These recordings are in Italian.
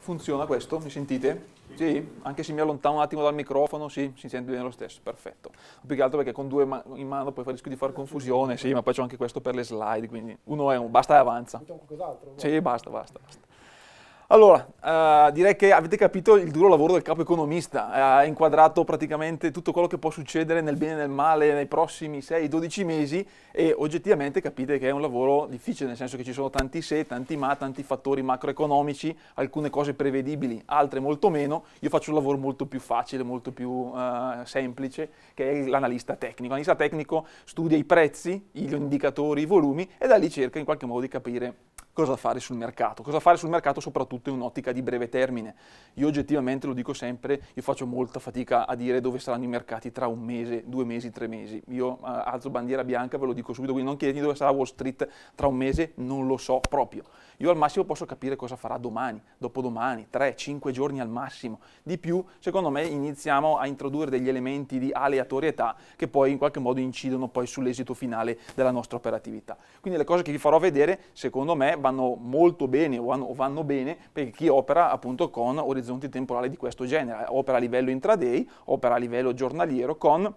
Funziona questo? Mi sentite? Sì? Anche se mi allontano un attimo dal microfono, sì, si sente bene lo stesso, perfetto. Più che altro perché con due in mano poi rischio di fare confusione, sì, ma poi c'è anche questo per le slide, quindi uno è un basta e avanza. Sì, basta, basta, basta. Allora, eh, direi che avete capito il duro lavoro del capo economista, ha eh, inquadrato praticamente tutto quello che può succedere nel bene e nel male nei prossimi 6-12 mesi e oggettivamente capite che è un lavoro difficile, nel senso che ci sono tanti se, tanti ma, tanti fattori macroeconomici, alcune cose prevedibili, altre molto meno. Io faccio un lavoro molto più facile, molto più eh, semplice, che è l'analista tecnico. L'analista tecnico studia i prezzi, gli indicatori, i volumi e da lì cerca in qualche modo di capire cosa fare sul mercato. Cosa fare sul mercato soprattutto in un'ottica di breve termine. Io oggettivamente lo dico sempre, io faccio molta fatica a dire dove saranno i mercati tra un mese, due mesi, tre mesi. Io eh, alzo bandiera bianca, ve lo dico subito, quindi non chiedetemi dove sarà Wall Street tra un mese, non lo so proprio. Io al massimo posso capire cosa farà domani, dopodomani, tre, cinque giorni al massimo. Di più, secondo me, iniziamo a introdurre degli elementi di aleatorietà che poi in qualche modo incidono poi sull'esito finale della nostra operatività. Quindi le cose che vi farò vedere, secondo me, vanno vanno molto bene o, vanno bene per chi opera appunto con orizzonti temporali di questo genere, opera a livello intraday, opera a livello giornaliero con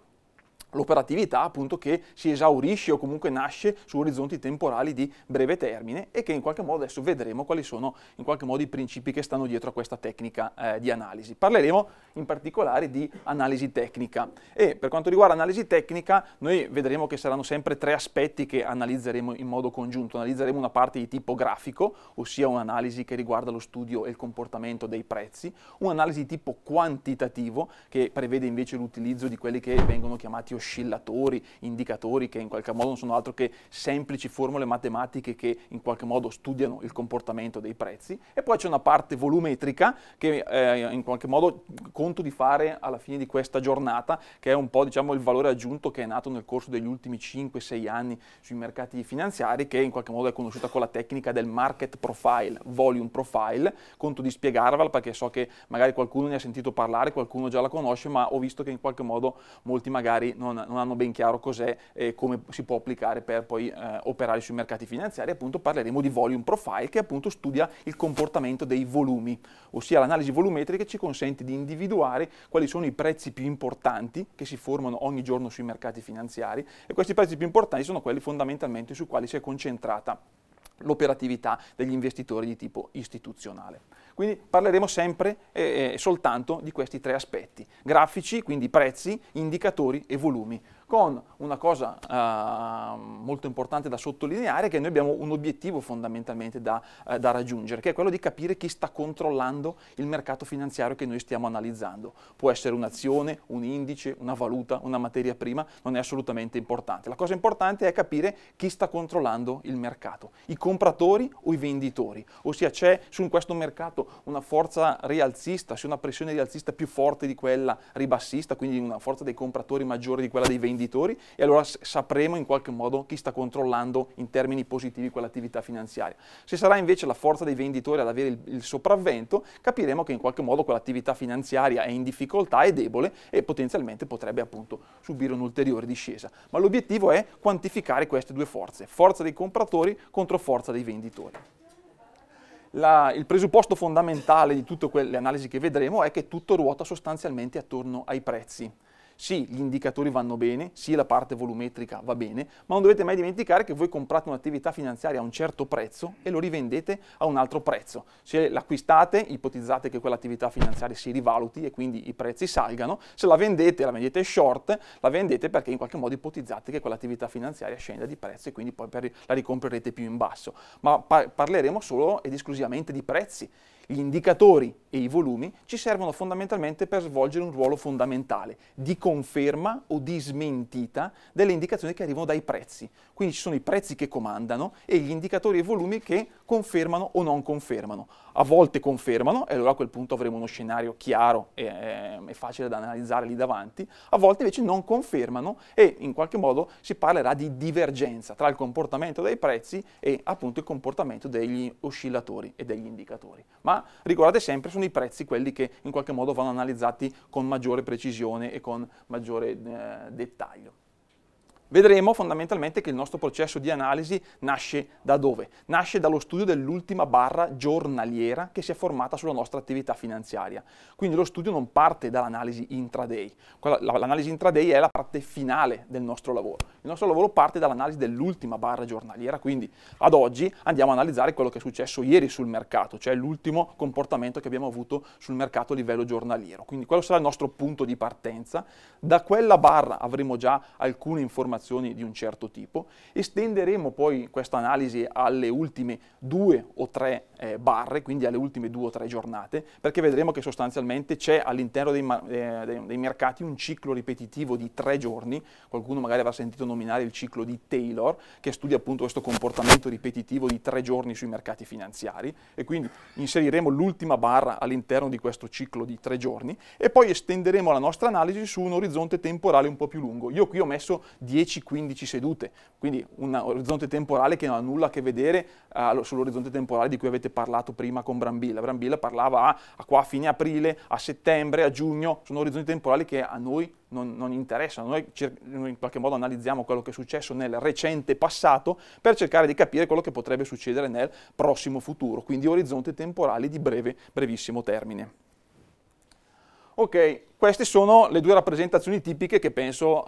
l'operatività appunto che si esaurisce o comunque nasce su orizzonti temporali di breve termine e che in qualche modo adesso vedremo quali sono in qualche modo i principi che stanno dietro a questa tecnica eh, di analisi. Parleremo in particolare di analisi tecnica e per quanto riguarda analisi tecnica noi vedremo che saranno sempre tre aspetti che analizzeremo in modo congiunto, analizzeremo una parte di tipo grafico, ossia un'analisi che riguarda lo studio e il comportamento dei prezzi, un'analisi di tipo quantitativo che prevede invece l'utilizzo di quelli che vengono chiamati oscillatori oscillatori, indicatori che in qualche modo non sono altro che semplici formule matematiche che in qualche modo studiano il comportamento dei prezzi e poi c'è una parte volumetrica che eh, in qualche modo conto di fare alla fine di questa giornata che è un po' diciamo il valore aggiunto che è nato nel corso degli ultimi 5-6 anni sui mercati finanziari che in qualche modo è conosciuta con la tecnica del market profile, volume profile, conto di spiegarvela perché so che magari qualcuno ne ha sentito parlare, qualcuno già la conosce ma ho visto che in qualche modo molti magari non non, non hanno ben chiaro cos'è e come si può applicare per poi eh, operare sui mercati finanziari, appunto parleremo di volume profile che appunto studia il comportamento dei volumi, ossia l'analisi volumetrica ci consente di individuare quali sono i prezzi più importanti che si formano ogni giorno sui mercati finanziari e questi prezzi più importanti sono quelli fondamentalmente sui quali si è concentrata l'operatività degli investitori di tipo istituzionale. Quindi parleremo sempre e eh, eh, soltanto di questi tre aspetti, grafici, quindi prezzi, indicatori e volumi con una cosa eh, molto importante da sottolineare che noi abbiamo un obiettivo fondamentalmente da, eh, da, raggiungere, che è quello di capire chi sta controllando il mercato finanziario che noi stiamo analizzando. Può essere un'azione, un indice, una valuta, una materia prima, non è assolutamente importante. La cosa importante è capire chi sta controllando il mercato, i compratori o i venditori, ossia c'è su questo mercato una forza rialzista, c'è una pressione rialzista più forte di quella ribassista, quindi una forza dei compratori maggiore di quella dei venditori venditori e allora sapremo in qualche modo chi sta controllando in termini positivi quell'attività finanziaria. Se sarà invece la forza dei venditori ad avere il, il sopravvento, capiremo che in qualche modo quell'attività finanziaria è in difficoltà, è debole e potenzialmente potrebbe appunto subire un'ulteriore discesa. Ma l'obiettivo è quantificare queste due forze, forza dei compratori contro forza dei venditori. La, il presupposto fondamentale di tutte quelle analisi che vedremo è che tutto ruota sostanzialmente attorno ai prezzi sì gli indicatori vanno bene, sì la parte volumetrica va bene, ma non dovete mai dimenticare che voi comprate un'attività finanziaria a un certo prezzo e lo rivendete a un altro prezzo. Se l'acquistate, ipotizzate che quell'attività finanziaria si rivaluti e quindi i prezzi salgano, se la vendete, la vendete short, la vendete perché in qualche modo ipotizzate che quell'attività finanziaria scenda di prezzo e quindi poi la ricomprerete più in basso. Ma par parleremo solo ed esclusivamente di prezzi gli indicatori e i volumi ci servono fondamentalmente per svolgere un ruolo fondamentale di conferma o di smentita delle indicazioni che arrivano dai prezzi. Quindi ci sono i prezzi che comandano e gli indicatori e i volumi che confermano o non confermano a volte confermano, e allora a quel punto avremo uno scenario chiaro e, ehm, e, facile da analizzare lì davanti, a volte invece non confermano e in qualche modo si parlerà di divergenza tra il comportamento dei prezzi e appunto il comportamento degli oscillatori e degli indicatori. Ma ricordate sempre, sono i prezzi quelli che in qualche modo vanno analizzati con maggiore precisione e con maggiore eh, dettaglio vedremo fondamentalmente che il nostro processo di analisi nasce da dove? Nasce dallo studio dell'ultima barra giornaliera che si è formata sulla nostra attività finanziaria. Quindi lo studio non parte dall'analisi intraday. L'analisi intraday è la parte finale del nostro lavoro. Il nostro lavoro parte dall'analisi dell'ultima barra giornaliera, quindi ad oggi andiamo a analizzare quello che è successo ieri sul mercato, cioè l'ultimo comportamento che abbiamo avuto sul mercato a livello giornaliero. Quindi quello sarà il nostro punto di partenza. Da quella barra avremo già alcune informazioni informazioni di un certo tipo. Estenderemo poi questa analisi alle ultime due o tre eh, barre, quindi alle ultime due o tre giornate, perché vedremo che sostanzialmente c'è all'interno dei, eh, dei, mercati un ciclo ripetitivo di tre giorni, qualcuno magari avrà sentito nominare il ciclo di Taylor, che studia appunto questo comportamento ripetitivo di tre giorni sui mercati finanziari e quindi inseriremo l'ultima barra all'interno di questo ciclo di tre giorni e poi estenderemo la nostra analisi su un orizzonte temporale un po' più lungo. Io qui ho messo 10 10-15 sedute, quindi un orizzonte temporale che non ha nulla a che vedere uh, sull'orizzonte temporale di cui avete parlato prima con Brambilla. Brambilla parlava a, a, qua a fine aprile, a settembre, a giugno, sono orizzonti temporali che a noi non, non interessano, noi, noi in qualche modo analizziamo quello che è successo nel recente passato per cercare di capire quello che potrebbe succedere nel prossimo futuro, quindi orizzonti temporali di breve, brevissimo termine. Ok, queste sono le due rappresentazioni tipiche che penso uh,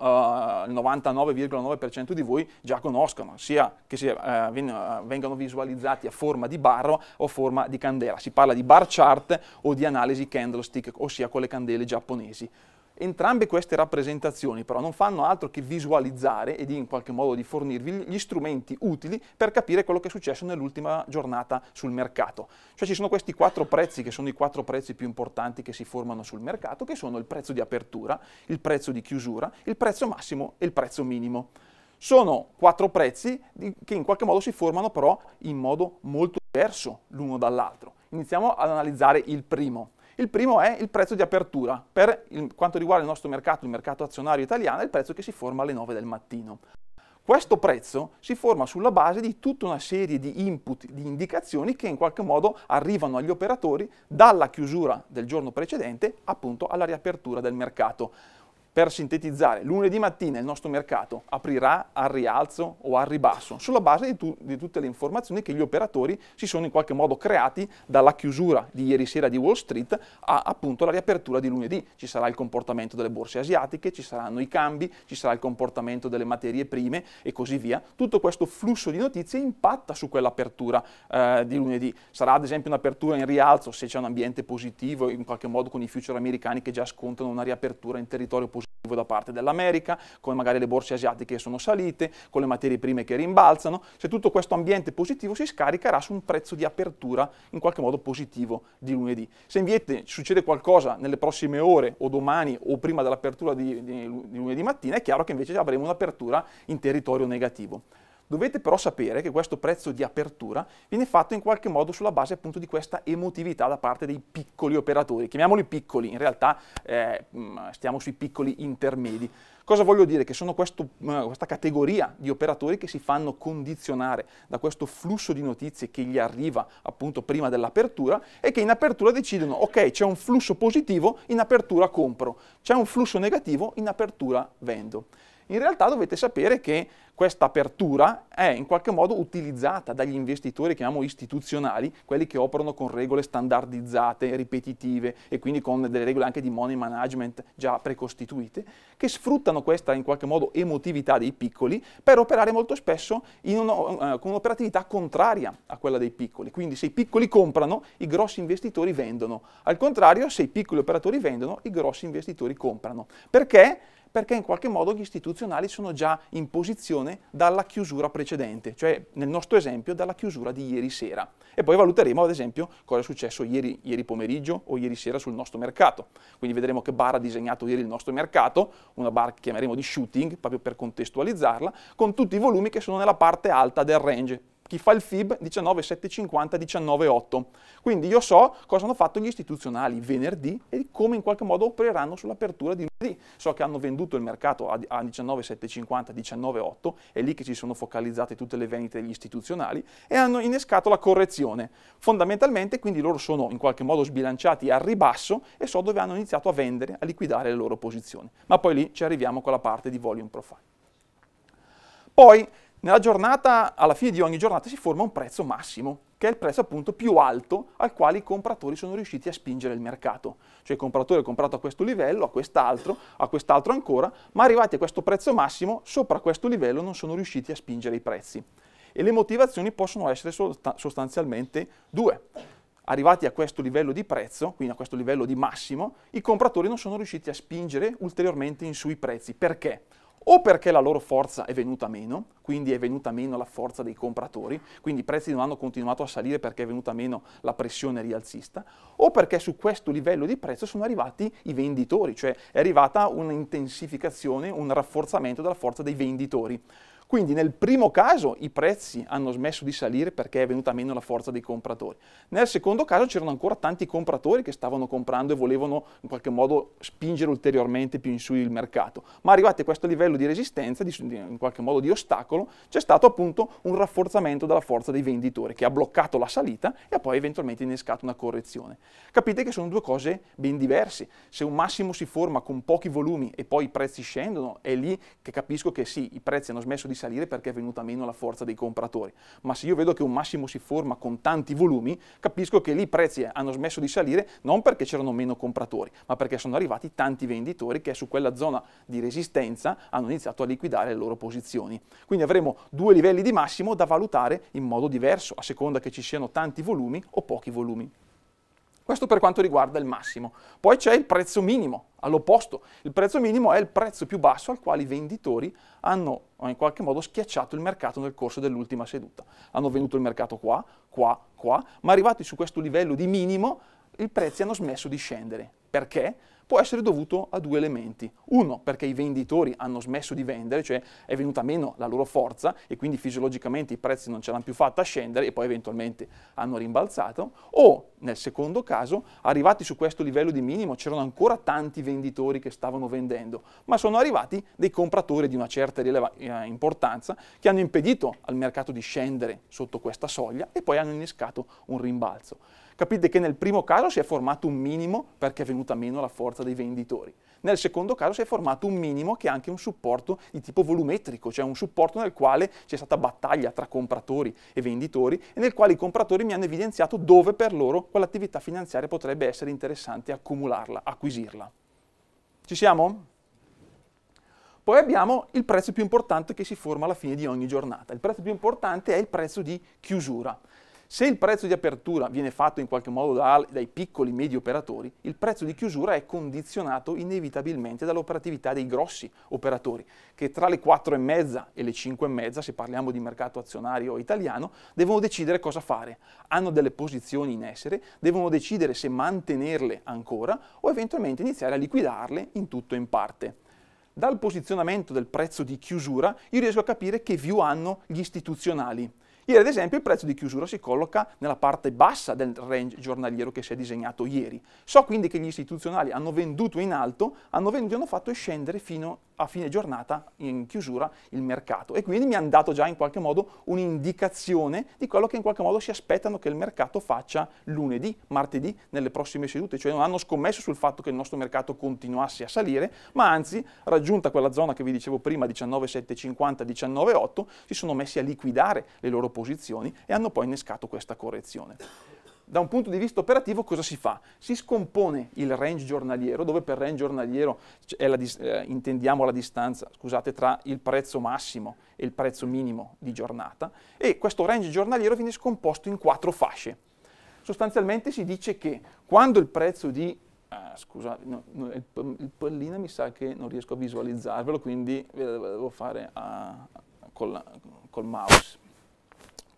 il 99,9% di voi già conoscono, sia che si, uh, vengano visualizzati a forma di barro o a forma di candela. Si parla di bar chart o di analisi candlestick, ossia con le candele giapponesi. Entrambe queste rappresentazioni però non fanno altro che visualizzare e in qualche modo di fornirvi gli strumenti utili per capire quello che è successo nell'ultima giornata sul mercato. Cioè ci sono questi quattro prezzi che sono i quattro prezzi più importanti che si formano sul mercato, che sono il prezzo di apertura, il prezzo di chiusura, il prezzo massimo e il prezzo minimo. Sono quattro prezzi che in qualche modo si formano però in modo molto diverso l'uno dall'altro. Iniziamo ad analizzare il primo. Il primo è il prezzo di apertura. Per il, quanto riguarda il nostro mercato, il mercato azionario italiano, è il prezzo che si forma alle 9 del mattino. Questo prezzo si forma sulla base di tutta una serie di input, di indicazioni che in qualche modo arrivano agli operatori dalla chiusura del giorno precedente appunto alla riapertura del mercato. Per sintetizzare, lunedì mattina il nostro mercato aprirà al rialzo o al ribasso sulla base di, tu di tutte le informazioni che gli operatori si sono in qualche modo creati dalla chiusura di ieri sera di Wall Street a appunto la riapertura di lunedì. Ci sarà il comportamento delle borse asiatiche, ci saranno i cambi, ci sarà il comportamento delle materie prime e così via. Tutto questo flusso di notizie impatta su quell'apertura eh, di lunedì. Sarà ad esempio un'apertura in rialzo se c'è un ambiente positivo, in qualche modo con i future americani che già scontano una riapertura in territorio positivo positivo da parte dell'America, come magari le borse asiatiche sono salite, con le materie prime che rimbalzano, se tutto questo ambiente positivo si scaricherà su un prezzo di apertura in qualche modo positivo di lunedì. Se invece succede qualcosa nelle prossime ore o domani o prima dell'apertura di, di, di lunedì mattina, è chiaro che invece avremo un'apertura in territorio negativo. Dovete però sapere che questo prezzo di apertura viene fatto in qualche modo sulla base appunto di questa emotività da parte dei piccoli operatori. Chiamiamoli piccoli, in realtà eh, mm, stiamo sui piccoli intermedi. Cosa voglio dire? Che sono questo, mm, questa categoria di operatori che si fanno condizionare da questo flusso di notizie che gli arriva appunto prima dell'apertura e che in apertura decidono ok c'è un flusso positivo, in apertura compro, c'è un flusso negativo, in apertura vendo. In realtà dovete sapere che questa apertura è in qualche modo utilizzata dagli investitori, chiamiamo istituzionali, quelli che operano con regole standardizzate, ripetitive e quindi con delle regole anche di money management già precostituite, che sfruttano questa in qualche modo emotività dei piccoli per operare molto spesso uno, eh, con un'operatività contraria a quella dei piccoli. Quindi se i piccoli comprano, i grossi investitori vendono. Al contrario, se i piccoli operatori vendono, i grossi investitori comprano. Perché? perché in qualche modo gli istituzionali sono già in posizione dalla chiusura precedente, cioè nel nostro esempio dalla chiusura di ieri sera. E poi valuteremo ad esempio cosa è successo ieri, ieri pomeriggio o ieri sera sul nostro mercato. Quindi vedremo che bar ha disegnato ieri il nostro mercato, una bar che chiameremo di shooting proprio per contestualizzarla, con tutti i volumi che sono nella parte alta del range, chi fa il FIB 19750, 198. Quindi io so cosa hanno fatto gli istituzionali venerdì e come in qualche modo opereranno sull'apertura di lunedì. So che hanno venduto il mercato a 19750, 198, è lì che si sono focalizzate tutte le vendite degli istituzionali e hanno innescato la correzione. Fondamentalmente quindi loro sono in qualche modo sbilanciati al ribasso e so dove hanno iniziato a vendere, a liquidare le loro posizioni. Ma poi lì ci arriviamo con la parte di volume profile. Poi nella giornata, alla fine di ogni giornata, si forma un prezzo massimo, che è il prezzo appunto più alto al quale i compratori sono riusciti a spingere il mercato. Cioè il compratore ha comprato a questo livello, a quest'altro, a quest'altro ancora, ma arrivati a questo prezzo massimo, sopra questo livello non sono riusciti a spingere i prezzi. E le motivazioni possono essere sostanzialmente due arrivati a questo livello di prezzo, quindi a questo livello di massimo, i compratori non sono riusciti a spingere ulteriormente in sui prezzi. Perché? o perché la loro forza è venuta meno, quindi è venuta meno la forza dei compratori, quindi i prezzi non hanno continuato a salire perché è venuta meno la pressione rialzista, o perché su questo livello di prezzo sono arrivati i venditori, cioè è arrivata un'intensificazione, un rafforzamento della forza dei venditori. Quindi nel primo caso i prezzi hanno smesso di salire perché è venuta meno la forza dei compratori. Nel secondo caso c'erano ancora tanti compratori che stavano comprando e volevano in qualche modo spingere ulteriormente più in su il mercato. Ma arrivati a questo livello di resistenza, di, in qualche modo di ostacolo, c'è stato appunto un rafforzamento della forza dei venditori che ha bloccato la salita e ha poi eventualmente innescato una correzione. Capite che sono due cose ben diverse. Se un massimo si forma con pochi volumi e poi i prezzi scendono, è lì che capisco che sì, i prezzi hanno smesso di di salire perché è venuta meno la forza dei compratori, ma se io vedo che un massimo si forma con tanti volumi, capisco che lì i prezzi hanno smesso di salire non perché c'erano meno compratori, ma perché sono arrivati tanti venditori che su quella zona di resistenza hanno iniziato a liquidare le loro posizioni. Quindi avremo due livelli di massimo da valutare in modo diverso, a seconda che ci siano tanti volumi o pochi volumi. Questo per quanto riguarda il massimo. Poi c'è il prezzo minimo, all'opposto. Il prezzo minimo è il prezzo più basso al quale i venditori hanno in qualche modo schiacciato il mercato nel corso dell'ultima seduta. Hanno venduto il mercato qua, qua, qua, ma arrivati su questo livello di minimo i prezzi hanno smesso di scendere. Perché? può essere dovuto a due elementi. Uno, perché i venditori hanno smesso di vendere, cioè è venuta meno la loro forza e quindi fisiologicamente i prezzi non ce l'hanno più fatta scendere e poi eventualmente hanno rimbalzato, o nel secondo caso, arrivati su questo livello di minimo c'erano ancora tanti venditori che stavano vendendo, ma sono arrivati dei compratori di una certa rileva- eh, importanza che hanno impedito al mercato di scendere sotto questa soglia e poi hanno innescato un rimbalzo. Capite che nel primo caso si è formato un minimo perché è venuta meno la forza dei venditori. Nel secondo caso si è formato un minimo che è anche un supporto di tipo volumetrico, cioè un supporto nel quale c'è stata battaglia tra compratori e venditori e nel quale i compratori mi hanno evidenziato dove per loro quell'attività finanziaria potrebbe essere interessante accumularla, acquisirla. Ci siamo? Poi abbiamo il prezzo più importante che si forma alla fine di ogni giornata. Il prezzo più importante è il prezzo di chiusura. Se il prezzo di apertura viene fatto in qualche modo da, dai piccoli e medi operatori, il prezzo di chiusura è condizionato inevitabilmente dall'operatività dei grossi operatori, che tra le 4,5 e le 5,5, se parliamo di mercato azionario italiano, devono decidere cosa fare. Hanno delle posizioni in essere, devono decidere se mantenerle ancora o eventualmente iniziare a liquidarle in tutto e in parte dal posizionamento del prezzo di chiusura io riesco a capire che view hanno gli istituzionali. Ieri, ad esempio, il prezzo di chiusura si colloca nella parte bassa del range giornaliero che si è disegnato ieri. So quindi che gli istituzionali hanno venduto in alto, hanno venduto e hanno fatto scendere fino a fine giornata, in chiusura, il mercato. E quindi mi hanno dato già in qualche modo un'indicazione di quello che in qualche modo si aspettano che il mercato faccia lunedì, martedì, nelle prossime sedute. Cioè non hanno scommesso sul fatto che il nostro mercato continuasse a salire, ma anzi, raggiunta quella zona che vi dicevo prima, 19,750, 19,8, si sono messi a liquidare le loro posizioni e hanno poi innescato questa correzione da un punto di vista operativo cosa si fa? Si scompone il range giornaliero, dove per range giornaliero la eh, intendiamo la distanza scusate, tra il prezzo massimo e il prezzo minimo di giornata, e questo range giornaliero viene scomposto in quattro fasce. Sostanzialmente si dice che quando il prezzo di Ah, scusa, no, no, il, il pallina mi sa che non riesco a visualizzarvelo, quindi ve lo devo fare a, a, col, col mouse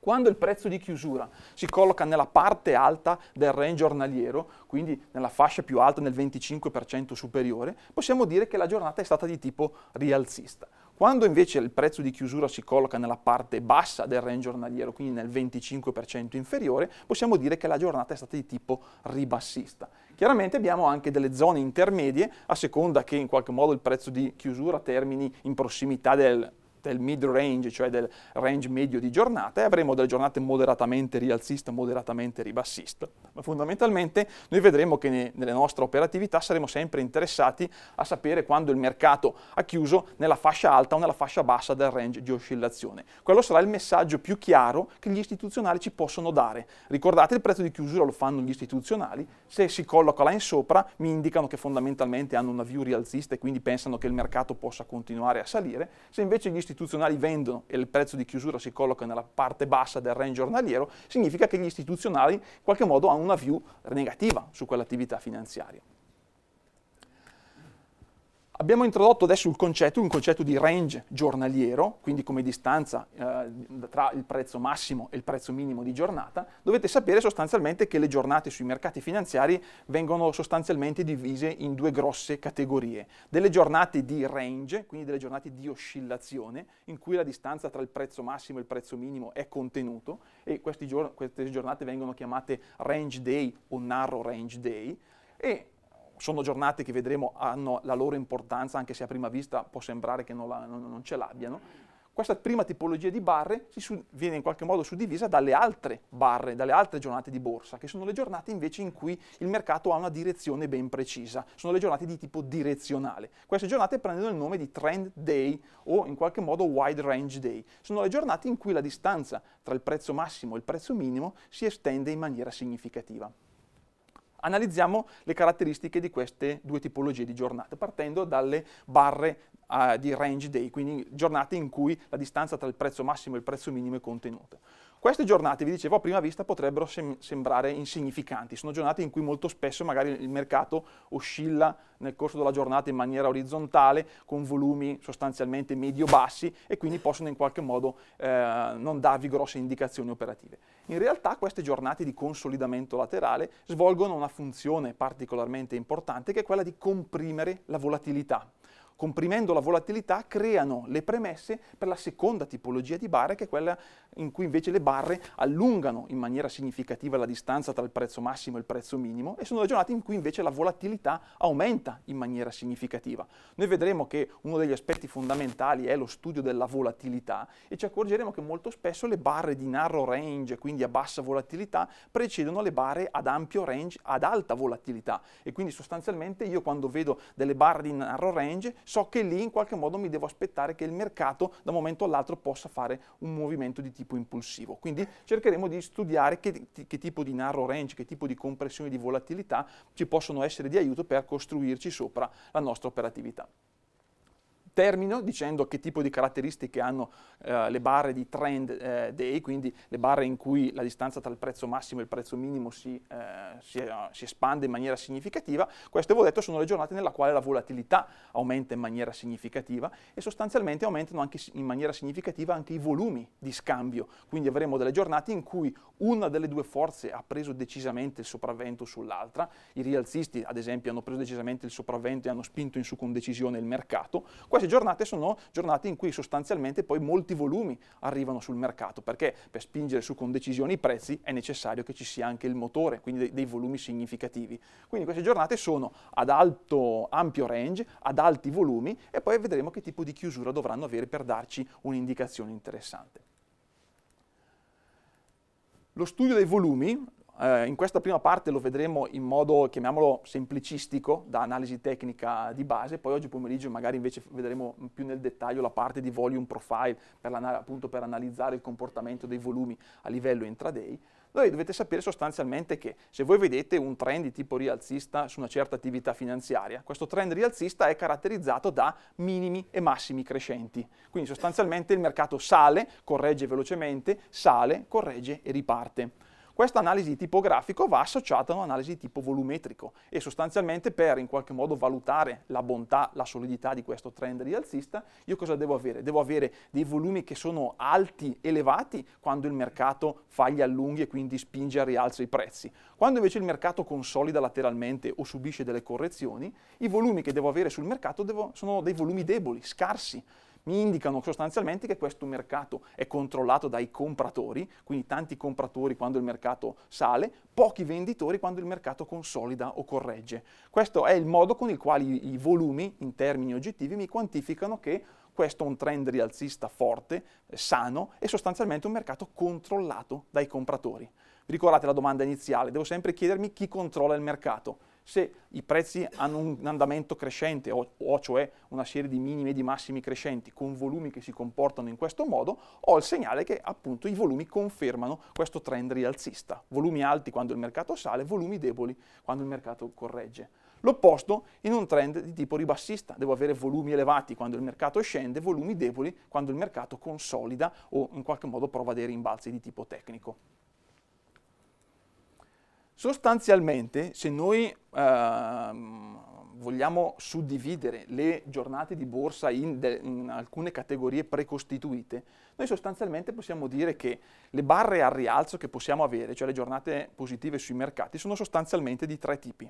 quando il prezzo di chiusura si colloca nella parte alta del range giornaliero, quindi nella fascia più alta, nel 25% superiore, possiamo dire che la giornata è stata di tipo rialzista. Quando invece il prezzo di chiusura si colloca nella parte bassa del range giornaliero, quindi nel 25% inferiore, possiamo dire che la giornata è stata di tipo ribassista. Chiaramente abbiamo anche delle zone intermedie, a seconda che in qualche modo il prezzo di chiusura termini in prossimità del del mid range, cioè del range medio di giornate, e avremo delle giornate moderatamente rialziste, moderatamente ribassiste. Ma fondamentalmente noi vedremo che ne, nelle nostre operatività saremo sempre interessati a sapere quando il mercato ha chiuso nella fascia alta o nella fascia bassa del range di oscillazione. Quello sarà il messaggio più chiaro che gli istituzionali ci possono dare. Ricordate il prezzo di chiusura lo fanno gli istituzionali, se si colloca là in sopra mi indicano che fondamentalmente hanno una view rialzista e quindi pensano che il mercato possa continuare a salire, se invece gli istituzionali istituzionali vendono e il prezzo di chiusura si colloca nella parte bassa del range giornaliero, significa che gli istituzionali in qualche modo hanno una view negativa su quell'attività finanziaria. Abbiamo introdotto adesso il concetto, un concetto di range giornaliero, quindi come distanza eh, tra il prezzo massimo e il prezzo minimo di giornata. Dovete sapere sostanzialmente che le giornate sui mercati finanziari vengono sostanzialmente divise in due grosse categorie. Delle giornate di range, quindi delle giornate di oscillazione, in cui la distanza tra il prezzo massimo e il prezzo minimo è contenuto e queste giornate vengono chiamate range day o narrow range day e sono giornate che vedremo hanno la loro importanza, anche se a prima vista può sembrare che non, la, non, non ce l'abbiano. Questa prima tipologia di barre viene in qualche modo suddivisa dalle altre barre, dalle altre giornate di borsa, che sono le giornate invece in cui il mercato ha una direzione ben precisa, sono le giornate di tipo direzionale. Queste giornate prendono il nome di trend day o in qualche modo wide range day, sono le giornate in cui la distanza tra il prezzo massimo e il prezzo minimo si estende in maniera significativa. Analizziamo le caratteristiche di queste due tipologie di giornate, partendo dalle barre uh, di range day, quindi giornate in cui la distanza tra il prezzo massimo e il prezzo minimo è contenuta. Queste giornate, vi dicevo, a prima vista potrebbero sem sembrare insignificanti, sono giornate in cui molto spesso magari il mercato oscilla nel corso della giornata in maniera orizzontale, con volumi sostanzialmente medio-bassi e quindi possono in qualche modo eh, non darvi grosse indicazioni operative. In realtà queste giornate di consolidamento laterale svolgono una funzione particolarmente importante che è quella di comprimere la volatilità comprimendo la volatilità, creano le premesse per la seconda tipologia di barre, che è quella in cui invece le barre allungano in maniera significativa la distanza tra il prezzo massimo e il prezzo minimo, e sono le giornate in cui invece la volatilità aumenta in maniera significativa. Noi vedremo che uno degli aspetti fondamentali è lo studio della volatilità e ci accorgeremo che molto spesso le barre di narrow range, quindi a bassa volatilità, precedono le barre ad ampio range, ad alta volatilità e quindi sostanzialmente io quando vedo delle barre di narrow range so che lì in qualche modo mi devo aspettare che il mercato da un momento all'altro possa fare un movimento di tipo impulsivo. Quindi cercheremo di studiare che, che tipo di narrow range, che tipo di compressione di volatilità ci possono essere di aiuto per costruirci sopra la nostra operatività. Termino dicendo che tipo di caratteristiche hanno eh, le barre di trend eh, day, quindi le barre in cui la distanza tra il prezzo massimo e il prezzo minimo si, eh, si, eh, si espande in maniera significativa. Queste, ho detto, sono le giornate nella quale la volatilità aumenta in maniera significativa e sostanzialmente aumentano anche in maniera significativa anche i volumi di scambio. Quindi avremo delle giornate in cui una delle due forze ha preso decisamente il sopravvento sull'altra. I rialzisti, ad esempio, hanno preso decisamente il sopravvento e hanno spinto in su con decisione il mercato. Queste queste giornate sono giornate in cui sostanzialmente poi molti volumi arrivano sul mercato, perché per spingere su con decisione i prezzi è necessario che ci sia anche il motore, quindi dei, dei volumi significativi. Quindi queste giornate sono ad alto, ampio range, ad alti volumi e poi vedremo che tipo di chiusura dovranno avere per darci un'indicazione interessante. Lo studio dei volumi eh, in questa prima parte lo vedremo in modo, chiamiamolo, semplicistico, da analisi tecnica di base, poi oggi pomeriggio magari invece vedremo più nel dettaglio la parte di volume profile, per appunto per analizzare il comportamento dei volumi a livello intraday. Voi dovete sapere sostanzialmente che se voi vedete un trend di tipo rialzista su una certa attività finanziaria, questo trend rialzista è caratterizzato da minimi e massimi crescenti. Quindi sostanzialmente il mercato sale, corregge velocemente, sale, corregge e riparte. Questa analisi di tipo grafico va associata a un'analisi di tipo volumetrico e sostanzialmente per in qualche modo valutare la bontà, la solidità di questo trend rialzista, io cosa devo avere? Devo avere dei volumi che sono alti, elevati, quando il mercato fa gli allunghi e quindi spinge al rialzo i prezzi. Quando invece il mercato consolida lateralmente o subisce delle correzioni, i volumi che devo avere sul mercato devo, sono dei volumi deboli, scarsi, mi indicano sostanzialmente che questo mercato è controllato dai compratori, quindi tanti compratori quando il mercato sale, pochi venditori quando il mercato consolida o corregge. Questo è il modo con il quale i volumi, in termini oggettivi, mi quantificano che questo è un trend rialzista forte, eh, sano e sostanzialmente un mercato controllato dai compratori. ricordate la domanda iniziale? Devo sempre chiedermi chi controlla il mercato se i prezzi hanno un andamento crescente o, o cioè una serie di minimi e di massimi crescenti con volumi che si comportano in questo modo, ho il segnale che appunto i volumi confermano questo trend rialzista. Volumi alti quando il mercato sale, volumi deboli quando il mercato corregge. L'opposto in un trend di tipo ribassista, devo avere volumi elevati quando il mercato scende, volumi deboli quando il mercato consolida o in qualche modo prova dei rimbalzi di tipo tecnico. Sostanzialmente, se noi ehm, vogliamo suddividere le giornate di borsa in, de, in, alcune categorie precostituite, noi sostanzialmente possiamo dire che le barre al rialzo che possiamo avere, cioè le giornate positive sui mercati, sono sostanzialmente di tre tipi.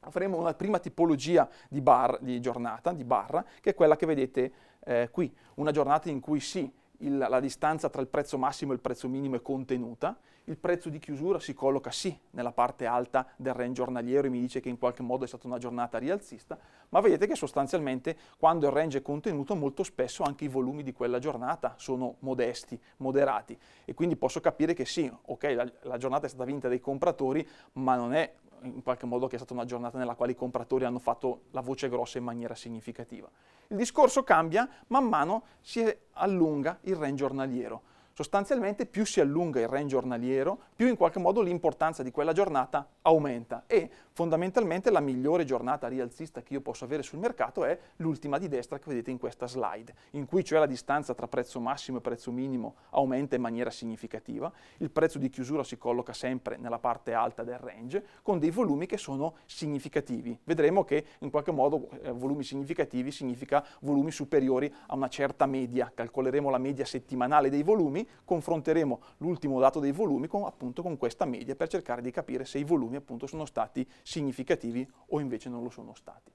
Avremo una prima tipologia di, bar, di giornata, di barra, che è quella che vedete eh, qui, una giornata in cui sì, il, la distanza tra il prezzo massimo e il prezzo minimo è contenuta, il prezzo di chiusura si colloca sì nella parte alta del range giornaliero e mi dice che in qualche modo è stata una giornata rialzista, ma vedete che sostanzialmente quando il range è contenuto molto spesso anche i volumi di quella giornata sono modesti, moderati e quindi posso capire che sì, ok, la, la giornata è stata vinta dai compratori, ma non è in qualche modo che è stata una giornata nella quale i compratori hanno fatto la voce grossa in maniera significativa. Il discorso cambia man mano si allunga il range giornaliero Sostanzialmente più si allunga il range giornaliero, più in qualche modo l'importanza di quella giornata aumenta e fondamentalmente la migliore giornata rialzista che io posso avere sul mercato è l'ultima di destra che vedete in questa slide, in cui cioè la distanza tra prezzo massimo e prezzo minimo aumenta in maniera significativa, il prezzo di chiusura si colloca sempre nella parte alta del range con dei volumi che sono significativi. Vedremo che in qualche modo eh, volumi significativi significa volumi superiori a una certa media, calcoleremo la media settimanale dei volumi, confronteremo l'ultimo dato dei volumi con, appunto con questa media per cercare di capire se i volumi consumi appunto sono stati significativi o invece non lo sono stati.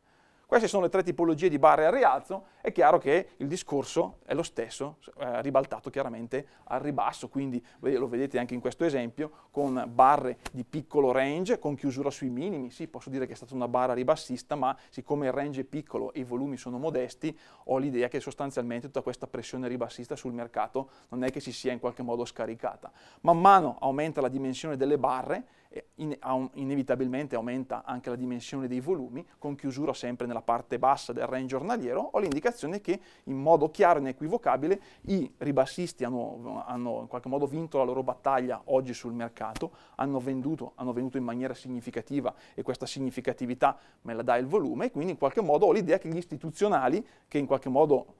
Queste sono le tre tipologie di barre al rialzo, è chiaro che il discorso è lo stesso, eh, ribaltato chiaramente al ribasso, quindi lo vedete anche in questo esempio, con barre di piccolo range, con chiusura sui minimi, sì posso dire che è stata una barra ribassista, ma siccome il range è piccolo e i volumi sono modesti, ho l'idea che sostanzialmente tutta questa pressione ribassista sul mercato non è che si sia in qualche modo scaricata. Man mano aumenta la dimensione delle barre in, inevitabilmente aumenta anche la dimensione dei volumi, con chiusura sempre nella parte bassa del range giornaliero, ho l'indicazione che in modo chiaro e inequivocabile i ribassisti hanno, hanno, in qualche modo vinto la loro battaglia oggi sul mercato, hanno venduto, hanno venduto in maniera significativa e questa significatività me la dà il volume quindi in qualche modo ho l'idea che gli istituzionali che in qualche modo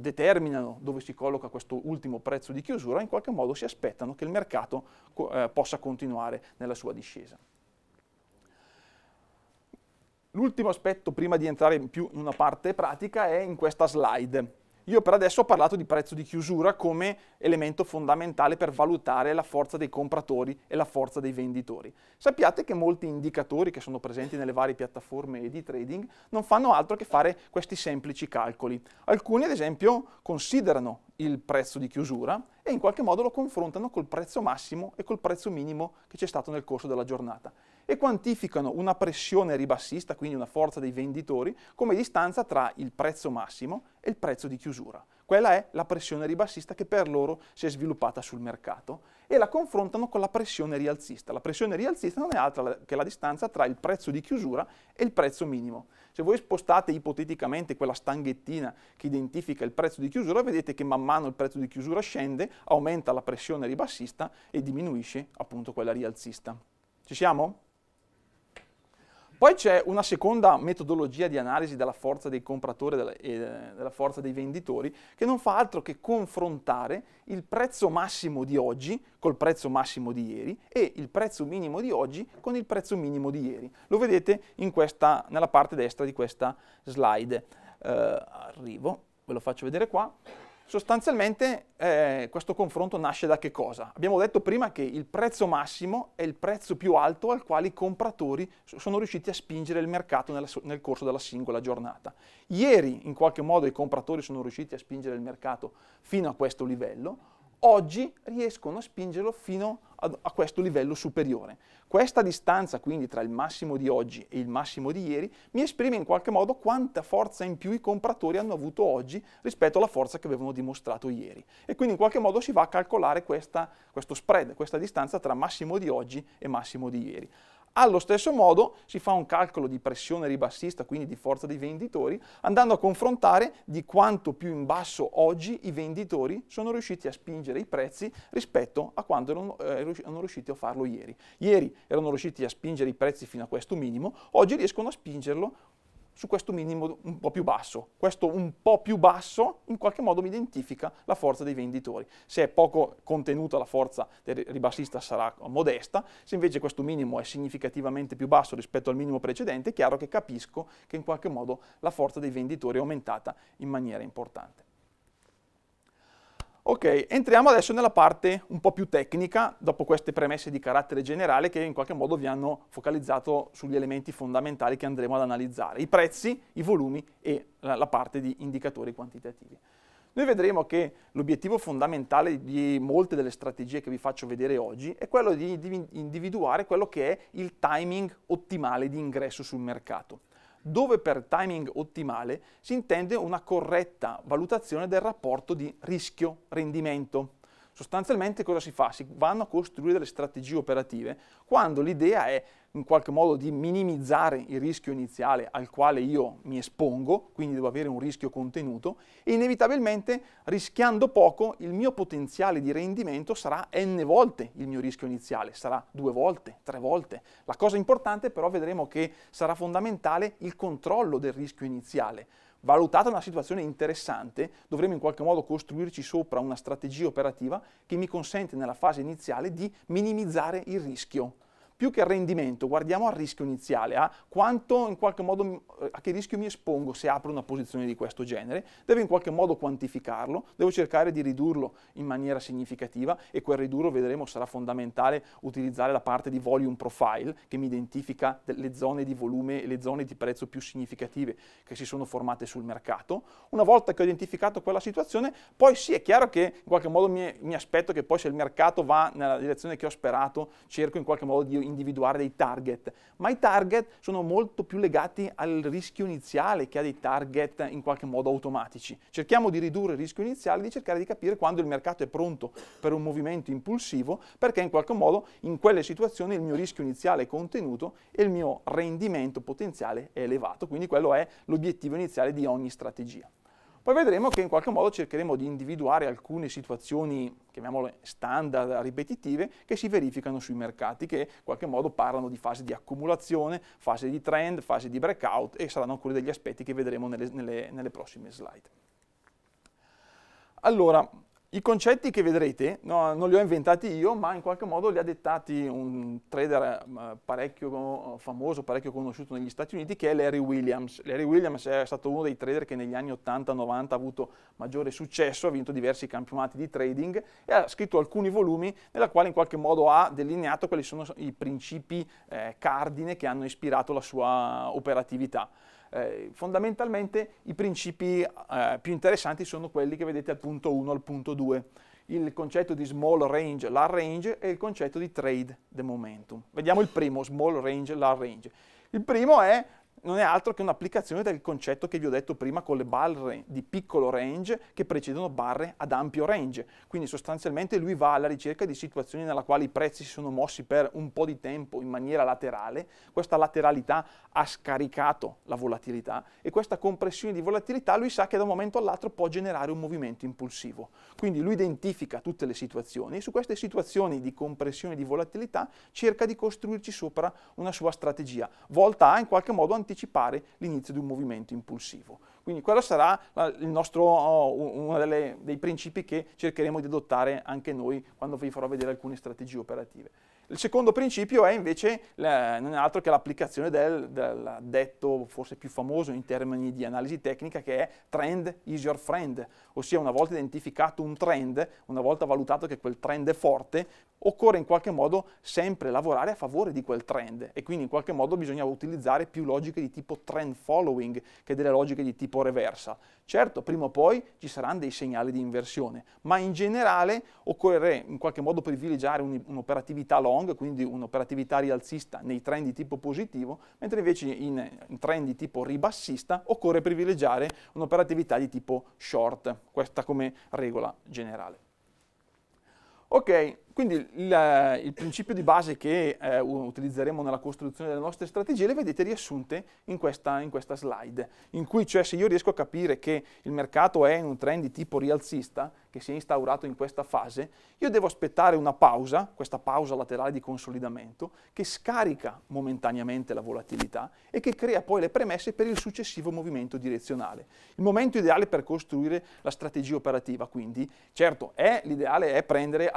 determinano dove si colloca questo ultimo prezzo di chiusura, in qualche modo si aspettano che il mercato eh, possa continuare nella sua discesa. L'ultimo aspetto, prima di entrare in più in una parte pratica, è in questa slide io per adesso ho parlato di prezzo di chiusura come elemento fondamentale per valutare la forza dei compratori e la forza dei venditori. Sappiate che molti indicatori che sono presenti nelle varie piattaforme di trading non fanno altro che fare questi semplici calcoli. Alcuni ad esempio considerano il prezzo di chiusura e in qualche modo lo confrontano col prezzo massimo e col prezzo minimo che c'è stato nel corso della giornata e quantificano una pressione ribassista, quindi una forza dei venditori, come distanza tra il prezzo massimo e il prezzo di chiusura. Quella è la pressione ribassista che per loro si è sviluppata sul mercato e la confrontano con la pressione rialzista. La pressione rialzista non è altra che la distanza tra il prezzo di chiusura e il prezzo minimo. Se voi spostate ipoteticamente quella stanghettina che identifica il prezzo di chiusura, vedete che man mano il prezzo di chiusura scende, aumenta la pressione ribassista e diminuisce appunto quella rialzista. Ci siamo? Poi c'è una seconda metodologia di analisi della forza dei compratori e eh, della forza dei venditori che non fa altro che confrontare il prezzo massimo di oggi col prezzo massimo di ieri e il prezzo minimo di oggi con il prezzo minimo di ieri. Lo vedete questa, nella parte destra di questa slide. Eh, arrivo, ve lo faccio vedere qua. Sostanzialmente eh, questo confronto nasce da che cosa? Abbiamo detto prima che il prezzo massimo è il prezzo più alto al quale i compratori sono riusciti a spingere il mercato nella, nel corso della singola giornata. Ieri in qualche modo i compratori sono riusciti a spingere il mercato fino a questo livello, oggi riescono a spingerlo fino a, a, questo livello superiore. Questa distanza quindi tra il massimo di oggi e il massimo di ieri mi esprime in qualche modo quanta forza in più i compratori hanno avuto oggi rispetto alla forza che avevano dimostrato ieri. E quindi in qualche modo si va a calcolare questa, questo spread, questa distanza tra massimo di oggi e massimo di ieri. Allo stesso modo si fa un calcolo di pressione ribassista, quindi di forza dei venditori, andando a confrontare di quanto più in basso oggi i venditori sono riusciti a spingere i prezzi rispetto a quanto erano, eh, erano riusciti a farlo ieri. Ieri erano riusciti a spingere i prezzi fino a questo minimo, oggi riescono a spingerlo su questo minimo un po' più basso. Questo un po' più basso in qualche modo mi identifica la forza dei venditori. Se è poco contenuta la forza del ribassista sarà modesta, se invece questo minimo è significativamente più basso rispetto al minimo precedente, è chiaro che capisco che in qualche modo la forza dei venditori è aumentata in maniera importante. Ok, entriamo adesso nella parte un po' più tecnica, dopo queste premesse di carattere generale che in qualche modo vi hanno focalizzato sugli elementi fondamentali che andremo ad analizzare, i prezzi, i volumi e la parte di indicatori quantitativi. Noi vedremo che l'obiettivo fondamentale di molte delle strategie che vi faccio vedere oggi è quello di individuare quello che è il timing ottimale di ingresso sul mercato dove per timing ottimale si intende una corretta valutazione del rapporto di rischio-rendimento. Sostanzialmente cosa si fa? Si vanno a costruire delle strategie operative quando l'idea è in qualche modo di minimizzare il rischio iniziale al quale io mi espongo, quindi devo avere un rischio contenuto, e inevitabilmente rischiando poco il mio potenziale di rendimento sarà n volte il mio rischio iniziale, sarà due volte, tre volte. La cosa importante però vedremo che sarà fondamentale il controllo del rischio iniziale. Valutata una situazione interessante, dovremo in qualche modo costruirci sopra una strategia operativa che mi consente nella fase iniziale di minimizzare il rischio più che al rendimento guardiamo al rischio iniziale, a quanto in qualche modo mm, a che rischio mi espongo se apro una posizione di questo genere, devo in qualche modo quantificarlo, devo cercare di ridurlo in maniera significativa e quel ridurlo vedremo sarà fondamentale utilizzare la parte di volume profile che mi identifica le zone di volume e le zone di prezzo più significative che si sono formate sul mercato. Una volta che ho identificato quella situazione, poi sì, è chiaro che in qualche modo mi, mi aspetto che poi se il mercato va nella direzione che ho sperato, cerco in qualche modo di individuare dei target, ma i target sono molto più legati al rischio iniziale che a dei target in qualche modo automatici. Cerchiamo di ridurre il rischio iniziale, di cercare di capire quando il mercato è pronto per un movimento impulsivo, perché in qualche modo in quelle situazioni il mio rischio iniziale è contenuto e il mio rendimento potenziale è elevato, quindi quello è l'obiettivo iniziale di ogni strategia. Poi vedremo che in qualche modo cercheremo di individuare alcune situazioni, chiamiamole standard, ripetitive, che si verificano sui mercati, che in qualche modo parlano di fase di accumulazione, fase di trend, fase di breakout e saranno alcuni degli aspetti che vedremo nelle, nelle, nelle prossime slide. Allora, i concetti che vedrete no, non li ho inventati io, ma in qualche modo li ha dettati un trader eh, parecchio eh, famoso, parecchio conosciuto negli Stati Uniti, che è Larry Williams. Larry Williams è stato uno dei trader che negli anni 80-90 ha avuto maggiore successo, ha vinto diversi campionati di trading e ha scritto alcuni volumi nella quale in qualche modo ha delineato quali sono i principi eh, cardine che hanno ispirato la sua operatività. Eh, fondamentalmente i principi eh, più interessanti sono quelli che vedete al punto 1 al punto 2, il concetto di small range, large range e il concetto di trade the momentum. Vediamo il primo, small range, large range. Il primo è non è altro che un'applicazione del concetto che vi ho detto prima con le barre di piccolo range che precedono barre ad ampio range. Quindi sostanzialmente lui va alla ricerca di situazioni nella quale i prezzi si sono mossi per un po' di tempo in maniera laterale, questa lateralità ha scaricato la volatilità e questa compressione di volatilità lui sa che da un momento all'altro può generare un movimento impulsivo. Quindi lui identifica tutte le situazioni e su queste situazioni di compressione di volatilità cerca di costruirci sopra una sua strategia, volta a in qualche modo anticipare anticipare l'inizio di un movimento impulsivo. Quindi quello sarà nostro, oh, uno delle, dei principi che cercheremo di adottare anche noi quando vi farò vedere alcune strategie operative. Il secondo principio è invece la, non è altro che l'applicazione del, del, detto forse più famoso in termini di analisi tecnica che è trend is your friend, ossia una volta identificato un trend, una volta valutato che quel trend è forte, occorre in qualche modo sempre lavorare a favore di quel trend e quindi in qualche modo bisogna utilizzare più logiche di tipo trend following che delle logiche di tipo reversa. Certo, prima o poi ci saranno dei segnali di inversione, ma in generale occorre in qualche modo privilegiare un'operatività long, quindi un'operatività rialzista nei trend di tipo positivo, mentre invece in, trend di tipo ribassista occorre privilegiare un'operatività di tipo short, questa come regola generale. Ok, quindi il, il, principio di base che eh, utilizzeremo nella costruzione delle nostre strategie le vedete riassunte in questa, in questa, slide, in cui cioè se io riesco a capire che il mercato è in un trend di tipo rialzista, che si è instaurato in questa fase, io devo aspettare una pausa, questa pausa laterale di consolidamento, che scarica momentaneamente la volatilità e che crea poi le premesse per il successivo movimento direzionale. Il momento ideale per costruire la strategia operativa, quindi, certo, è, l'ideale è prendere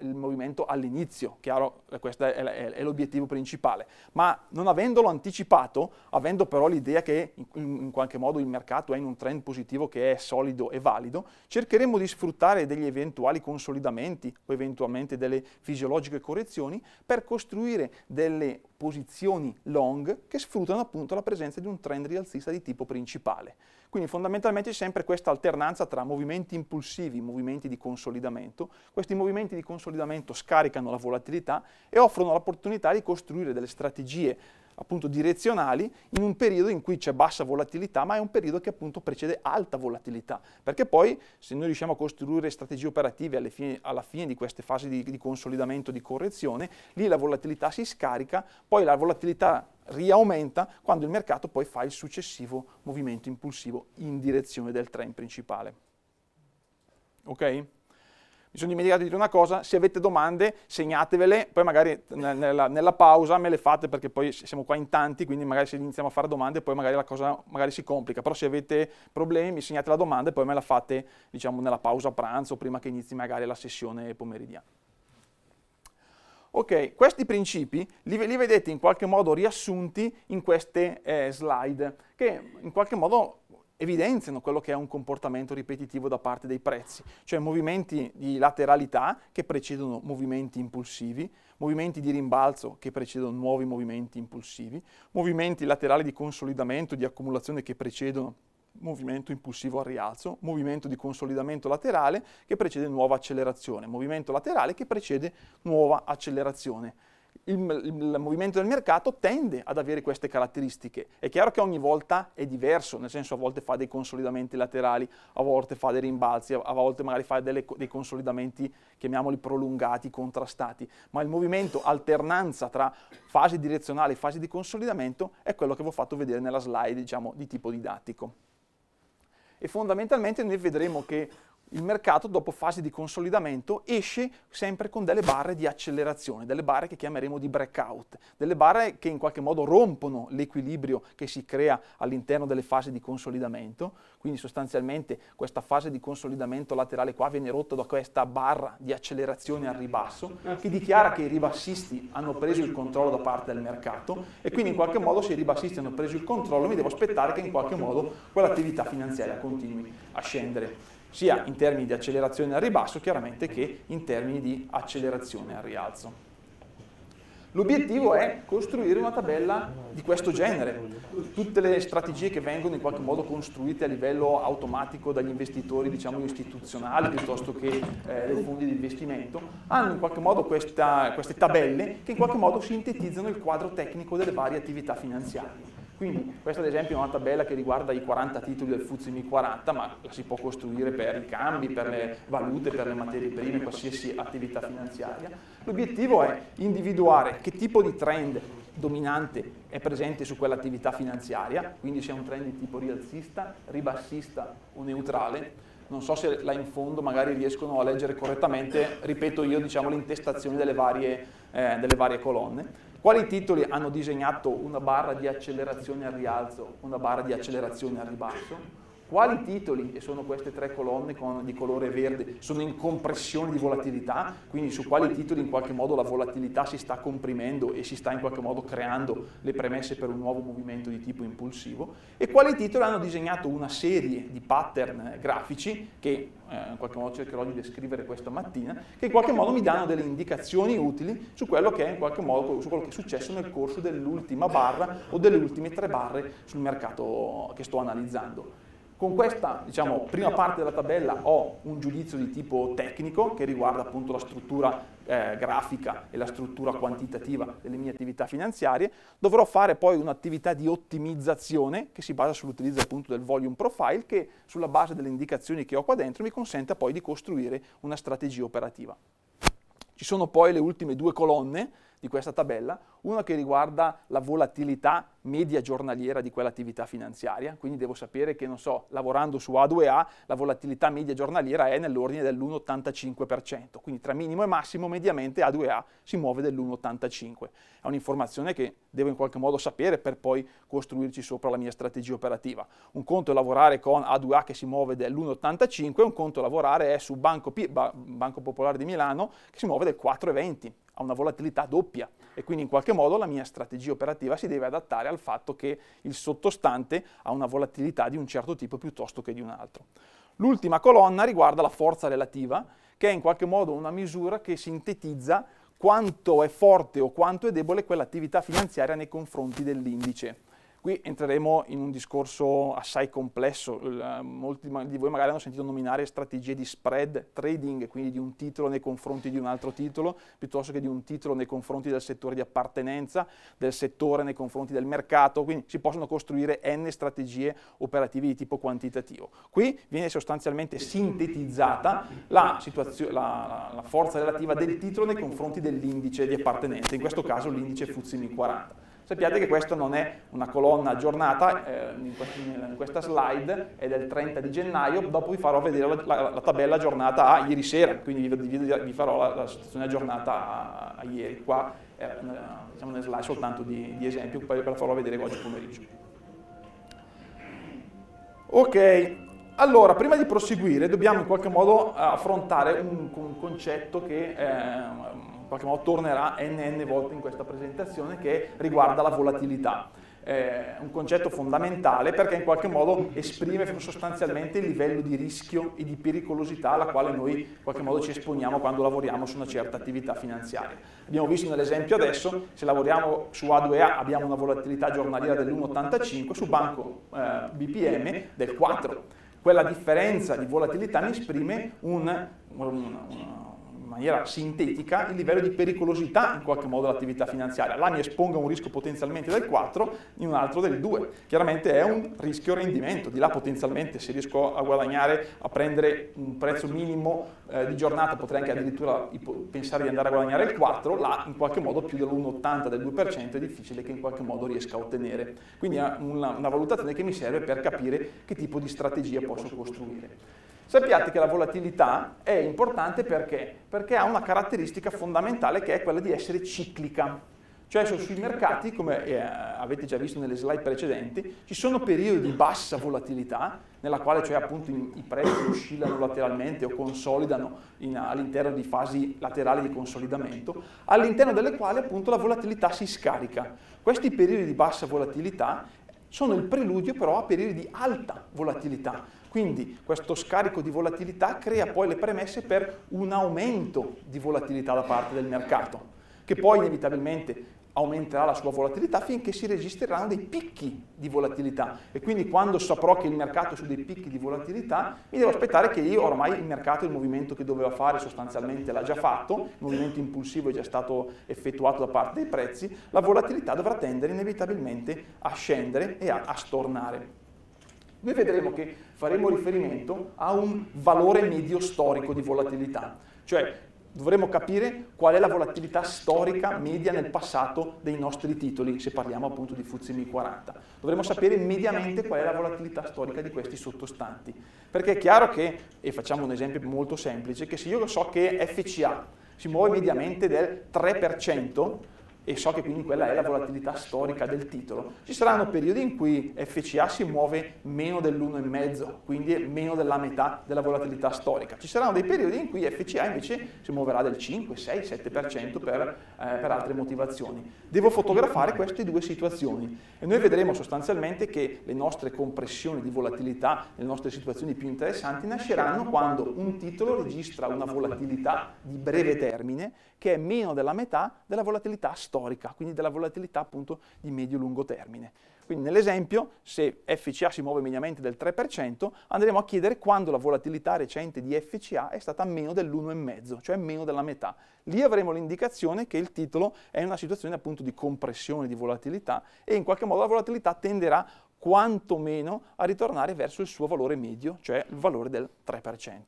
il movimento all'inizio, chiaro, eh, questo è, è, è l'obiettivo principale, ma non avendolo anticipato, avendo però l'idea che in, in, qualche modo il mercato è in un trend positivo che è solido e valido, cercheremo di sfruttare degli eventuali consolidamenti o eventualmente delle fisiologiche correzioni per costruire delle posizioni long che sfruttano appunto la presenza di un trend rialzista di tipo principale. Quindi fondamentalmente c'è sempre questa alternanza tra movimenti impulsivi, movimenti di consolidamento. Questi movimenti di consolidamento scaricano la volatilità e offrono l'opportunità di costruire delle strategie appunto direzionali in un periodo in cui c'è bassa volatilità, ma è un periodo che appunto precede alta volatilità, perché poi se noi riusciamo a costruire strategie operative fine, alla fine di queste fasi di, di consolidamento, di correzione, lì la volatilità si scarica, poi la volatilità riaumenta quando il mercato poi fa il successivo movimento impulsivo in direzione del trend principale. Ok? mi sono dimenticato di dire una cosa, se avete domande segnatevele, poi magari nella, nella, pausa me le fate perché poi siamo qua in tanti, quindi magari se iniziamo a fare domande poi magari la cosa magari si complica, però se avete problemi mi segnate la domanda e poi me la fate diciamo nella pausa pranzo prima che inizi magari la sessione pomeridiana. Ok, questi principi li, li, vedete in qualche modo riassunti in queste eh, slide, che in qualche modo evidenziano quello che è un comportamento ripetitivo da parte dei prezzi, cioè movimenti di lateralità che precedono movimenti impulsivi, movimenti di rimbalzo che precedono nuovi movimenti impulsivi, movimenti laterali di consolidamento, di accumulazione che precedono movimento impulsivo al rialzo, movimento di consolidamento laterale che precede nuova accelerazione, movimento laterale che precede nuova accelerazione il, il, movimento del mercato tende ad avere queste caratteristiche. È chiaro che ogni volta è diverso, nel senso a volte fa dei consolidamenti laterali, a volte fa dei rimbalzi, a volte magari fa delle, dei consolidamenti, chiamiamoli prolungati, contrastati, ma il movimento, alternanza tra fase direzionale e fase di consolidamento è quello che vi ho fatto vedere nella slide diciamo, di tipo didattico. E fondamentalmente noi vedremo che il mercato dopo fasi di consolidamento esce sempre con delle barre di accelerazione, delle barre che chiameremo di breakout, delle barre che in qualche modo rompono l'equilibrio che si crea all'interno delle fasi di consolidamento, quindi sostanzialmente questa fase di consolidamento laterale qua viene rotta da questa barra di accelerazione al ribasso che dichiara che i ribassisti hanno preso il controllo da parte del mercato e quindi in qualche modo se i ribassisti hanno preso il controllo mi devo aspettare che in qualche modo quell'attività finanziaria continui a scendere sia in termini di accelerazione al ribasso chiaramente che in termini di accelerazione al rialzo. L'obiettivo è costruire una tabella di questo genere. Tutte le strategie che vengono in qualche modo costruite a livello automatico dagli investitori diciamo, istituzionali piuttosto che eh, dai fondi di investimento hanno in qualche modo questa, queste tabelle che in qualche modo sintetizzano il quadro tecnico delle varie attività finanziarie. Quindi questa ad esempio è una tabella che riguarda i 40 titoli del FUZIMI 40, ma la si può costruire per i cambi, per le valute, per le materie prime, qualsiasi attività finanziaria. L'obiettivo è individuare che tipo di trend dominante è presente su quell'attività finanziaria, quindi se è un trend di tipo rialzista, ribassista o neutrale, non so se là in fondo magari riescono a leggere correttamente, ripeto io, diciamo, l'intestazione delle varie, eh, delle varie colonne quali titoli hanno disegnato una barra di accelerazione al rialzo, una barra di accelerazione al ribasso? Quali titoli, e sono queste tre colonne con, di colore verde, sono in compressione di volatilità, quindi su quali titoli in qualche modo la volatilità si sta comprimendo e si sta in qualche modo creando le premesse per un nuovo movimento di tipo impulsivo, e quali titoli hanno disegnato una serie di pattern eh, grafici che eh, in qualche modo cercherò di descrivere questa mattina, che in qualche modo mi danno delle indicazioni utili su quello che è in qualche modo su quello che è successo nel corso dell'ultima barra o delle ultime tre barre sul mercato che sto analizzando. Con questa diciamo, diciamo prima parte della tabella ho un giudizio di tipo tecnico che riguarda appunto la struttura eh, grafica e la struttura quantitativa delle mie attività finanziarie. Dovrò fare poi un'attività di ottimizzazione che si basa sull'utilizzo appunto del volume profile che sulla base delle indicazioni che ho qua dentro mi consenta poi di costruire una strategia operativa. Ci sono poi le ultime due colonne di questa tabella, una che riguarda la volatilità media giornaliera di quell'attività finanziaria, quindi devo sapere che, non so, lavorando su A2A la volatilità media giornaliera è nell'ordine dell'1,85%, quindi tra minimo e massimo mediamente A2A si muove dell'1,85%. È un'informazione che devo in qualche modo sapere per poi costruirci sopra la mia strategia operativa. Un conto è lavorare con A2A che si muove dell'1,85%, un conto è lavorare è su Banco, P Banco Popolare di Milano che si muove del 4,20%, ha una volatilità doppia e quindi in qualche modo la mia strategia operativa si deve adattare al fatto che il sottostante ha una volatilità di un certo tipo piuttosto che di un altro. L'ultima colonna riguarda la forza relativa, che è in qualche modo una misura che sintetizza quanto è forte o quanto è debole quell'attività finanziaria nei confronti dell'indice. Qui entreremo in un discorso assai complesso, molti di voi magari hanno sentito nominare strategie di spread trading, quindi di un titolo nei confronti di un altro titolo, piuttosto che di un titolo nei confronti del settore di appartenenza, del settore nei confronti del mercato, quindi si possono costruire n strategie operative di tipo quantitativo. Qui viene sostanzialmente sintetizzata la, la, la forza relativa del titolo nei confronti dell'indice di appartenenza, in questo caso l'indice FTSE 40. Sappiate che questa non è una colonna aggiornata, eh, in questa slide è del 30 di gennaio, dopo vi farò vedere la, la, la tabella aggiornata a ieri sera, quindi vi, vi, vi farò la, la, situazione aggiornata a, a ieri, qua è eh, una, diciamo una slide soltanto di, di esempio, poi ve la farò vedere oggi pomeriggio. Ok, allora, prima di proseguire dobbiamo in qualche modo eh, affrontare un, un concetto che eh, qualche modo tornerà nn volte in questa presentazione, che riguarda la volatilità. È un concetto fondamentale perché in qualche modo esprime sostanzialmente il livello di rischio e di pericolosità alla quale noi in qualche modo ci esponiamo quando lavoriamo su una certa attività finanziaria. Abbiamo visto nell'esempio adesso, se lavoriamo su A2A abbiamo una volatilità giornaliera dell'1,85, su banco eh, BPM del 4. Quella differenza di volatilità mi esprime un, un, un maniera sintetica il livello di pericolosità in qualche modo dell'attività finanziaria. Là mi espongo a un rischio potenzialmente del 4, in un altro del 2. Chiaramente è un rischio rendimento, di là potenzialmente se riesco a guadagnare, a prendere un prezzo minimo eh, di giornata, potrei anche addirittura pensare di andare a guadagnare il 4, là in qualche modo più dell'1,80 del 2% è difficile che in qualche modo riesca a ottenere. Quindi è una, una valutazione che mi serve per capire che tipo di strategia posso costruire. Sappiate che la volatilità è importante perché? Perché ha una caratteristica fondamentale che è quella di essere ciclica. Cioè sui mercati, come eh, avete già visto nelle slide precedenti, ci sono periodi di bassa volatilità, nella quale cioè, appunto, i prezzi oscillano lateralmente o consolidano all'interno di fasi laterali di consolidamento, all'interno delle quali appunto, la volatilità si scarica. Questi periodi di bassa volatilità sono il preludio però a periodi di alta volatilità, quindi questo scarico di volatilità crea poi le premesse per un aumento di volatilità da parte del mercato, che poi inevitabilmente aumenterà la sua volatilità finché si registreranno dei picchi di volatilità e quindi quando saprò che il mercato è su dei picchi di volatilità mi devo aspettare che io ormai il mercato il movimento che doveva fare sostanzialmente l'ha già fatto, il movimento impulsivo è già stato effettuato da parte dei prezzi, la volatilità dovrà tendere inevitabilmente a scendere e a, a stornare. Noi vedremo che faremo riferimento a un valore medio storico di volatilità, cioè dovremo capire qual è la volatilità storica media nel passato dei nostri titoli, se parliamo appunto di Fuzzi 40. Dovremo sapere mediamente qual è la volatilità storica di questi sottostanti, perché è chiaro che, e facciamo un esempio molto semplice, che se io so che FCA si muove mediamente del 3%, e so che quindi quella è la volatilità storica del titolo. Ci saranno periodi in cui FCA si muove meno dell'1,5, quindi meno della metà della volatilità storica. Ci saranno dei periodi in cui FCA invece si muoverà del 5, 6, 7% per, eh, per altre motivazioni. Devo fotografare queste due situazioni e noi vedremo sostanzialmente che le nostre compressioni di volatilità, le nostre situazioni più interessanti nasceranno quando un titolo registra una volatilità di breve termine che è meno della metà della volatilità storica, quindi della volatilità appunto di medio-lungo termine. Quindi nell'esempio, se FCA si muove mediamente del 3%, andremo a chiedere quando la volatilità recente di FCA è stata meno dell'1,5, cioè meno della metà. Lì avremo l'indicazione che il titolo è in una situazione appunto di compressione di volatilità e in qualche modo la volatilità tenderà quantomeno a ritornare verso il suo valore medio, cioè il valore del 3%.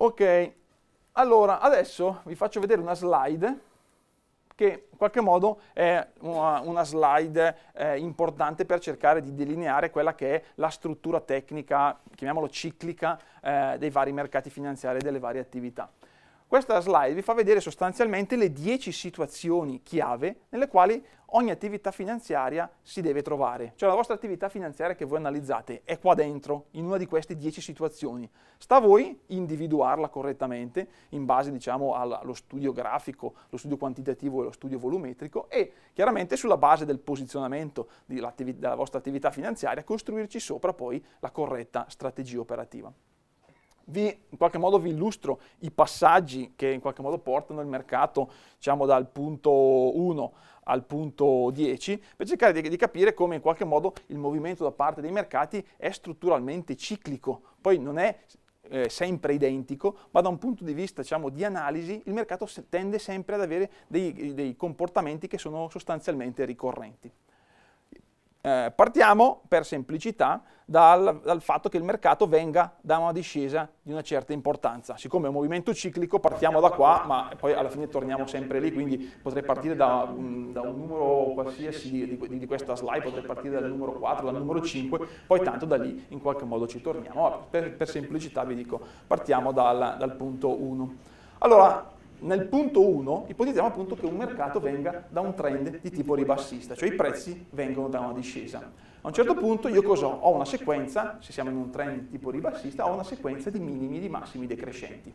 Ok, allora, adesso vi faccio vedere una slide che in qualche modo è una, una slide eh, importante per cercare di delineare quella che è la struttura tecnica, chiamiamolo ciclica, eh, dei vari mercati finanziari e delle varie attività. Questa slide vi fa vedere sostanzialmente le 10 situazioni chiave nelle quali ogni attività finanziaria si deve trovare. Cioè la vostra attività finanziaria che voi analizzate è qua dentro, in una di queste 10 situazioni. Sta a voi individuarla correttamente in base diciamo, allo studio grafico, lo studio quantitativo e lo studio volumetrico e chiaramente sulla base del posizionamento della vostra attività finanziaria costruirci sopra poi la corretta strategia operativa vi, in qualche modo vi illustro i passaggi che in qualche modo portano il mercato diciamo, dal punto 1 al punto 10 per cercare di, di, capire come in qualche modo il movimento da parte dei mercati è strutturalmente ciclico, poi non è eh, sempre identico, ma da un punto di vista diciamo, di analisi il mercato tende sempre ad avere dei, dei comportamenti che sono sostanzialmente ricorrenti. Eh, partiamo, per semplicità, dal, dal, fatto che il mercato venga da una discesa di una certa importanza. Siccome è un movimento ciclico, partiamo da qua, ma poi alla fine torniamo sempre lì, quindi potrei partire da, um, da un numero qualsiasi di, di, di, questa slide, potrei partire dal numero 4, dal numero 5, poi tanto da lì in qualche modo ci torniamo. Per, per semplicità vi dico, partiamo dal, dal punto 1. Allora, nel punto 1 ipotizziamo appunto che un mercato venga da un trend di tipo ribassista, cioè i prezzi vengono da una discesa. A un certo punto io cosa ho? Ho una sequenza, se siamo in un trend di tipo ribassista, ho una sequenza di minimi e di massimi decrescenti.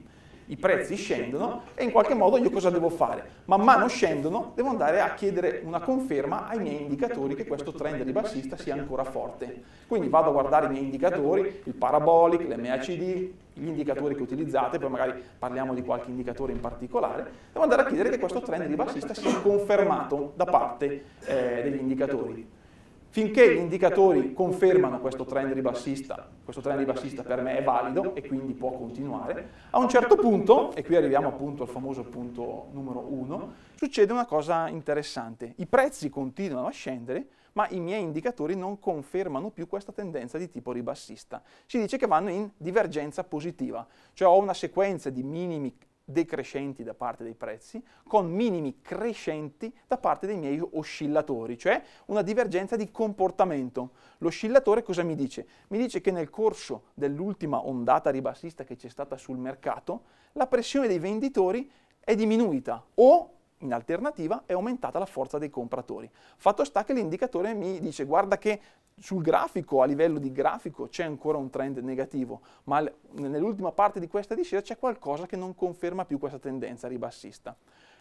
I prezzi scendono e in qualche modo io cosa devo fare? Man mano scendono, devo andare a chiedere una conferma ai miei indicatori che questo trend ribassista sia ancora forte. Quindi vado a guardare i miei indicatori, il parabolic, l'MACD, gli indicatori che utilizzate, poi magari parliamo di qualche indicatore in particolare, devo andare a chiedere che questo trend ribassista sia confermato da parte eh, degli indicatori. Finché gli indicatori confermano questo trend ribassista, questo trend ribassista per me è valido e quindi può continuare, a un certo punto, e qui arriviamo appunto al famoso punto numero 1, succede una cosa interessante, i prezzi continuano a scendere, ma i miei indicatori non confermano più questa tendenza di tipo ribassista. Si dice che vanno in divergenza positiva, cioè ho una sequenza di minimi decrescenti da parte dei prezzi con minimi crescenti da parte dei miei oscillatori, cioè una divergenza di comportamento. L'oscillatore cosa mi dice? Mi dice che nel corso dell'ultima ondata ribassista che c'è stata sul mercato, la pressione dei venditori è diminuita o in alternativa è aumentata la forza dei compratori. Fatto sta che l'indicatore mi dice guarda che sul grafico, a livello di grafico, c'è ancora un trend negativo, ma nell'ultima parte di questa discesa c'è qualcosa che non conferma più questa tendenza ribassista.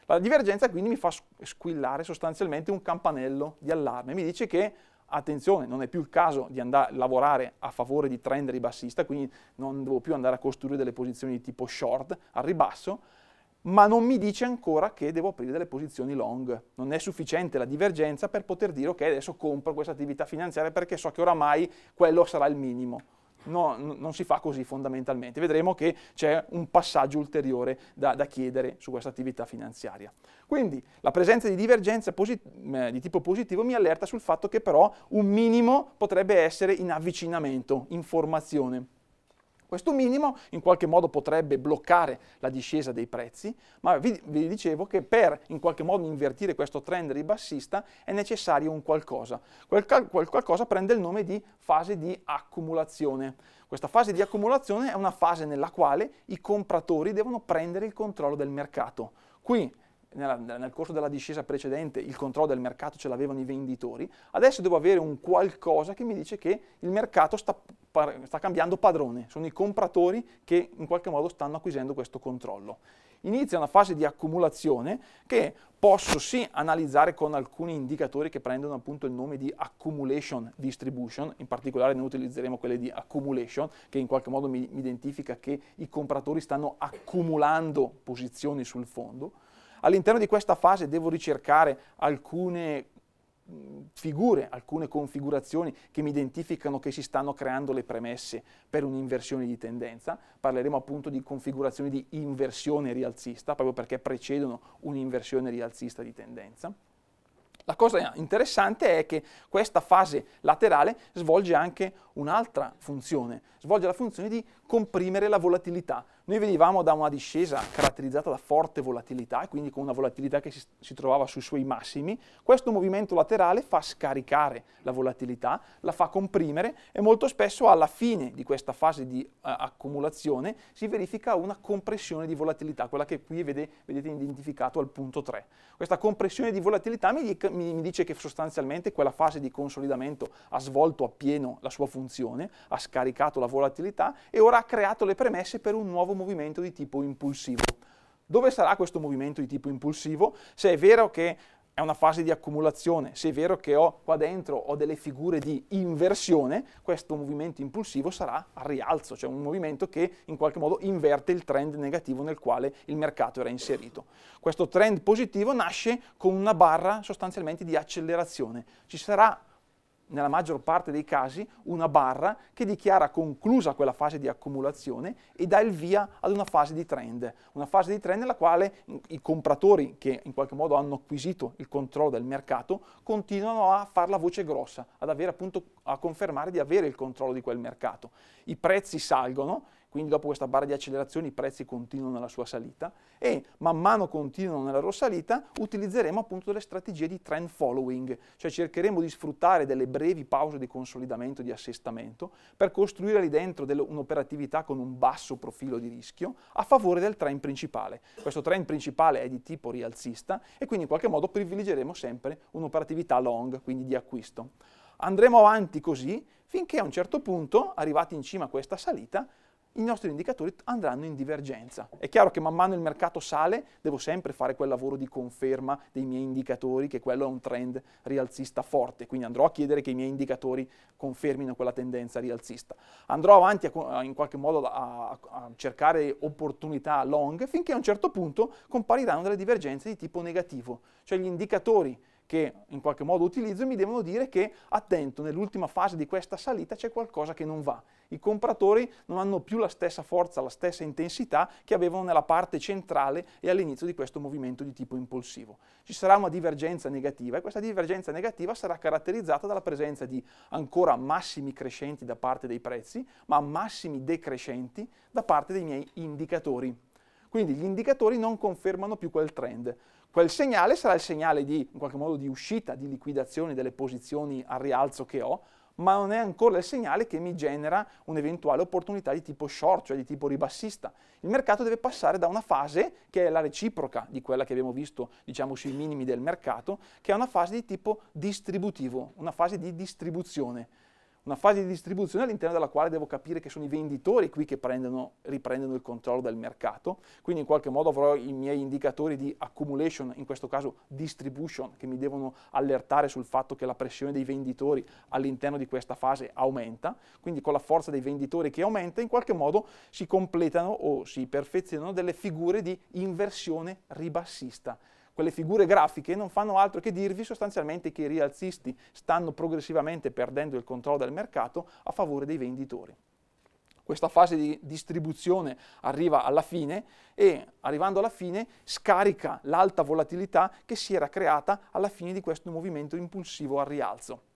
La divergenza quindi mi fa squillare sostanzialmente un campanello di allarme, mi dice che attenzione, non è più il caso di andare a lavorare a favore di trend ribassista, quindi non devo più andare a costruire delle posizioni di tipo short al ribasso, ma non mi dice ancora che devo aprire delle posizioni long. Non è sufficiente la divergenza per poter dire ok adesso compro questa attività finanziaria perché so che oramai quello sarà il minimo. No, non si fa così fondamentalmente, vedremo che c'è un passaggio ulteriore da, da chiedere su questa attività finanziaria. Quindi la presenza di divergenza eh, di tipo positivo mi allerta sul fatto che però un minimo potrebbe essere in avvicinamento, in formazione. Questo minimo in qualche modo potrebbe bloccare la discesa dei prezzi, ma vi, vi dicevo che per in qualche modo invertire questo trend ribassista è necessario un qualcosa. Quel, quel qualcosa prende il nome di fase di accumulazione. Questa fase di accumulazione è una fase nella quale i compratori devono prendere il controllo del mercato. Qui nella, nel corso della discesa precedente il controllo del mercato ce l'avevano i venditori, adesso devo avere un qualcosa che mi dice che il mercato sta, sta cambiando padrone, sono i compratori che in qualche modo stanno acquisendo questo controllo inizia una fase di accumulazione che posso sì analizzare con alcuni indicatori che prendono appunto il nome di accumulation distribution, in particolare noi utilizzeremo quelle di accumulation che in qualche modo mi, mi identifica che i compratori stanno accumulando posizioni sul fondo, All'interno di questa fase devo ricercare alcune mm, figure, alcune configurazioni che mi identificano che si stanno creando le premesse per un'inversione di tendenza. Parleremo appunto di configurazioni di inversione rialzista, proprio perché precedono un'inversione rialzista di tendenza. La cosa interessante è che questa fase laterale svolge anche un'altra funzione, svolge la funzione di comprimere la volatilità. Noi venivamo da una discesa caratterizzata da forte volatilità, e quindi con una volatilità che si, si trovava sui suoi massimi, questo movimento laterale fa scaricare la volatilità, la fa comprimere e molto spesso alla fine di questa fase di uh, accumulazione si verifica una compressione di volatilità, quella che qui vede, vedete identificato al punto 3. Questa compressione di volatilità mi, dica, mi, mi dice che sostanzialmente quella fase di consolidamento ha svolto appieno la sua funzione funzione, ha scaricato la volatilità e ora ha creato le premesse per un nuovo movimento di tipo impulsivo. Dove sarà questo movimento di tipo impulsivo? Se è vero che è una fase di accumulazione, se è vero che ho qua dentro ho delle figure di inversione, questo movimento impulsivo sarà a rialzo, cioè un movimento che in qualche modo inverte il trend negativo nel quale il mercato era inserito. Questo trend positivo nasce con una barra sostanzialmente di accelerazione. Ci sarà nella maggior parte dei casi, una barra che dichiara conclusa quella fase di accumulazione e dà il via ad una fase di trend, una fase di trend nella quale mm, i compratori che in qualche modo hanno acquisito il controllo del mercato continuano a far la voce grossa, ad avere appunto a confermare di avere il controllo di quel mercato. I prezzi salgono quindi dopo questa barra di accelerazione i prezzi continuano nella sua salita e man mano continuano nella loro salita utilizzeremo appunto delle strategie di trend following, cioè cercheremo di sfruttare delle brevi pause di consolidamento, di assestamento per costruire lì dentro un'operatività con un basso profilo di rischio a favore del trend principale. Questo trend principale è di tipo rialzista e quindi in qualche modo privilegeremo sempre un'operatività long, quindi di acquisto. Andremo avanti così finché a un certo punto, arrivati in cima a questa salita, i nostri indicatori andranno in divergenza. È chiaro che man mano il mercato sale, devo sempre fare quel lavoro di conferma dei miei indicatori, che quello è un trend rialzista forte, quindi andrò a chiedere che i miei indicatori confermino quella tendenza rialzista. Andrò avanti a, in qualche modo a, a cercare opportunità long finché a un certo punto compariranno delle divergenze di tipo negativo, cioè gli indicatori che in qualche modo utilizzo e mi devono dire che, attento, nell'ultima fase di questa salita c'è qualcosa che non va. I compratori non hanno più la stessa forza, la stessa intensità che avevano nella parte centrale e all'inizio di questo movimento di tipo impulsivo. Ci sarà una divergenza negativa e questa divergenza negativa sarà caratterizzata dalla presenza di ancora massimi crescenti da parte dei prezzi, ma massimi decrescenti da parte dei miei indicatori. Quindi gli indicatori non confermano più quel trend. Quel segnale sarà il segnale di, in qualche modo, di uscita, di liquidazione delle posizioni al rialzo che ho, ma non è ancora il segnale che mi genera un'eventuale opportunità di tipo short, cioè di tipo ribassista. Il mercato deve passare da una fase che è la reciproca di quella che abbiamo visto diciamo, sui minimi del mercato, che è una fase di tipo distributivo, una fase di distribuzione una fase di distribuzione all'interno della quale devo capire che sono i venditori qui che prendono, riprendono il controllo del mercato, quindi in qualche modo avrò i miei indicatori di accumulation, in questo caso distribution, che mi devono allertare sul fatto che la pressione dei venditori all'interno di questa fase aumenta, quindi con la forza dei venditori che aumenta in qualche modo si completano o si perfezionano delle figure di inversione ribassista, quelle figure grafiche non fanno altro che dirvi sostanzialmente che i rialzisti stanno progressivamente perdendo il controllo del mercato a favore dei venditori. Questa fase di distribuzione arriva alla fine e arrivando alla fine scarica l'alta volatilità che si era creata alla fine di questo movimento impulsivo al rialzo.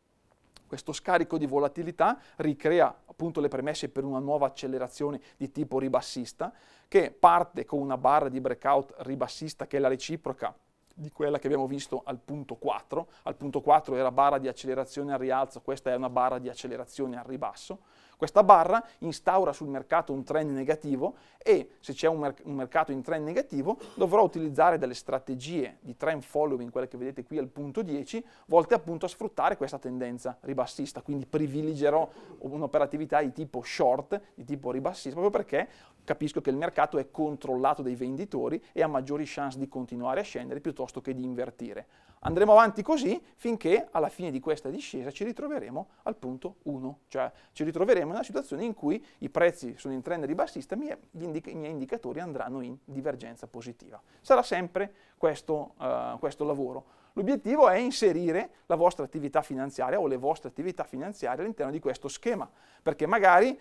Questo scarico di volatilità ricrea appunto le premesse per una nuova accelerazione di tipo ribassista che parte con una barra di breakout ribassista che è la reciproca di quella che abbiamo visto al punto 4. Al punto 4 era barra di accelerazione al rialzo, questa è una barra di accelerazione al ribasso. Questa barra instaura sul mercato un trend negativo e se c'è un, merc un, mercato in trend negativo dovrò utilizzare delle strategie di trend following, quelle che vedete qui al punto 10, volte appunto a sfruttare questa tendenza ribassista, quindi privilegerò un'operatività di tipo short, di tipo ribassista, proprio perché capisco che il mercato è controllato dai venditori e ha maggiori chance di continuare a scendere piuttosto che di invertire. Andremo avanti così finché alla fine di questa discesa ci ritroveremo al punto 1, cioè ci ritroveremo in una situazione in cui i prezzi sono in trend ribassista e indica, i miei indicatori andranno in divergenza positiva. Sarà sempre questo, uh, questo lavoro. L'obiettivo è inserire la vostra attività finanziaria o le vostre attività finanziarie all'interno di questo schema, perché magari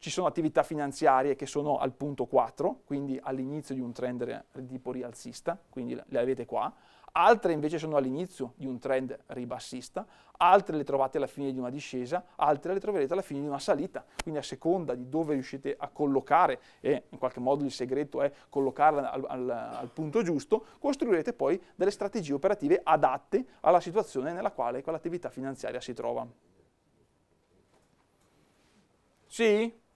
ci sono attività finanziarie che sono al punto 4, quindi all'inizio di un trend di tipo rialzista, quindi le avete qua. Altre invece sono all'inizio di un trend ribassista, altre le trovate alla fine di una discesa, altre le troverete alla fine di una salita. Quindi a seconda di dove riuscite a collocare, e in qualche modo il segreto è collocarla al, al, al punto giusto, costruirete poi delle strategie operative adatte alla situazione nella quale quell'attività finanziaria si trova. Sì?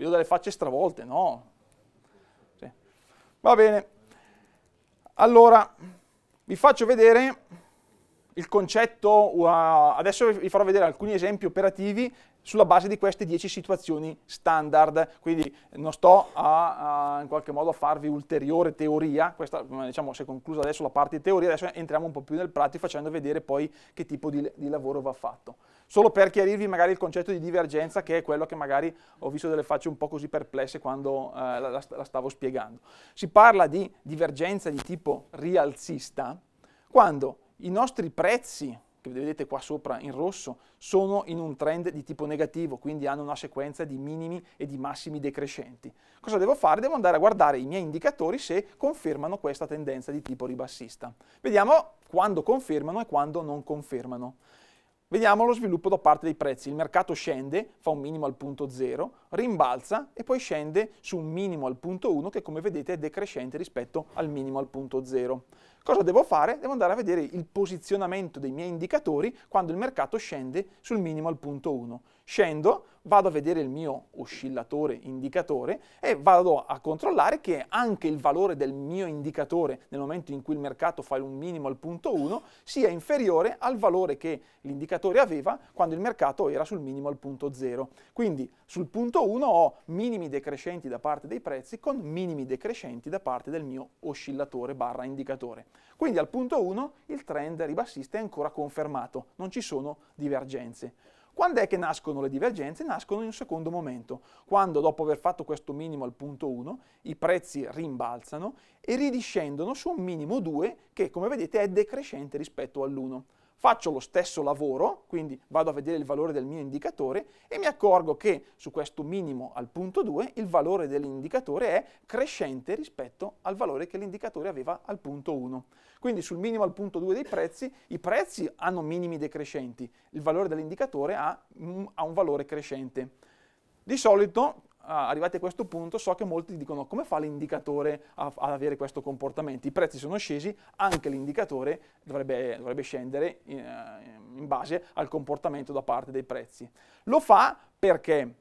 vedo delle facce stravolte, no. Sì. Va bene. Allora, vi faccio vedere il concetto, uh, adesso vi farò vedere alcuni esempi operativi sulla base di queste 10 situazioni standard, quindi non sto a, a in qualche modo a farvi ulteriore teoria, questa diciamo si è conclusa adesso la parte di teoria, adesso entriamo un po' più nel pratico facendo vedere poi che tipo di, di lavoro va fatto. Solo per chiarirvi magari il concetto di divergenza che è quello che magari ho visto delle facce un po' così perplesse quando eh, la, la stavo spiegando. Si parla di divergenza di tipo rialzista quando i nostri prezzi, che vedete qua sopra in rosso, sono in un trend di tipo negativo, quindi hanno una sequenza di minimi e di massimi decrescenti. Cosa devo fare? Devo andare a guardare i miei indicatori se confermano questa tendenza di tipo ribassista. Vediamo quando confermano e quando non confermano. Vediamo lo sviluppo da parte dei prezzi. Il mercato scende, fa un minimo al punto 0, rimbalza e poi scende su un minimo al punto 1 che come vedete è decrescente rispetto al minimo al punto 0. Cosa devo fare? Devo andare a vedere il posizionamento dei miei indicatori quando il mercato scende sul minimo al punto 1. Scendo, vado a vedere il mio oscillatore indicatore e vado a controllare che anche il valore del mio indicatore nel momento in cui il mercato fa un minimo al punto 1 sia inferiore al valore che l'indicatore aveva quando il mercato era sul minimo al punto 0. Quindi sul punto 1 ho minimi decrescenti da parte dei prezzi con minimi decrescenti da parte del mio oscillatore barra indicatore. Quindi al punto 1 il trend ribassista è ancora confermato, non ci sono divergenze. Quando è che nascono le divergenze? Nascono in un secondo momento, quando dopo aver fatto questo minimo al punto 1 i prezzi rimbalzano e ridiscendono su un minimo 2 che come vedete è decrescente rispetto all'1 faccio lo stesso lavoro, quindi vado a vedere il valore del mio indicatore e mi accorgo che su questo minimo al punto 2 il valore dell'indicatore è crescente rispetto al valore che l'indicatore aveva al punto 1. Quindi sul minimo al punto 2 dei prezzi, i prezzi hanno minimi decrescenti, il valore dell'indicatore ha, mm, ha un valore crescente. Di solito arrivati a questo punto so che molti dicono come fa l'indicatore ad avere questo comportamento, i prezzi sono scesi, anche l'indicatore dovrebbe, dovrebbe scendere in, eh, in base al comportamento da parte dei prezzi. Lo fa perché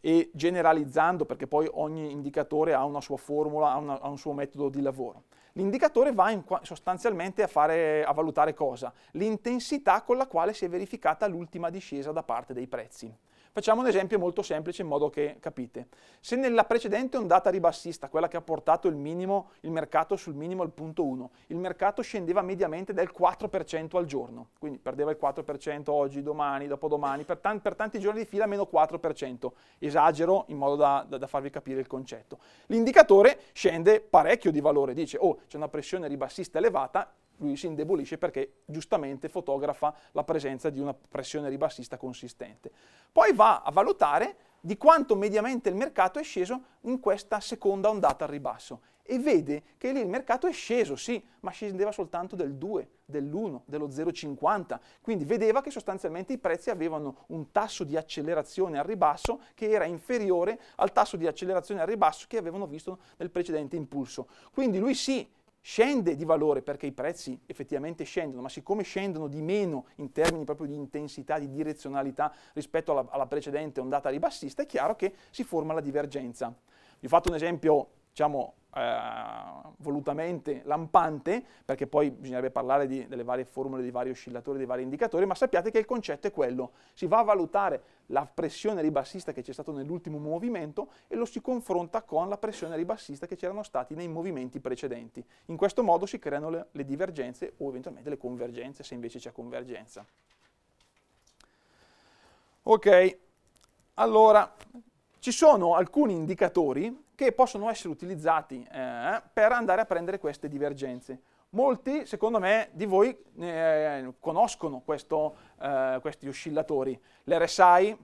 e generalizzando, perché poi ogni indicatore ha una sua formula, ha, una, ha un suo metodo di lavoro. L'indicatore va sostanzialmente a, fare, a valutare cosa? L'intensità con la quale si è verificata l'ultima discesa da parte dei prezzi. Facciamo un esempio molto semplice in modo che capite. Se nella precedente ondata ribassista, quella che ha portato il, minimo, il mercato sul minimo al punto 1, il mercato scendeva mediamente del 4% al giorno, quindi perdeva il 4% oggi, domani, dopodomani, per, tan per tanti giorni di fila meno 4%, esagero in modo da, da, da farvi capire il concetto. L'indicatore scende parecchio di valore, dice oh c'è una pressione ribassista elevata, lui si indebolisce perché giustamente fotografa la presenza di una pressione ribassista consistente. Poi va a valutare di quanto mediamente il mercato è sceso in questa seconda ondata al ribasso e vede che lì il mercato è sceso, sì, ma scendeva soltanto del 2, dell'1, dello 0,50, quindi vedeva che sostanzialmente i prezzi avevano un tasso di accelerazione al ribasso che era inferiore al tasso di accelerazione al ribasso che avevano visto nel precedente impulso. Quindi lui sì, scende di valore perché i prezzi effettivamente scendono, ma siccome scendono di meno in termini proprio di intensità, di direzionalità rispetto alla, alla precedente ondata ribassista, è chiaro che si forma la divergenza. Vi ho fatto un esempio diciamo, eh, volutamente lampante, perché poi bisognerebbe parlare di, delle varie formule, dei vari oscillatori, dei vari indicatori, ma sappiate che il concetto è quello, si va a valutare la pressione ribassista che c'è stata nell'ultimo movimento e lo si confronta con la pressione ribassista che c'erano stati nei movimenti precedenti. In questo modo si creano le, le divergenze o eventualmente le convergenze, se invece c'è convergenza. Ok, allora ci sono alcuni indicatori che possono essere utilizzati eh, per andare a prendere queste divergenze. Molti, secondo me, di voi eh, conoscono questo, eh, questi oscillatori, l'RSI,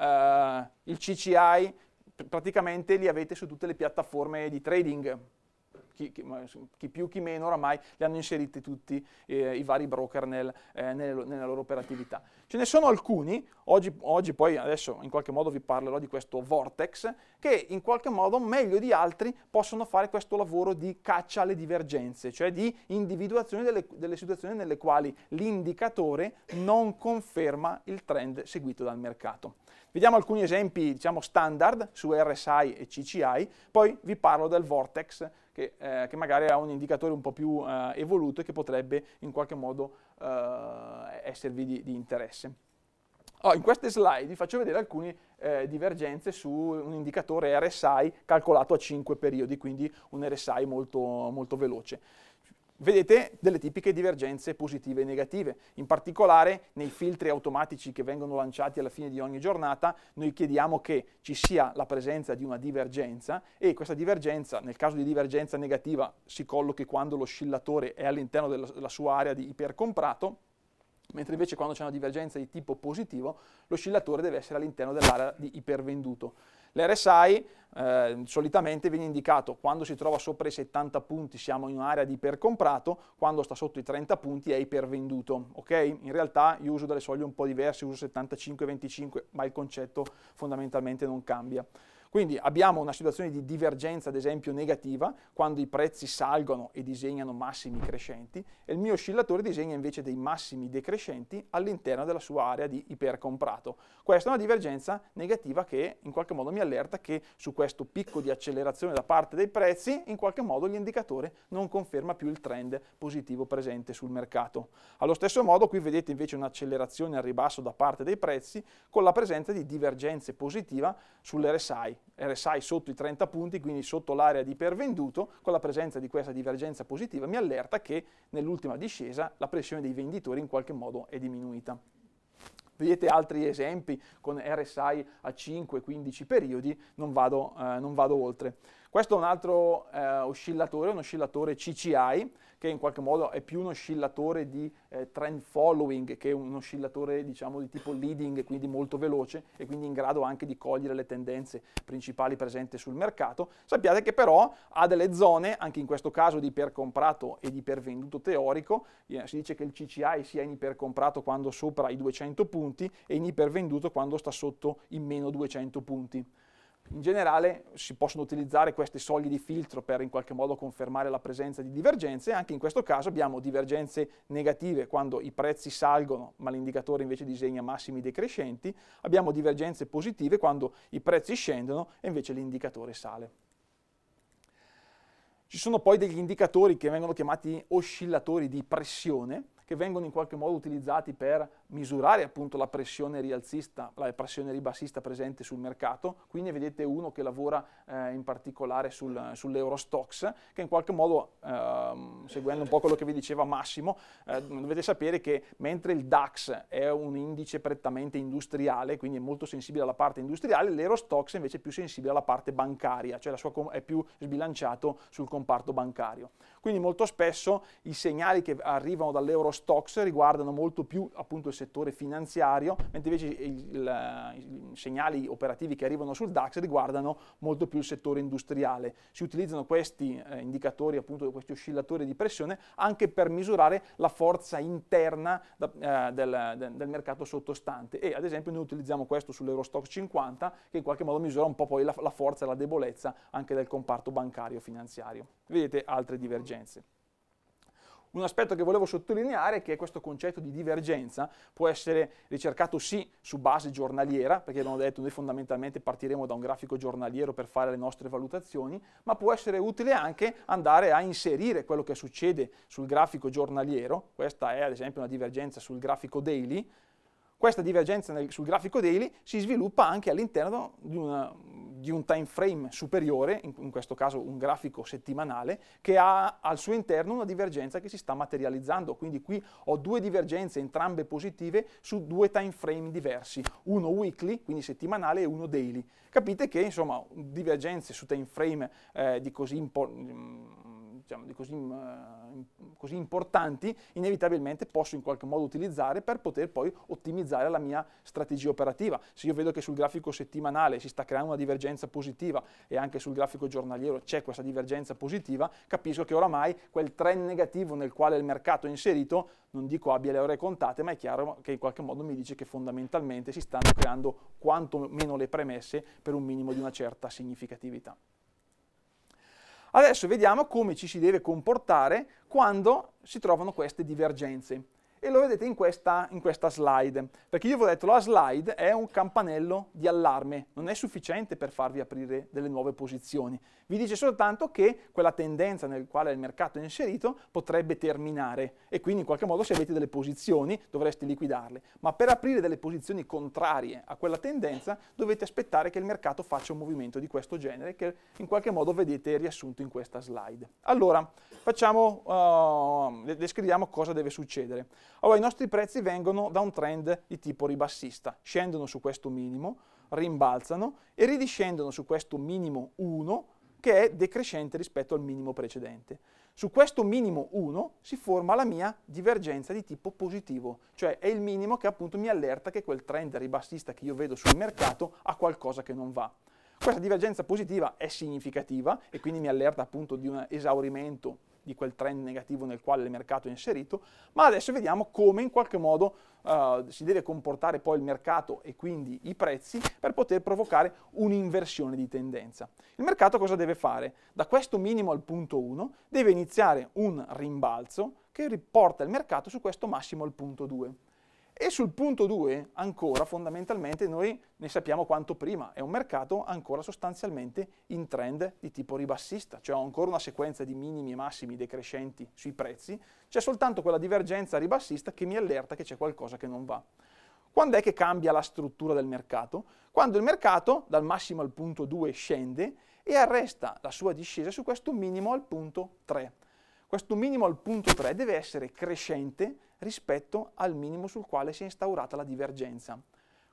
eh, il CCI, praticamente li avete su tutte le piattaforme di trading, chi, chi, più chi meno oramai li hanno inseriti tutti eh, i vari broker nel, eh, nel, nella loro operatività. Ce ne sono alcuni, oggi, oggi, poi adesso in qualche modo vi parlerò di questo Vortex, che in qualche modo meglio di altri possono fare questo lavoro di caccia alle divergenze, cioè di individuazione delle, delle situazioni nelle quali l'indicatore non conferma il trend seguito dal mercato. Vediamo alcuni esempi diciamo, standard su RSI e CCI, poi vi parlo del Vortex che, eh, che magari ha un indicatore un po' più eh, evoluto e che potrebbe in qualche modo eh, esservi di, di interesse. Oh, in queste slide vi faccio vedere alcune eh, divergenze su un indicatore RSI calcolato a 5 periodi, quindi un RSI molto, molto veloce vedete delle tipiche divergenze positive e negative. In particolare nei filtri automatici che vengono lanciati alla fine di ogni giornata noi chiediamo che ci sia la presenza di una divergenza e questa divergenza, nel caso di divergenza negativa, si collochi quando l'oscillatore è all'interno della sua area di ipercomprato mentre invece quando c'è una divergenza di tipo positivo l'oscillatore deve essere all'interno dell'area di ipervenduto. L'RSI eh, solitamente viene indicato quando si trova sopra i 70 punti siamo in un'area di ipercomprato, quando sta sotto i 30 punti è ipervenduto, ok? In realtà io uso delle soglie un po' diverse, uso 75-25, ma il concetto fondamentalmente non cambia. Quindi abbiamo una situazione di divergenza, ad esempio, negativa, quando i prezzi salgono e disegnano massimi crescenti, e il mio oscillatore disegna invece dei massimi decrescenti all'interno della sua area di ipercomprato. Questa è una divergenza negativa che in qualche modo mi allerta che su questo picco di accelerazione da parte dei prezzi, in qualche modo l'indicatore non conferma più il trend positivo presente sul mercato. Allo stesso modo qui vedete invece un'accelerazione al ribasso da parte dei prezzi con la presenza di divergenze positive sull'RSI RSI eh, sotto i 30 punti, quindi sotto l'area di pervenduto, con la presenza di questa divergenza positiva mi allerta che nell'ultima discesa la pressione dei venditori in qualche modo è diminuita. Vedete altri esempi con RSI a 5-15 periodi, non vado, eh, non vado, oltre. Questo è un altro eh, oscillatore, un oscillatore CCI, che in qualche modo è più un oscillatore di eh, trend following che un oscillatore diciamo di tipo leading, quindi molto veloce e quindi in grado anche di cogliere le tendenze principali presenti sul mercato. Sappiate che però ha delle zone, anche in questo caso di ipercomprato e di ipervenduto teorico, eh, si dice che il CCI sia in ipercomprato quando sopra i 200 punti e in ipervenduto quando sta sotto i meno 200 punti. In generale si possono utilizzare queste soglie di filtro per in qualche modo confermare la presenza di divergenze, anche in questo caso abbiamo divergenze negative quando i prezzi salgono ma l'indicatore invece disegna massimi decrescenti, abbiamo divergenze positive quando i prezzi scendono e invece l'indicatore sale. Ci sono poi degli indicatori che vengono chiamati oscillatori di pressione, che vengono in qualche modo utilizzati per misurare appunto la pressione rialzista, la pressione ribassista presente sul mercato. Qui ne vedete uno che lavora eh, in particolare sul, sull'Eurostox, che in qualche modo, ehm, seguendo un po' quello che vi diceva Massimo, eh, dovete sapere che mentre il DAX è un indice prettamente industriale, quindi è molto sensibile alla parte industriale, l'Eurostox invece è più sensibile alla parte bancaria, cioè è più sbilanciato sul comparto bancario. Quindi molto spesso i segnali che arrivano dall'Eurostox riguardano molto più appunto il settore finanziario, mentre invece i segnali operativi che arrivano sul DAX riguardano molto più il settore industriale. Si utilizzano questi eh, indicatori, appunto questi oscillatori di pressione, anche per misurare la forza interna da, eh, del, de, del, mercato sottostante. E ad esempio noi utilizziamo questo sull'Eurostox 50, che in qualche modo misura un po' poi la, la forza e la debolezza anche del comparto bancario finanziario. Vedete altre divergenze divergenze. Un aspetto che volevo sottolineare è che questo concetto di divergenza può essere ricercato sì su base giornaliera, perché abbiamo detto noi fondamentalmente partiremo da un grafico giornaliero per fare le nostre valutazioni, ma può essere utile anche andare a inserire quello che succede sul grafico giornaliero, questa è ad esempio una divergenza sul grafico daily, questa divergenza nel, sul grafico daily si sviluppa anche all'interno di, una, di, un time frame superiore, in, in, questo caso un grafico settimanale, che ha al suo interno una divergenza che si sta materializzando. Quindi qui ho due divergenze, entrambe positive, su due time frame diversi, uno weekly, quindi settimanale, e uno daily. Capite che insomma divergenze su time frame eh, di così importante mm, diciamo, così, mm, eh, così, importanti, inevitabilmente posso in qualche modo utilizzare per poter poi ottimizzare la mia strategia operativa. Se io vedo che sul grafico settimanale si sta creando una divergenza positiva e anche sul grafico giornaliero c'è questa divergenza positiva, capisco che oramai quel trend negativo nel quale il mercato è inserito, non dico abbia le ore contate, ma è chiaro che in qualche modo mi dice che fondamentalmente si stanno creando quantomeno le premesse per un minimo di una certa significatività. Adesso vediamo come ci si deve comportare quando si trovano queste divergenze e lo vedete in questa, in questa slide, perché io vi ho detto la slide è un campanello di allarme, non è sufficiente per farvi aprire delle nuove posizioni, vi dice soltanto che quella tendenza nel quale il mercato è inserito potrebbe terminare e quindi in qualche modo se avete delle posizioni dovreste liquidarle, ma per aprire delle posizioni contrarie a quella tendenza dovete aspettare che il mercato faccia un movimento di questo genere che in qualche modo vedete riassunto in questa slide. Allora, facciamo, uh, descriviamo cosa deve succedere. Allora i nostri prezzi vengono da un trend di tipo ribassista, scendono su questo minimo, rimbalzano e ridiscendono su questo minimo 1 che è decrescente rispetto al minimo precedente. Su questo minimo 1 si forma la mia divergenza di tipo positivo, cioè è il minimo che appunto mi allerta che quel trend ribassista che io vedo sul mercato ha qualcosa che non va. Questa divergenza positiva è significativa e quindi mi allerta appunto di un esaurimento di quel trend negativo nel quale il mercato è inserito, ma adesso vediamo come in qualche modo uh, si deve comportare poi il mercato e quindi i prezzi per poter provocare un'inversione di tendenza. Il mercato cosa deve fare? Da questo minimo al punto 1 deve iniziare un rimbalzo che riporta il mercato su questo massimo al punto 2. E sul punto 2, ancora fondamentalmente noi ne sappiamo quanto prima, è un mercato ancora sostanzialmente in trend di tipo ribassista, cioè ho ancora una sequenza di minimi e massimi decrescenti sui prezzi, c'è soltanto quella divergenza ribassista che mi allerta che c'è qualcosa che non va. Quando è che cambia la struttura del mercato? Quando il mercato dal massimo al punto 2 scende e arresta la sua discesa su questo minimo al punto 3. Questo minimo al punto 3 deve essere crescente rispetto al minimo sul quale si è instaurata la divergenza.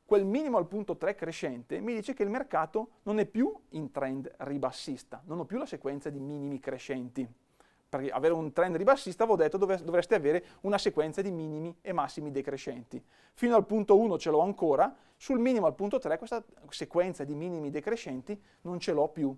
Quel minimo al punto 3 crescente mi dice che il mercato non è più in trend ribassista, non ho più la sequenza di minimi crescenti. Per avere un trend ribassista, avevo detto, dovreste avere una sequenza di minimi e massimi decrescenti. Fino al punto 1 ce l'ho ancora, sul minimo al punto 3 questa sequenza di minimi decrescenti non ce l'ho più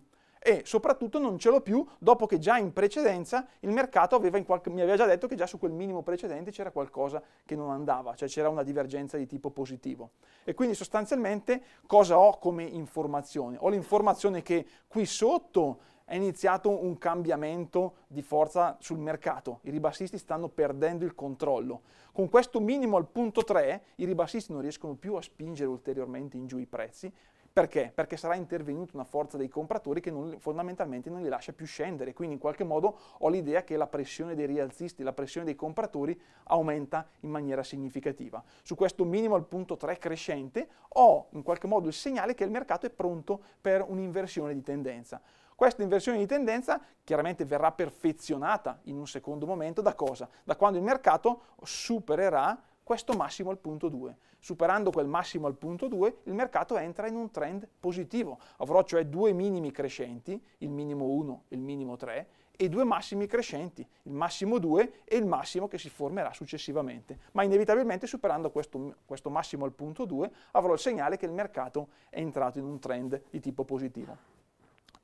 e soprattutto non ce l'ho più dopo che già in precedenza il mercato aveva qualche, mi aveva già detto che già su quel minimo precedente c'era qualcosa che non andava, cioè c'era una divergenza di tipo positivo. E quindi sostanzialmente cosa ho come informazione? Ho l'informazione che qui sotto è iniziato un cambiamento di forza sul mercato, i ribassisti stanno perdendo il controllo. Con questo minimo al punto 3 i ribassisti non riescono più a spingere ulteriormente in giù i prezzi, perché? Perché sarà intervenuta una forza dei compratori che non, fondamentalmente non li lascia più scendere, quindi in qualche modo ho l'idea che la pressione dei rialzisti, la pressione dei compratori aumenta in maniera significativa. Su questo minimo al punto 3 crescente ho in qualche modo il segnale che il mercato è pronto per un'inversione di tendenza. Questa inversione di tendenza chiaramente verrà perfezionata in un secondo momento da cosa? Da quando il mercato supererà questo massimo al punto 2 superando quel massimo al punto 2, il mercato entra in un trend positivo. Avrò cioè due minimi crescenti, il minimo 1 e il minimo 3, e due massimi crescenti, il massimo 2 e il massimo che si formerà successivamente. Ma inevitabilmente superando questo, questo massimo al punto 2 avrò il segnale che il mercato è entrato in un trend di tipo positivo.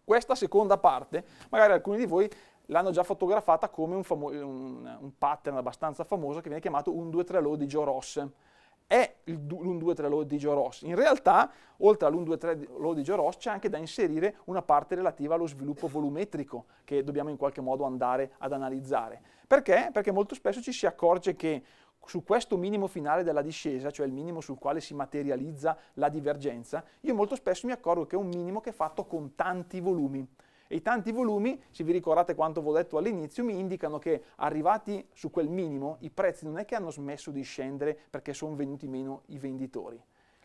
Questa seconda parte, magari alcuni di voi l'hanno già fotografata come un, un, un, pattern abbastanza famoso che viene chiamato 1-2-3 low di Joe Ross è l'1-2-3 load di Joe Ross. In realtà, oltre all'1-2-3 load di Joe Ross, c'è anche da inserire una parte relativa allo sviluppo volumetrico che dobbiamo in qualche modo andare ad analizzare. Perché? Perché molto spesso ci si accorge che su questo minimo finale della discesa, cioè il minimo sul quale si materializza la divergenza, io molto spesso mi accorgo che è un minimo che è fatto con tanti volumi. E i tanti volumi, se vi ricordate quanto vi ho detto all'inizio, mi indicano che arrivati su quel minimo i prezzi non è che hanno smesso di scendere perché sono venuti meno i venditori.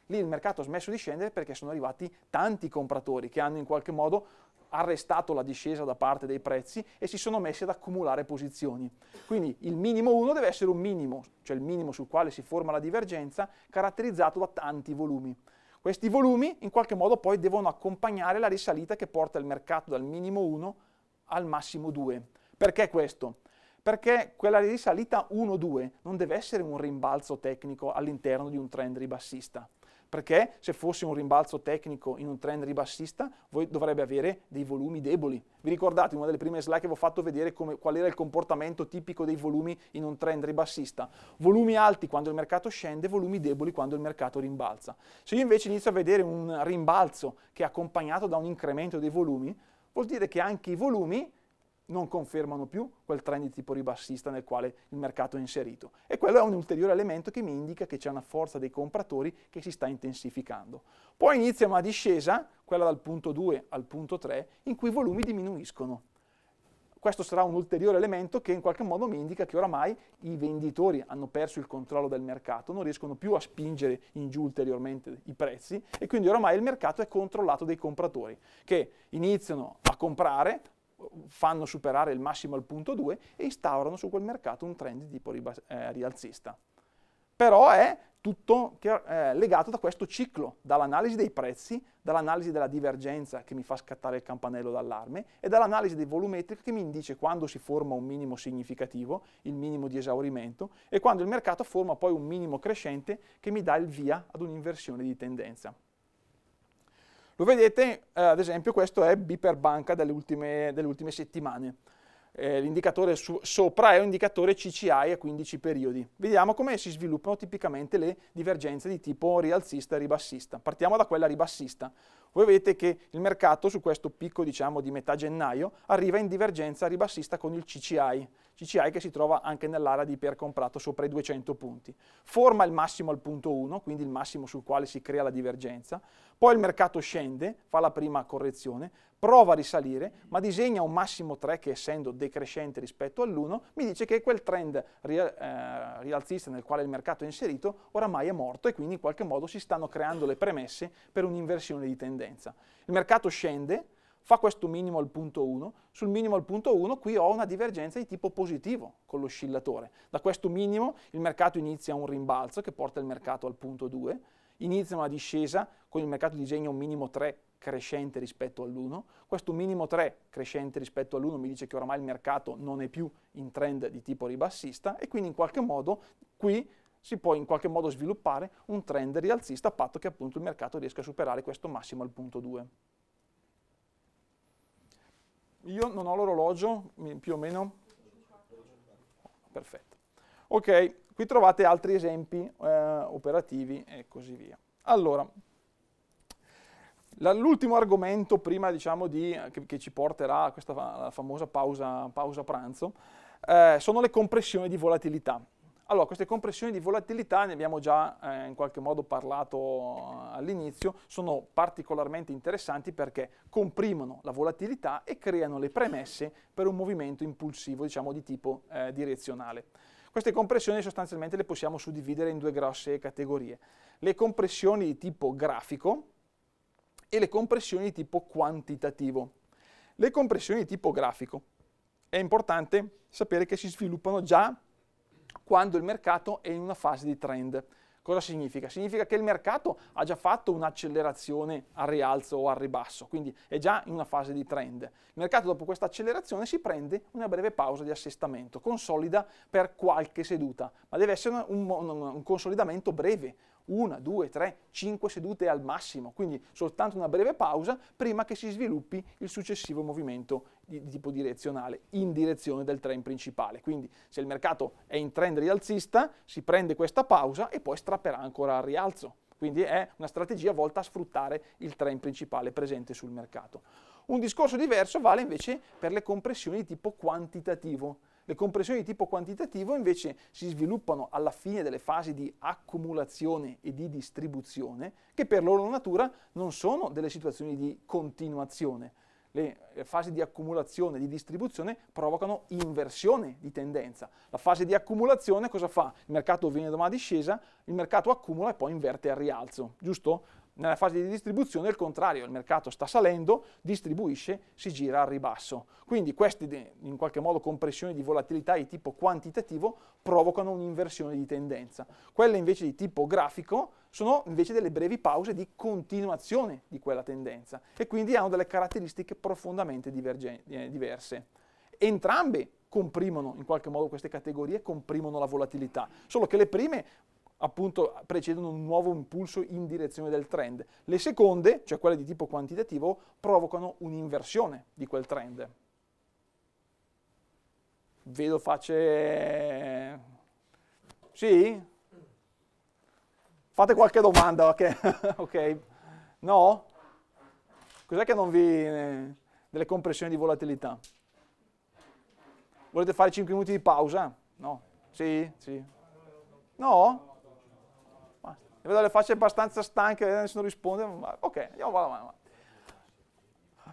Lì il mercato ha smesso di scendere perché sono arrivati tanti compratori che hanno in qualche modo arrestato la discesa da parte dei prezzi e si sono messi ad accumulare posizioni. Quindi il minimo 1 deve essere un minimo, cioè il minimo sul quale si forma la divergenza, caratterizzato da tanti volumi. Questi volumi in qualche modo poi devono accompagnare la risalita che porta il mercato dal minimo 1 al massimo 2. Perché questo? Perché quella risalita 1-2 non deve essere un rimbalzo tecnico all'interno di un trend ribassista perché se fosse un rimbalzo tecnico in un trend ribassista voi dovrebbe avere dei volumi deboli. Vi ricordate in una delle prime slide che vi ho fatto vedere come, qual era il comportamento tipico dei volumi in un trend ribassista? Volumi alti quando il mercato scende, volumi deboli quando il mercato rimbalza. Se io invece inizio a vedere un rimbalzo che è accompagnato da un incremento dei volumi, vuol dire che anche i volumi non confermano più quel trend di tipo ribassista nel quale il mercato è inserito. E quello è un ulteriore elemento che mi indica che c'è una forza dei compratori che si sta intensificando. Poi inizia una discesa, quella dal punto 2 al punto 3, in cui i volumi diminuiscono. Questo sarà un ulteriore elemento che in qualche modo mi indica che oramai i venditori hanno perso il controllo del mercato, non riescono più a spingere in giù ulteriormente i prezzi e quindi oramai il mercato è controllato dai compratori che iniziano a comprare, fanno superare il massimo al punto 2 e instaurano su quel mercato un trend di tipo eh, rialzista. Però è tutto che, eh, legato da questo ciclo, dall'analisi dei prezzi, dall'analisi della divergenza che mi fa scattare il campanello d'allarme e dall'analisi dei volumetrica che mi indice quando si forma un minimo significativo, il minimo di esaurimento e quando il mercato forma poi un minimo crescente che mi dà il via ad un'inversione di tendenza. Lo vedete, eh, ad esempio, questo è B per banca delle ultime, delle ultime settimane. Eh, l'indicatore sopra è un indicatore CCI a 15 periodi. Vediamo come si sviluppano tipicamente le divergenze di tipo rialzista e ribassista. Partiamo da quella ribassista. Voi vedete che il mercato su questo picco diciamo, di metà gennaio arriva in divergenza ribassista con il CCI. CCI che si trova anche nell'area di per comprato sopra i 200 punti. Forma il massimo al punto 1, quindi il massimo sul quale si crea la divergenza, poi il mercato scende, fa la prima correzione, prova a risalire, ma disegna un massimo 3 che essendo decrescente rispetto all'1, mi dice che quel trend eh, rialzista nel quale il mercato è inserito oramai è morto e quindi in qualche modo si stanno creando le premesse per un'inversione di tendenza. Il mercato scende, fa questo minimo al punto 1, sul minimo al punto 1 qui ho una divergenza di tipo positivo con l'oscillatore. Da questo minimo il mercato inizia un rimbalzo che porta il mercato al punto 2, inizia una discesa con il mercato disegna un minimo 3 crescente rispetto all'1, questo minimo 3 crescente rispetto all'1 mi dice che oramai il mercato non è più in trend di tipo ribassista e quindi in qualche modo qui si può in qualche modo sviluppare un trend rialzista a patto che appunto il mercato riesca a superare questo massimo al punto 2. Io non ho l'orologio, più o meno. Perfetto. Ok, qui trovate altri esempi eh, operativi e così via. Allora, l'ultimo argomento prima diciamo, di, che, che, ci porterà a questa famosa pausa, pausa pranzo eh, sono le compressioni di volatilità. Allora, queste compressioni di volatilità, ne abbiamo già eh, in qualche modo parlato all'inizio, sono particolarmente interessanti perché comprimono la volatilità e creano le premesse per un movimento impulsivo, diciamo, di tipo eh, direzionale. Queste compressioni sostanzialmente le possiamo suddividere in due grosse categorie. Le compressioni di tipo grafico e le compressioni di tipo quantitativo. Le compressioni di tipo grafico. È importante sapere che si sviluppano già quando il mercato è in una fase di trend. Cosa significa? Significa che il mercato ha già fatto un'accelerazione al rialzo o al ribasso, quindi è già in una fase di trend. Il mercato dopo questa accelerazione si prende una breve pausa di assestamento, consolida per qualche seduta, ma deve essere un, un, un consolidamento breve, una, due, tre, cinque sedute al massimo, quindi soltanto una breve pausa prima che si sviluppi il successivo movimento di, di tipo direzionale in direzione del trend principale. Quindi se il mercato è in trend rialzista si prende questa pausa e poi strapperà ancora al rialzo. Quindi è una strategia volta a sfruttare il trend principale presente sul mercato. Un discorso diverso vale invece per le compressioni di tipo quantitativo le compressioni di tipo quantitativo invece si sviluppano alla fine delle fasi di accumulazione e di distribuzione, che per loro natura non sono delle situazioni di continuazione. Le fasi di accumulazione e di distribuzione provocano inversione di tendenza. La fase di accumulazione cosa fa? Il mercato viene domani una discesa, il mercato accumula e poi inverte al rialzo, giusto? Nella fase di distribuzione è il contrario, il mercato sta salendo, distribuisce, si gira al ribasso. Quindi queste in qualche modo compressioni di volatilità di tipo quantitativo provocano un'inversione di tendenza. Quelle invece di tipo grafico sono invece delle brevi pause di continuazione di quella tendenza e quindi hanno delle caratteristiche profondamente eh, diverse. Entrambe comprimono in qualche modo queste categorie, comprimono la volatilità, solo che le prime appunto precedono un nuovo impulso in direzione del trend. Le seconde, cioè quelle di tipo quantitativo, provocano un'inversione di quel trend. Vedo facce... Sì? Fate qualche domanda, ok? okay. No? Cos'è che non vi... delle compressioni di volatilità? Volete fare 5 minuti di pausa? No? Sì? Sì? No? vedo le facce abbastanza stanche, eh, nessuno risponde, ma ok, andiamo avanti.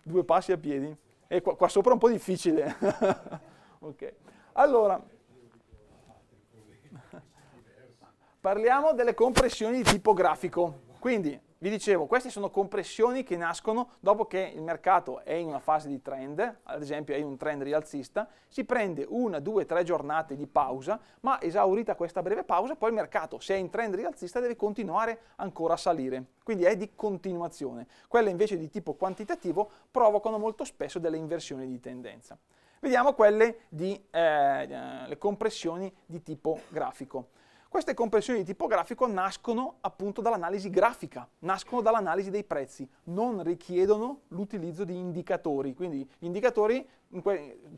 Due passi a piedi. E qua, qua sopra è un po' difficile. ok. Allora, parliamo delle compressioni di tipo grafico. Quindi, vi dicevo, queste sono compressioni che nascono dopo che il mercato è in una fase di trend, ad esempio è in un trend rialzista, si prende una, due, tre giornate di pausa, ma esaurita questa breve pausa, poi il mercato, se è in trend rialzista, deve continuare ancora a salire. Quindi è di continuazione. Quelle invece di tipo quantitativo provocano molto spesso delle inversioni di tendenza. Vediamo quelle di eh, le compressioni di tipo grafico. Queste comprensioni di tipo grafico nascono appunto dall'analisi grafica, nascono dall'analisi dei prezzi, non richiedono l'utilizzo di indicatori, quindi gli indicatori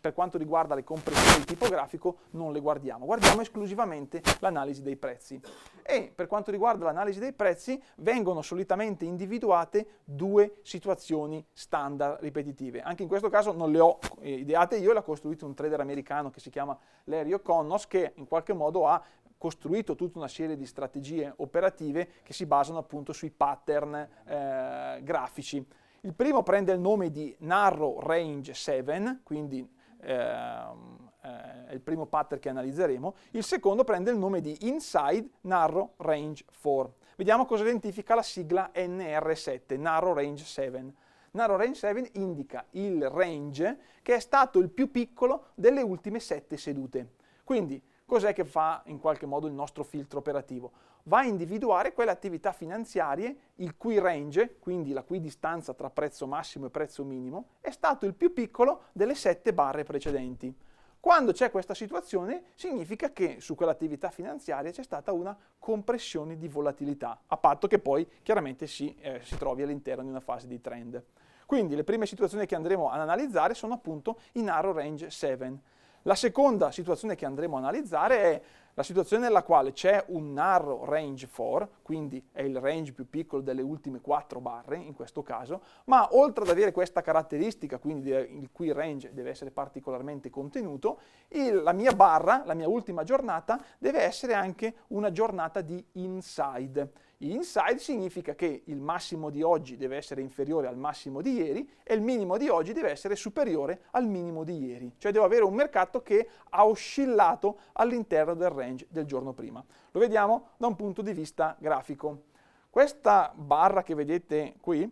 per quanto riguarda le comprensioni di tipo grafico non le guardiamo, guardiamo esclusivamente l'analisi dei prezzi. E per quanto riguarda l'analisi dei prezzi vengono solitamente individuate due situazioni standard ripetitive. Anche in questo caso non le ho eh, ideate io, le ha costruito un trader americano che si chiama Larry O'Connors che in qualche modo ha costruito tutta una serie di strategie operative che si basano appunto sui pattern eh, grafici. Il primo prende il nome di Narrow Range 7, quindi ehm, eh, è il primo pattern che analizzeremo. Il secondo prende il nome di Inside Narrow Range 4. Vediamo cosa identifica la sigla NR7, Narrow Range 7. Narrow Range 7 indica il range che è stato il più piccolo delle ultime sette sedute. Quindi Cos'è che fa in qualche modo il nostro filtro operativo? Va a individuare quelle attività finanziarie il cui range, quindi la cui distanza tra prezzo massimo e prezzo minimo, è stato il più piccolo delle sette barre precedenti. Quando c'è questa situazione significa che su quell'attività finanziaria c'è stata una compressione di volatilità, a patto che poi chiaramente si, eh, si trovi all'interno di una fase di trend. Quindi le prime situazioni che andremo ad analizzare sono appunto i narrow range 7. La seconda situazione che andremo a analizzare è la situazione nella quale c'è un narrow range 4, quindi è il range più piccolo delle ultime 4 barre in questo caso, ma oltre ad avere questa caratteristica, quindi il cui range deve essere particolarmente contenuto, il, la mia barra, la mia ultima giornata, deve essere anche una giornata di inside. Inside significa che il massimo di oggi deve essere inferiore al massimo di ieri e il minimo di oggi deve essere superiore al minimo di ieri, cioè devo avere un mercato che ha oscillato all'interno del range del giorno prima. Lo vediamo da un punto di vista grafico. Questa barra che vedete qui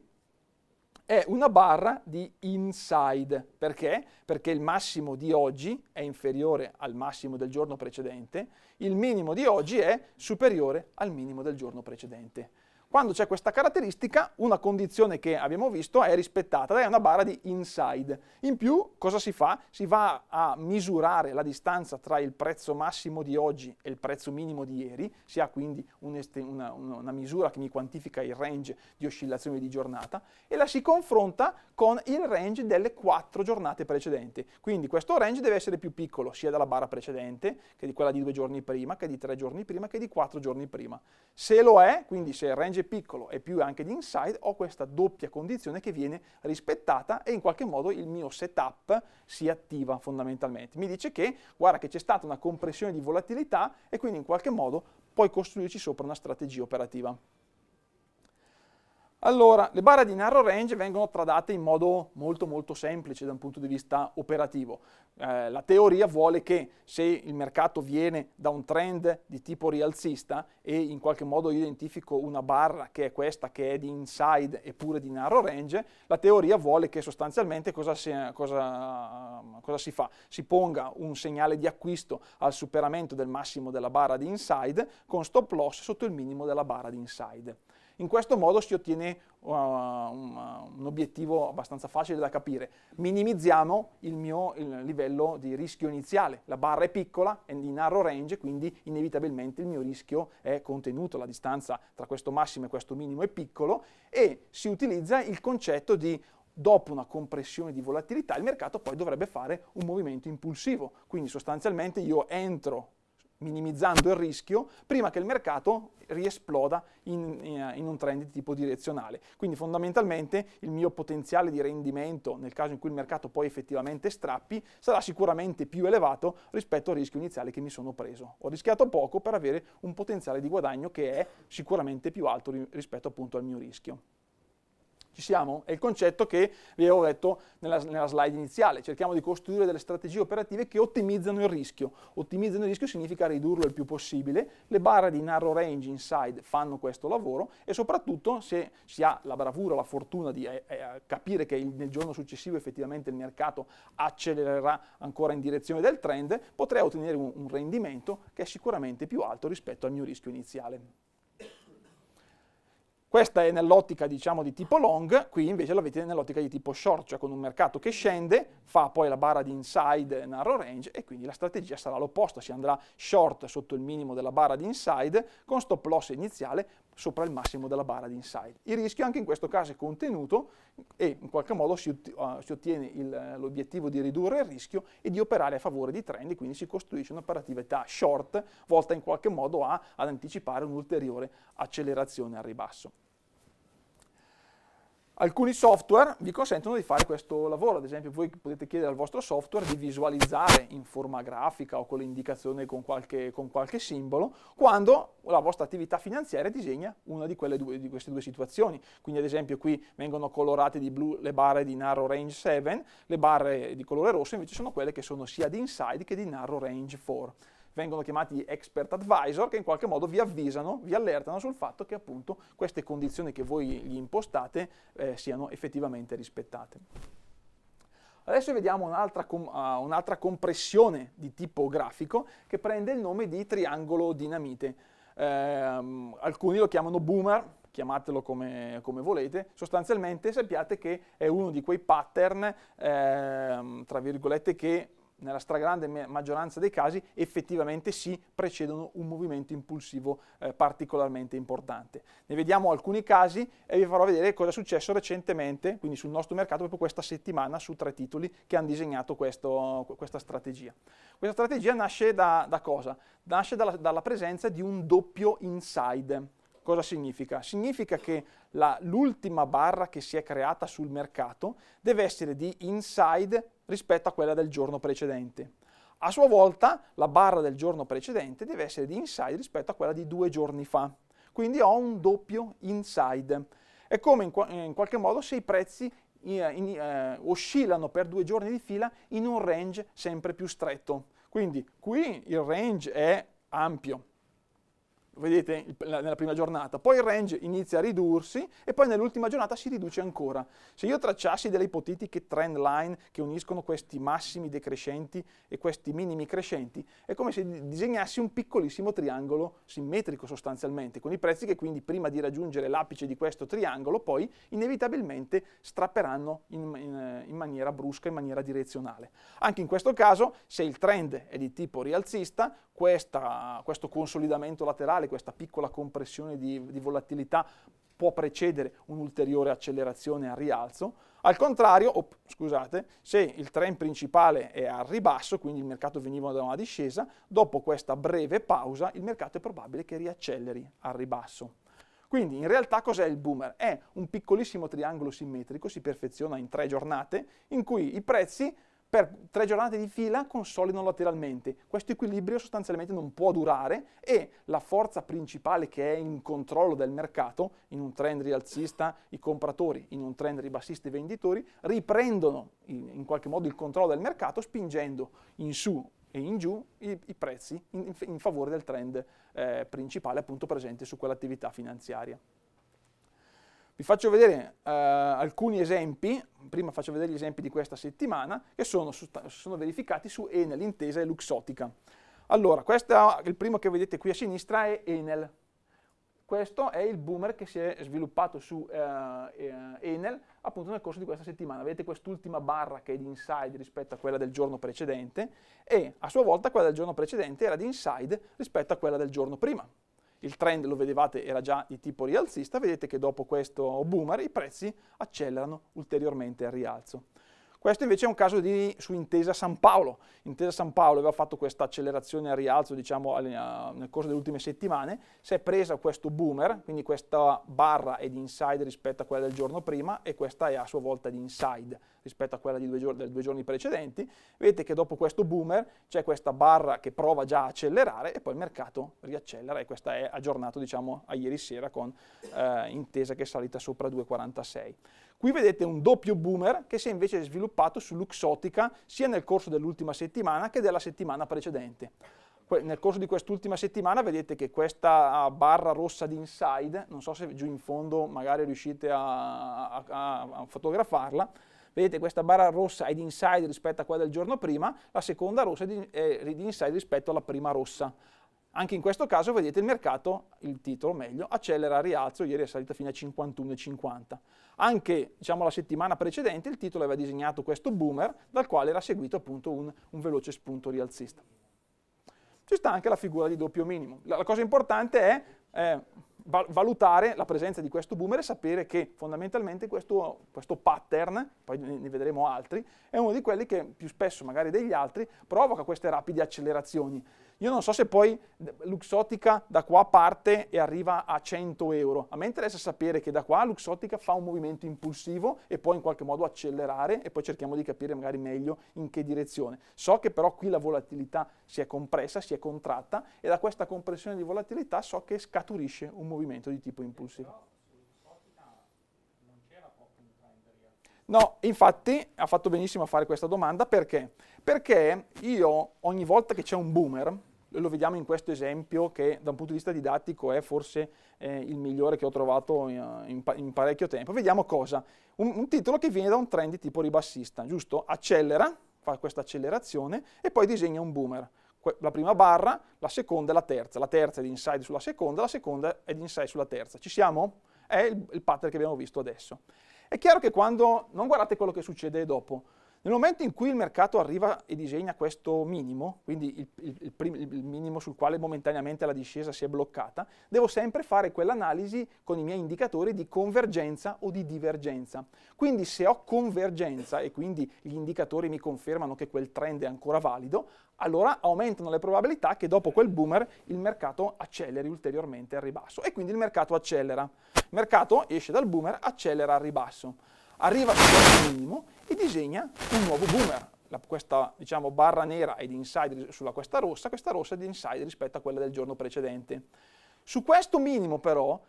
è una barra di inside. Perché? Perché il massimo di oggi è inferiore al massimo del giorno precedente, il minimo di oggi è superiore al minimo del giorno precedente. Quando c'è questa caratteristica, una condizione che abbiamo visto è rispettata, è una barra di inside. In più, cosa si fa? Si va a misurare la distanza tra il prezzo massimo di oggi e il prezzo minimo di ieri, si ha quindi un una, una, misura che mi quantifica il range di oscillazione di giornata, e la si confronta con il range delle quattro giornate precedenti. Quindi questo range deve essere più piccolo, sia della barra precedente, che di quella di due giorni prima, che di tre giorni prima, che di quattro giorni prima. Se lo è, quindi se il range piccolo e più anche di inside, ho questa doppia condizione che viene rispettata e in qualche modo il mio setup si attiva fondamentalmente. Mi dice che, guarda che c'è stata una compressione di volatilità e quindi in qualche modo puoi costruirci sopra una strategia operativa. Allora, le barre di narrow range vengono tradate in modo molto molto semplice da un punto di vista operativo. Eh, la teoria vuole che se il mercato viene da un trend di tipo rialzista e in qualche modo io identifico una barra che è questa, che è di inside e pure di narrow range, la teoria vuole che sostanzialmente cosa si, cosa, cosa si fa? Si ponga un segnale di acquisto al superamento del massimo della barra di inside con stop loss sotto il minimo della barra di inside. In questo modo si ottiene uh, un, uh, un, obiettivo abbastanza facile da capire. Minimizziamo il mio il livello di rischio iniziale. La barra è piccola, è in narrow range, quindi inevitabilmente il mio rischio è contenuto, la distanza tra questo massimo e questo minimo è piccolo e si utilizza il concetto di dopo una compressione di volatilità il mercato poi dovrebbe fare un movimento impulsivo. Quindi sostanzialmente io entro minimizzando il rischio prima che il mercato riesploda in, eh, in, un trend di tipo direzionale. Quindi fondamentalmente il mio potenziale di rendimento nel caso in cui il mercato poi effettivamente strappi sarà sicuramente più elevato rispetto al rischio iniziale che mi sono preso. Ho rischiato poco per avere un potenziale di guadagno che è sicuramente più alto rispetto appunto al mio rischio. Ci siamo? È il concetto che vi avevo detto nella, nella, slide iniziale. Cerchiamo di costruire delle strategie operative che ottimizzano il rischio. Ottimizzano il rischio significa ridurlo il più possibile. Le barre di narrow range inside fanno questo lavoro e soprattutto se si ha la bravura, la fortuna di eh, eh capire che il, nel giorno successivo effettivamente il mercato accelererà ancora in direzione del trend, potrei ottenere un, un rendimento che è sicuramente più alto rispetto al mio rischio iniziale. Questa è nell'ottica diciamo, di tipo long, qui invece la vedete nell'ottica di tipo short, cioè con un mercato che scende, fa poi la barra di inside narrow range e quindi la strategia sarà l'opposta, si andrà short sotto il minimo della barra di inside con stop loss iniziale sopra il massimo della barra di inside. Il rischio anche in questo caso è contenuto e in qualche modo si, eh, ottiene eh, l'obiettivo di ridurre il rischio e di operare a favore di trend, e quindi si costruisce un'operatività short volta in qualche modo a, ad anticipare un'ulteriore accelerazione al ribasso. Alcuni software vi consentono di fare questo lavoro, ad esempio voi potete chiedere al vostro software di visualizzare in forma grafica o con l'indicazione con qualche, con qualche simbolo quando la vostra attività finanziaria disegna una di, due, di, queste due situazioni. Quindi ad esempio qui vengono colorate di blu le barre di Narrow Range 7, le barre di colore rosso invece sono quelle che sono sia di Inside che di Narrow Range 4 vengono chiamati expert advisor che in qualche modo vi avvisano, vi allertano sul fatto che appunto queste condizioni che voi gli impostate eh, siano effettivamente rispettate. Adesso vediamo un'altra, com uh, un'altra compressione di tipo grafico che prende il nome di triangolo dinamite. Eh, alcuni lo chiamano boomer, chiamatelo come, come, volete, sostanzialmente sappiate che è uno di quei pattern, eh, tra virgolette, che nella stragrande maggioranza dei casi effettivamente sì, precedono un movimento impulsivo eh, particolarmente importante. Ne vediamo alcuni casi e vi farò vedere cosa è successo recentemente, quindi sul nostro mercato proprio questa settimana su tre titoli che hanno disegnato questo, questa strategia. Questa strategia nasce da, da cosa? Nasce dalla, dalla presenza di un doppio inside Cosa significa? Significa che l'ultima barra che si è creata sul mercato deve essere di inside rispetto a quella del giorno precedente. A sua volta la barra del giorno precedente deve essere di inside rispetto a quella di due giorni fa. Quindi ho un doppio inside. È come in, eh, in qualche modo se i prezzi in, eh, in, eh, oscillano per due giorni di fila in un range sempre più stretto. Quindi qui il range è ampio, vedete nella prima giornata, poi il range inizia a ridursi e poi nell'ultima giornata si riduce ancora. Se io tracciassi delle ipotetiche trend line che uniscono questi massimi decrescenti e questi minimi crescenti, è come se disegnassi un piccolissimo triangolo simmetrico sostanzialmente, con i prezzi che quindi prima di raggiungere l'apice di questo triangolo poi inevitabilmente strapperanno in, in, in maniera brusca, in maniera direzionale. Anche in questo caso, se il trend è di tipo rialzista, questa, questo consolidamento laterale, questa piccola compressione di, di volatilità può precedere un'ulteriore accelerazione al rialzo. Al contrario, oh, scusate, se il trend principale è al ribasso, quindi il mercato veniva da una discesa, dopo questa breve pausa il mercato è probabile che riacceleri al ribasso. Quindi in realtà cos'è il boomer? È un piccolissimo triangolo simmetrico, si perfeziona in tre giornate, in cui i prezzi per tre giornate di fila consolidano lateralmente. Questo equilibrio sostanzialmente non può durare e la forza principale che è in controllo del mercato, in un trend rialzista i compratori, in un trend ribassista i venditori, riprendono in qualche modo il controllo del mercato spingendo in su e in giù i, i prezzi in, in, favore del trend eh, principale appunto presente su quell'attività finanziaria. Vi faccio vedere eh, alcuni esempi, prima faccio vedere gli esempi di questa settimana, che sono, sono verificati su Enel, Intesa e Luxottica. Allora, questa, il primo che vedete qui a sinistra è Enel. Questo è il boomer che si è sviluppato su eh, eh, Enel appunto nel corso di questa settimana. Vedete quest'ultima barra che è di inside rispetto a quella del giorno precedente e a sua volta quella del giorno precedente era di inside rispetto a quella del giorno prima il trend lo vedevate era già di tipo rialzista, vedete che dopo questo boomer i prezzi accelerano ulteriormente al rialzo. Questo invece è un caso di, su Intesa San Paolo. Intesa San Paolo aveva fatto questa accelerazione a rialzo diciamo, eh, nel corso delle ultime settimane, si è presa questo boomer, quindi questa barra è di inside rispetto a quella del giorno prima e questa è a sua volta di inside rispetto a quella due dei due giorni precedenti. Vedete che dopo questo boomer c'è questa barra che prova già a accelerare e poi il mercato riaccelera e questa è aggiornato diciamo, a ieri sera con eh, Intesa che è salita sopra 2,46. Qui vedete un doppio boomer che si è invece sviluppato su Luxottica sia nel corso dell'ultima settimana che della settimana precedente. Nel corso di quest'ultima settimana vedete che questa ah, barra rossa di inside, non so se giù in fondo magari riuscite a, a, a fotografarla, vedete questa barra rossa è di inside rispetto a quella del giorno prima, la seconda rossa è di, è di inside rispetto alla prima rossa anche in questo caso, vedete, il mercato, il titolo meglio, accelera a rialzo, ieri è salito fino a 51,50. Anche diciamo, la settimana precedente il titolo aveva disegnato questo boomer, dal quale era seguito appunto un, un veloce spunto rialzista. Ci sta anche la figura di doppio minimo. La, la cosa importante è eh, valutare la presenza di questo boomer e sapere che fondamentalmente questo, questo pattern, poi ne vedremo altri, è uno di quelli che più spesso magari degli altri provoca queste rapide accelerazioni. Io non so se poi Luxottica da qua parte e arriva a 100 euro. A me interessa sapere che da qua Luxottica fa un movimento impulsivo e poi in qualche modo accelerare e poi cerchiamo di capire magari meglio in che direzione. So che però qui la volatilità si è compressa, si è contratta e da questa compressione di volatilità so che scaturisce un movimento di tipo impulsivo. No, infatti ha fatto benissimo a fare questa domanda perché? Perché io ogni volta che c'è un boomer, lo vediamo in questo esempio che da un punto di vista didattico è forse eh, il migliore che ho trovato eh, in, in, in parecchio tempo. Vediamo cosa? Un, un, titolo che viene da un trend di tipo ribassista, giusto? Accelera, fa questa accelerazione e poi disegna un boomer. la prima barra, la seconda e la terza. La terza è di inside sulla seconda, la seconda è di inside sulla terza. Ci siamo? È il, il pattern che abbiamo visto adesso. È chiaro che quando... non guardate quello che succede dopo, nel momento in cui il mercato arriva e disegna questo minimo, quindi il, il, il, il minimo sul quale momentaneamente la discesa si è bloccata, devo sempre fare quell'analisi con i miei indicatori di convergenza o di divergenza. Quindi se ho convergenza e quindi gli indicatori mi confermano che quel trend è ancora valido, allora aumentano le probabilità che dopo quel boomer il mercato acceleri ulteriormente al ribasso e quindi il mercato accelera. Il mercato esce dal boomer, accelera al ribasso arriva sul minimo e disegna un nuovo boomer. La, questa diciamo, barra nera è di inside sulla questa rossa, questa rossa è di inside rispetto a quella del giorno precedente. Su questo minimo però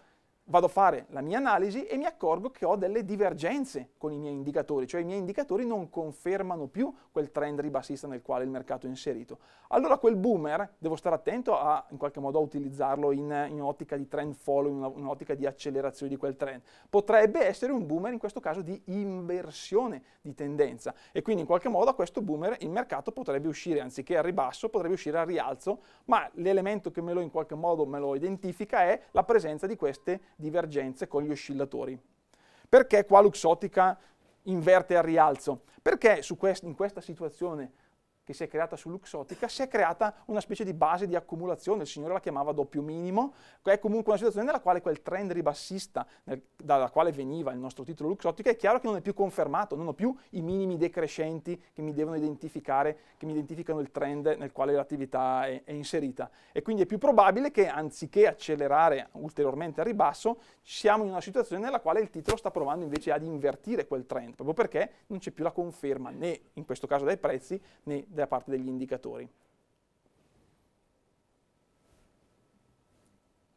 vado a fare la mia analisi e mi accorgo che ho delle divergenze con i miei indicatori, cioè i miei indicatori non confermano più quel trend ribassista nel quale il mercato è inserito. Allora quel boomer devo stare attento a in qualche modo a utilizzarlo in, in ottica di trend follow, in, una, ottica di accelerazione di quel trend. Potrebbe essere un boomer in questo caso di inversione di tendenza e quindi in qualche modo a questo boomer il mercato potrebbe uscire anziché al ribasso, potrebbe uscire al rialzo, ma l'elemento che me lo in qualche modo me lo identifica è la presenza di queste divergenze con gli oscillatori. Perché qua Luxottica inverte al rialzo? Perché quest in questa situazione che si è creata su Luxottica, si è creata una specie di base di accumulazione, il signore la chiamava doppio minimo, è comunque una situazione nella quale quel trend ribassista nel, dalla quale veniva il nostro titolo Luxottica è chiaro che non è più confermato, non ho più i minimi decrescenti che mi devono identificare, che mi identificano il trend nel quale l'attività è, è inserita e quindi è più probabile che anziché accelerare ulteriormente al ribasso siamo in una situazione nella quale il titolo sta provando invece ad invertire quel trend, proprio perché non c'è più la conferma né in questo caso dai prezzi né della parte degli indicatori.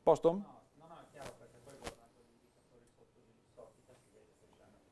Posto? No, no, è chiaro perché poi guardando gli indicatori sotto dell'istottica si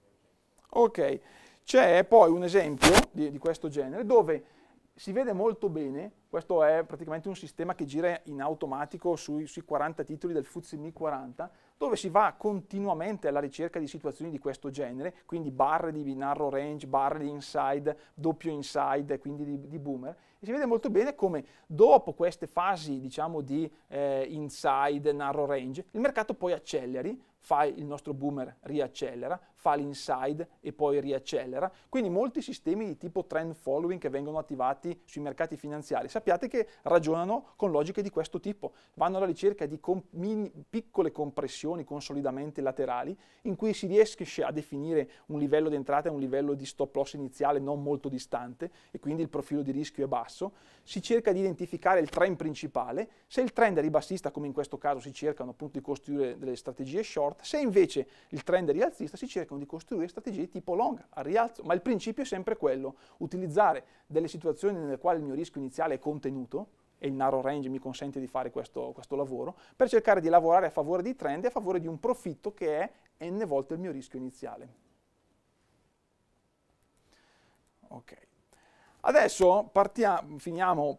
vede Ok, c'è poi un esempio di, di questo genere dove si vede molto bene, questo è praticamente un sistema che gira in automatico sui, sui 40 titoli del FTSE 40, dove si va continuamente alla ricerca di situazioni di questo genere, quindi barre di narrow range, barre di inside, doppio inside, quindi di, di boomer, e si vede molto bene come dopo queste fasi diciamo, di eh, inside, narrow range, il mercato poi acceleri, fa il nostro boomer riaccelera, fa l'inside e poi riaccelera. Quindi molti sistemi di tipo trend following che vengono attivati sui mercati finanziari, sappiate che ragionano con logiche di questo tipo, vanno alla ricerca di comp piccole compressioni, consolidamenti laterali in cui si riesce a definire un livello di entrata e un livello di stop loss iniziale non molto distante e quindi il profilo di rischio è basso, si cerca di identificare il trend principale, se il trend è ribassista come in questo caso si cercano appunto di costruire delle strategie short, short. Se invece il trend è rialzista si cercano di costruire strategie di tipo long, al rialzo, ma il principio è sempre quello, utilizzare delle situazioni nelle quali il mio rischio iniziale è contenuto, e il narrow range mi consente di fare questo, questo lavoro, per cercare di lavorare a favore di trend e a favore di un profitto che è n volte il mio rischio iniziale. Ok. Adesso partiamo, finiamo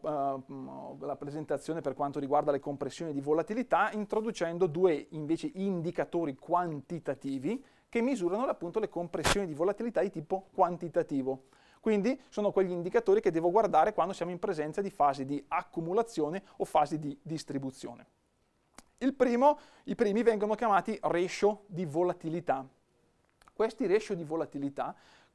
uh, la presentazione per quanto riguarda le compressioni di volatilità introducendo due invece indicatori quantitativi che misurano appunto le compressioni di volatilità di tipo quantitativo. Quindi sono quegli indicatori che devo guardare quando siamo in presenza di fasi di accumulazione o fasi di distribuzione. Primo, I primi vengono chiamati ratio di volatilità. Questi ratio di volatilità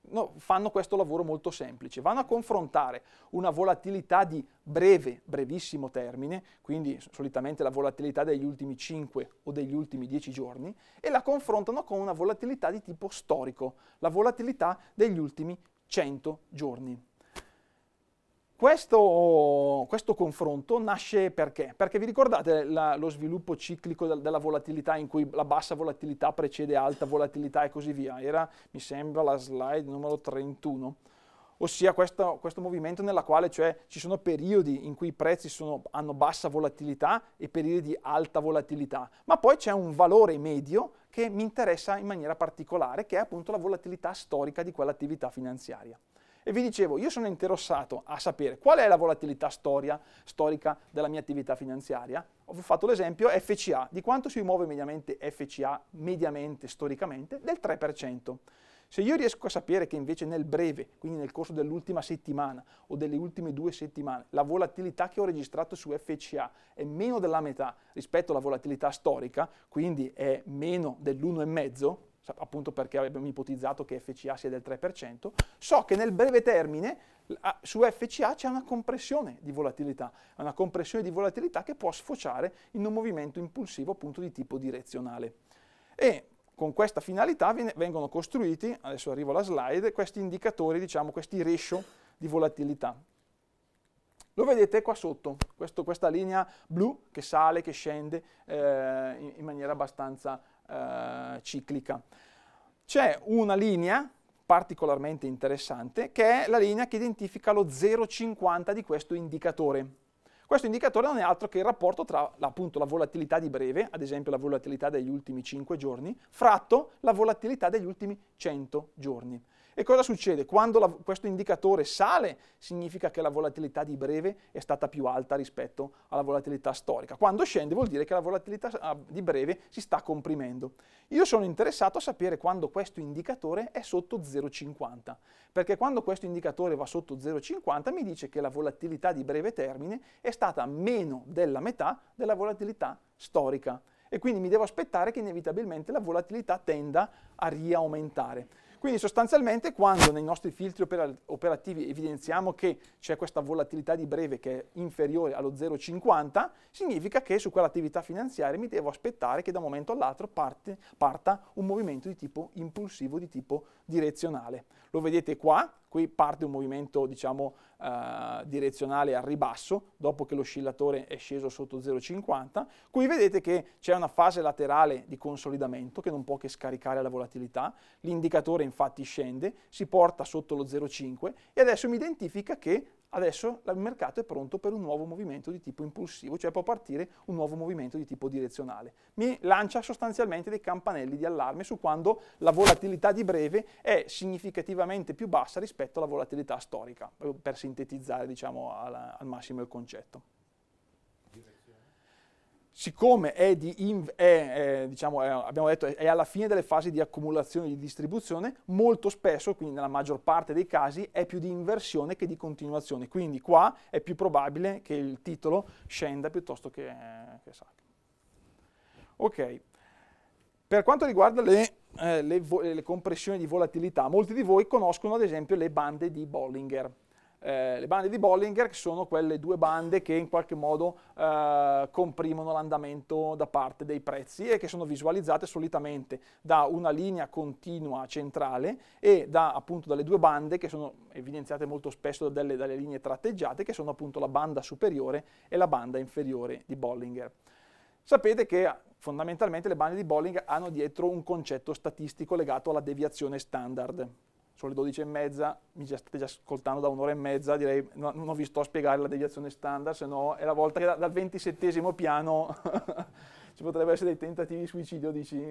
no, fanno questo lavoro molto semplice, vanno a confrontare una volatilità di breve, brevissimo termine, quindi solitamente la volatilità degli ultimi 5 o degli ultimi 10 giorni, e la confrontano con una volatilità di tipo storico, la volatilità degli ultimi 100 giorni. Questo, questo, confronto nasce perché? Perché vi ricordate la, lo sviluppo ciclico del, della volatilità in cui la bassa volatilità precede alta volatilità e così via? Era, mi sembra, la slide numero 31. Ossia questo, questo movimento nella quale cioè, ci sono periodi in cui i prezzi sono, hanno bassa volatilità e periodi di alta volatilità, ma poi c'è un valore medio che mi interessa in maniera particolare, che è appunto la volatilità storica di quell'attività finanziaria. E vi dicevo, io sono interessato a sapere qual è la volatilità storia, storica della mia attività finanziaria. Ho fatto l'esempio FCA, di quanto si muove mediamente FCA, mediamente, storicamente? Del 3%. Se io riesco a sapere che invece nel breve, quindi nel corso dell'ultima settimana o delle ultime due settimane, la volatilità che ho registrato su FCA è meno della metà rispetto alla volatilità storica, quindi è meno dell'1,5, appunto perché abbiamo ipotizzato che FCA sia del 3%, so che nel breve termine su FCA c'è una compressione di volatilità, una compressione di volatilità che può sfociare in un movimento impulsivo appunto di tipo direzionale. E con questa finalità vengono costruiti, adesso arrivo alla slide, questi indicatori, diciamo questi ratio di volatilità. Lo vedete qua sotto, questo, questa linea blu che sale, che scende eh, in, in, maniera abbastanza eh, ciclica. C'è una linea particolarmente interessante che è la linea che identifica lo 0,50 di questo indicatore. Questo indicatore non è altro che il rapporto tra appunto, la volatilità di breve, ad esempio la volatilità degli ultimi 5 giorni, fratto la volatilità degli ultimi 100 giorni. E cosa succede? Quando la, questo indicatore sale significa che la volatilità di breve è stata più alta rispetto alla volatilità storica. Quando scende vuol dire che la volatilità ah, di breve si sta comprimendo. Io sono interessato a sapere quando questo indicatore è sotto 0,50, perché quando questo indicatore va sotto 0,50 mi dice che la volatilità di breve termine è stata meno della metà della volatilità storica e quindi mi devo aspettare che inevitabilmente la volatilità tenda a riaumentare. Quindi sostanzialmente quando nei nostri filtri operativi evidenziamo che c'è questa volatilità di breve che è inferiore allo 0,50, significa che su quell'attività finanziaria mi devo aspettare che da un momento all'altro parte, parta un movimento di tipo impulsivo, di tipo direzionale. Lo vedete qua, qui parte un movimento diciamo eh, direzionale al ribasso dopo che l'oscillatore è sceso sotto 0,50, qui vedete che c'è una fase laterale di consolidamento che non può che scaricare la volatilità, l'indicatore infatti scende, si porta sotto lo 0,5 e adesso mi identifica che adesso il mercato è pronto per un nuovo movimento di tipo impulsivo, cioè può partire un nuovo movimento di tipo direzionale. Mi lancia sostanzialmente dei campanelli di allarme su quando la volatilità di breve è significativamente più bassa rispetto alla volatilità storica, per sintetizzare diciamo, al massimo il concetto siccome è di, è, eh, diciamo, è, abbiamo detto, è alla fine delle fasi di accumulazione e di distribuzione, molto spesso, quindi nella maggior parte dei casi, è più di inversione che di continuazione. Quindi qua è più probabile che il titolo scenda piuttosto che, eh, che salga. Ok. Per quanto riguarda le, eh, le, le compressioni di volatilità, molti di voi conoscono ad esempio le bande di Bollinger. Eh, le bande di Bollinger, che sono quelle due bande che in qualche modo eh, comprimono l'andamento da parte dei prezzi e che sono visualizzate solitamente da una linea continua centrale e da, appunto dalle due bande che sono evidenziate molto spesso dalle, dalle linee tratteggiate, che sono appunto la banda superiore e la banda inferiore di Bollinger. Sapete che fondamentalmente le bande di Bollinger hanno dietro un concetto statistico legato alla deviazione standard sono le 12 e mezza, mi state già ascoltando da un'ora e mezza, direi no, non vi sto a spiegare la deviazione standard, se no è la volta che da, dal ventisettesimo piano ci potrebbero essere dei tentativi di suicidio, dici...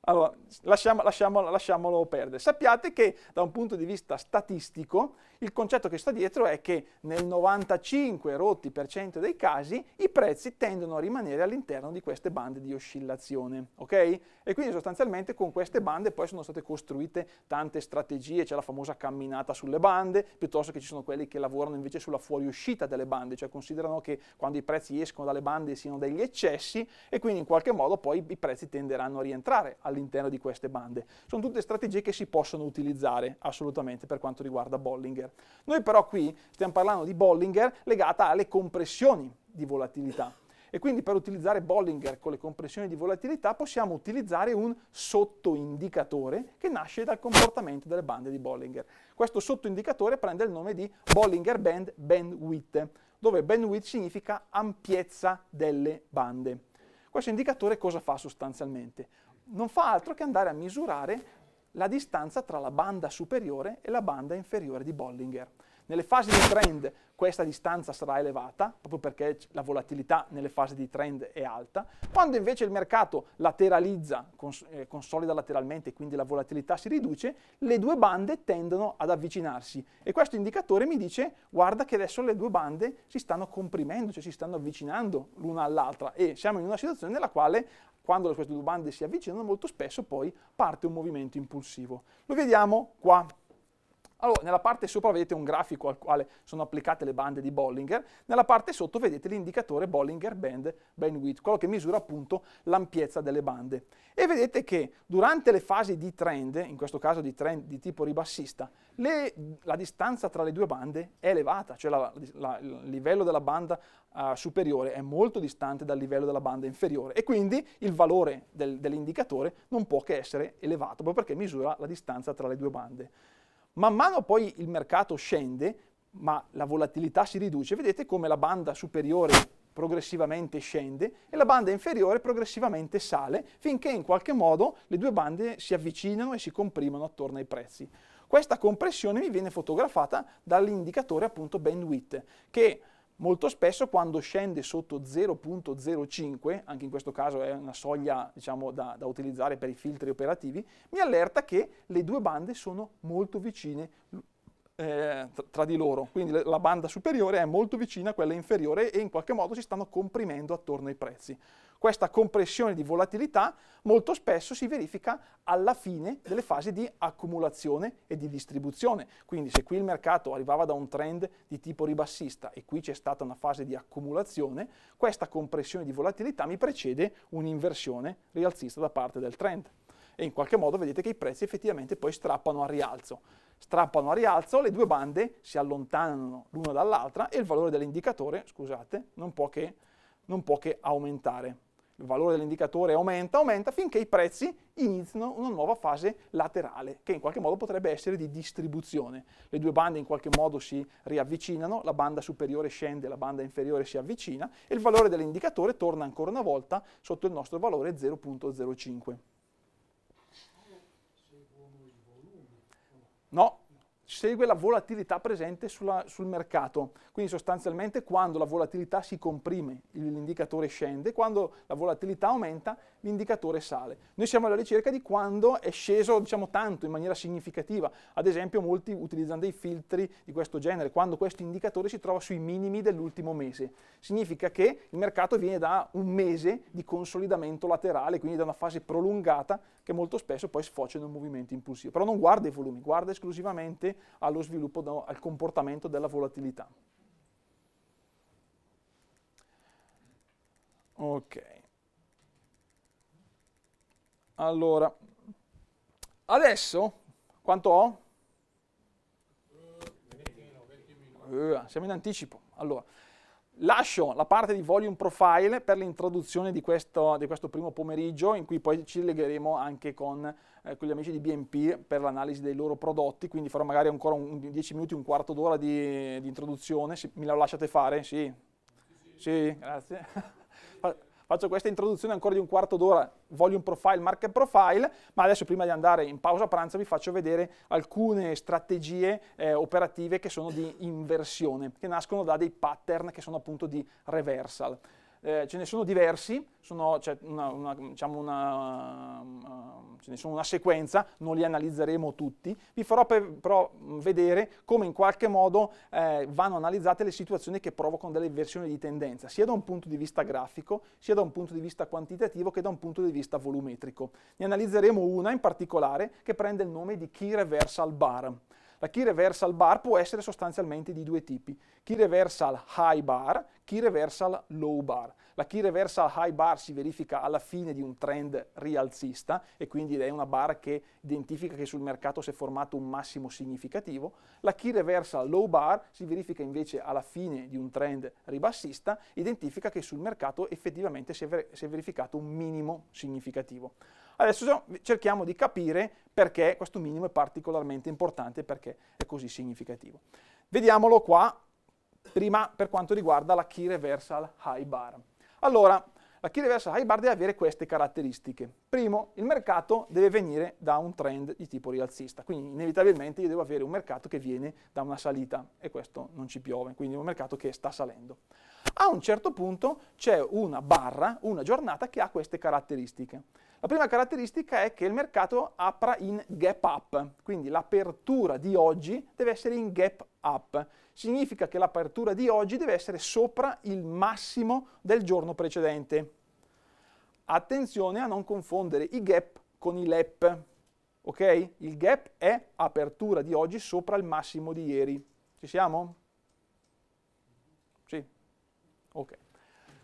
allora, lasciamo, lasciamolo, lasciamolo perdere. Sappiate che da un punto di vista statistico, il concetto che sta dietro è che nel 95 rotti per cento dei casi i prezzi tendono a rimanere all'interno di queste bande di oscillazione, ok? E quindi sostanzialmente con queste bande poi sono state costruite tante strategie, c'è la famosa camminata sulle bande, piuttosto che ci sono quelli che lavorano invece sulla fuoriuscita delle bande, cioè considerano che quando i prezzi escono dalle bande siano degli eccesso, eccessi e quindi in qualche modo poi i prezzi tenderanno a rientrare all'interno di queste bande. Sono tutte strategie che si possono utilizzare assolutamente per quanto riguarda Bollinger. Noi però qui stiamo parlando di Bollinger legata alle compressioni di volatilità. E quindi per utilizzare Bollinger con le compressioni di volatilità possiamo utilizzare un sottoindicatore che nasce dal comportamento delle bande di Bollinger. Questo sottoindicatore prende il nome di Bollinger Band Bandwidth dove bandwidth significa ampiezza delle bande. Questo indicatore cosa fa sostanzialmente? Non fa altro che andare a misurare la distanza tra la banda superiore e la banda inferiore di Bollinger. Nelle fasi di trend questa distanza sarà elevata, proprio perché la volatilità nelle fasi di trend è alta. Quando invece il mercato lateralizza, cons eh, consolida lateralmente, quindi la volatilità si riduce, le due bande tendono ad avvicinarsi. E questo indicatore mi dice, guarda che adesso le due bande si stanno comprimendo, cioè si stanno avvicinando l'una all'altra e siamo in una situazione nella quale quando queste due bande si avvicinano molto spesso poi parte un movimento impulsivo. Lo vediamo qua. Allora, nella parte sopra vedete un grafico al quale sono applicate le bande di Bollinger, nella parte sotto vedete l'indicatore Bollinger Band Bandwidth, quello che misura appunto l'ampiezza delle bande. E vedete che durante le fasi di trend, in questo caso di trend di tipo ribassista, le, la distanza tra le due bande è elevata, cioè la, la, il livello della banda uh, superiore è molto distante dal livello della banda inferiore e quindi il valore del, dell'indicatore non può che essere elevato proprio perché misura la distanza tra le due bande. Man mano poi il mercato scende, ma la volatilità si riduce. Vedete come la banda superiore progressivamente scende e la banda inferiore progressivamente sale finché in qualche modo le due bande si avvicinano e si comprimono attorno ai prezzi. Questa compressione mi viene fotografata dall'indicatore appunto bandwidth che Molto spesso quando scende sotto 0.05, anche in questo caso è una soglia diciamo, da, da, utilizzare per i filtri operativi, mi allerta che le due bande sono molto vicine eh, tra di loro, quindi la banda superiore è molto vicina a quella inferiore e in qualche modo si stanno comprimendo attorno ai prezzi. Questa compressione di volatilità molto spesso si verifica alla fine delle fasi di accumulazione e di distribuzione. Quindi se qui il mercato arrivava da un trend di tipo ribassista e qui c'è stata una fase di accumulazione, questa compressione di volatilità mi precede un'inversione rialzista da parte del trend. E in qualche modo vedete che i prezzi effettivamente poi strappano a rialzo strappano a rialzo, le due bande si allontanano l'una dall'altra e il valore dell'indicatore, scusate, non può, che, non può che aumentare. Il valore dell'indicatore aumenta, aumenta finché i prezzi iniziano una nuova fase laterale, che in qualche modo potrebbe essere di distribuzione. Le due bande in qualche modo si riavvicinano, la banda superiore scende, la banda inferiore si avvicina e il valore dell'indicatore torna ancora una volta sotto il nostro valore 0.05. No, segue la volatilità presente sulla, sul mercato. Quindi sostanzialmente quando la volatilità si comprime l'indicatore scende, quando la volatilità aumenta l'indicatore sale. Noi siamo alla ricerca di quando è sceso diciamo, tanto in maniera significativa, ad esempio molti utilizzano dei filtri di questo genere, quando questo indicatore si trova sui minimi dell'ultimo mese. Significa che il mercato viene da un mese di consolidamento laterale, quindi da una fase prolungata che molto spesso poi sfocia in un movimento impulsivo. Però non guarda i volumi, guarda esclusivamente allo sviluppo, no, al comportamento della volatilità. Ok. Allora, adesso quanto ho? Uh, siamo in anticipo. Allora, lascio la parte di volume profile per l'introduzione di questo, di questo primo pomeriggio in cui poi ci legheremo anche con, eh, con gli amici di BNP per l'analisi dei loro prodotti, quindi farò magari ancora 10 minuti, un quarto d'ora di, di, introduzione, se me la lasciate fare, sì? Sì, sì. sì grazie. Faccio questa introduzione ancora di un quarto d'ora, volume profile, market profile, ma adesso prima di andare in pausa pranzo vi faccio vedere alcune strategie eh, operative che sono di inversione, che nascono da dei pattern che sono appunto di reversal eh, ce ne sono diversi, sono, cioè, una, una, diciamo una, uh, ce ne sono una sequenza, non li analizzeremo tutti, vi farò per, però mm, vedere come in qualche modo eh, vanno analizzate le situazioni che provocano delle versioni di tendenza, sia da un punto di vista grafico, sia da un punto di vista quantitativo che da un punto di vista volumetrico. Ne analizzeremo una in particolare che prende il nome di Key Reversal Bar. La key reversal bar può essere sostanzialmente di due tipi, key reversal high bar, key reversal low bar. La key reversal high bar si verifica alla fine di un trend rialzista e quindi è una bar che identifica che sul mercato si è formato un massimo significativo. La key reversal low bar si verifica invece alla fine di un trend ribassista, identifica che sul mercato effettivamente si è, ver si è verificato un minimo significativo. Adesso cerchiamo di capire perché questo minimo è particolarmente importante, perché è così significativo. Vediamolo qua, prima per quanto riguarda la key reversal high bar. Allora, la key reversal high bar deve avere queste caratteristiche. Primo, il mercato deve venire da un trend di tipo rialzista, quindi inevitabilmente io devo avere un mercato che viene da una salita e questo non ci piove, quindi un mercato che sta salendo. A un certo punto c'è una barra, una giornata che ha queste caratteristiche. La prima caratteristica è che il mercato apra in gap up, quindi l'apertura di oggi deve essere in gap up. Significa che l'apertura di oggi deve essere sopra il massimo del giorno precedente. Attenzione a non confondere i gap con i lap. Ok? Il gap è apertura di oggi sopra il massimo di ieri. Ci siamo? Sì. Ok.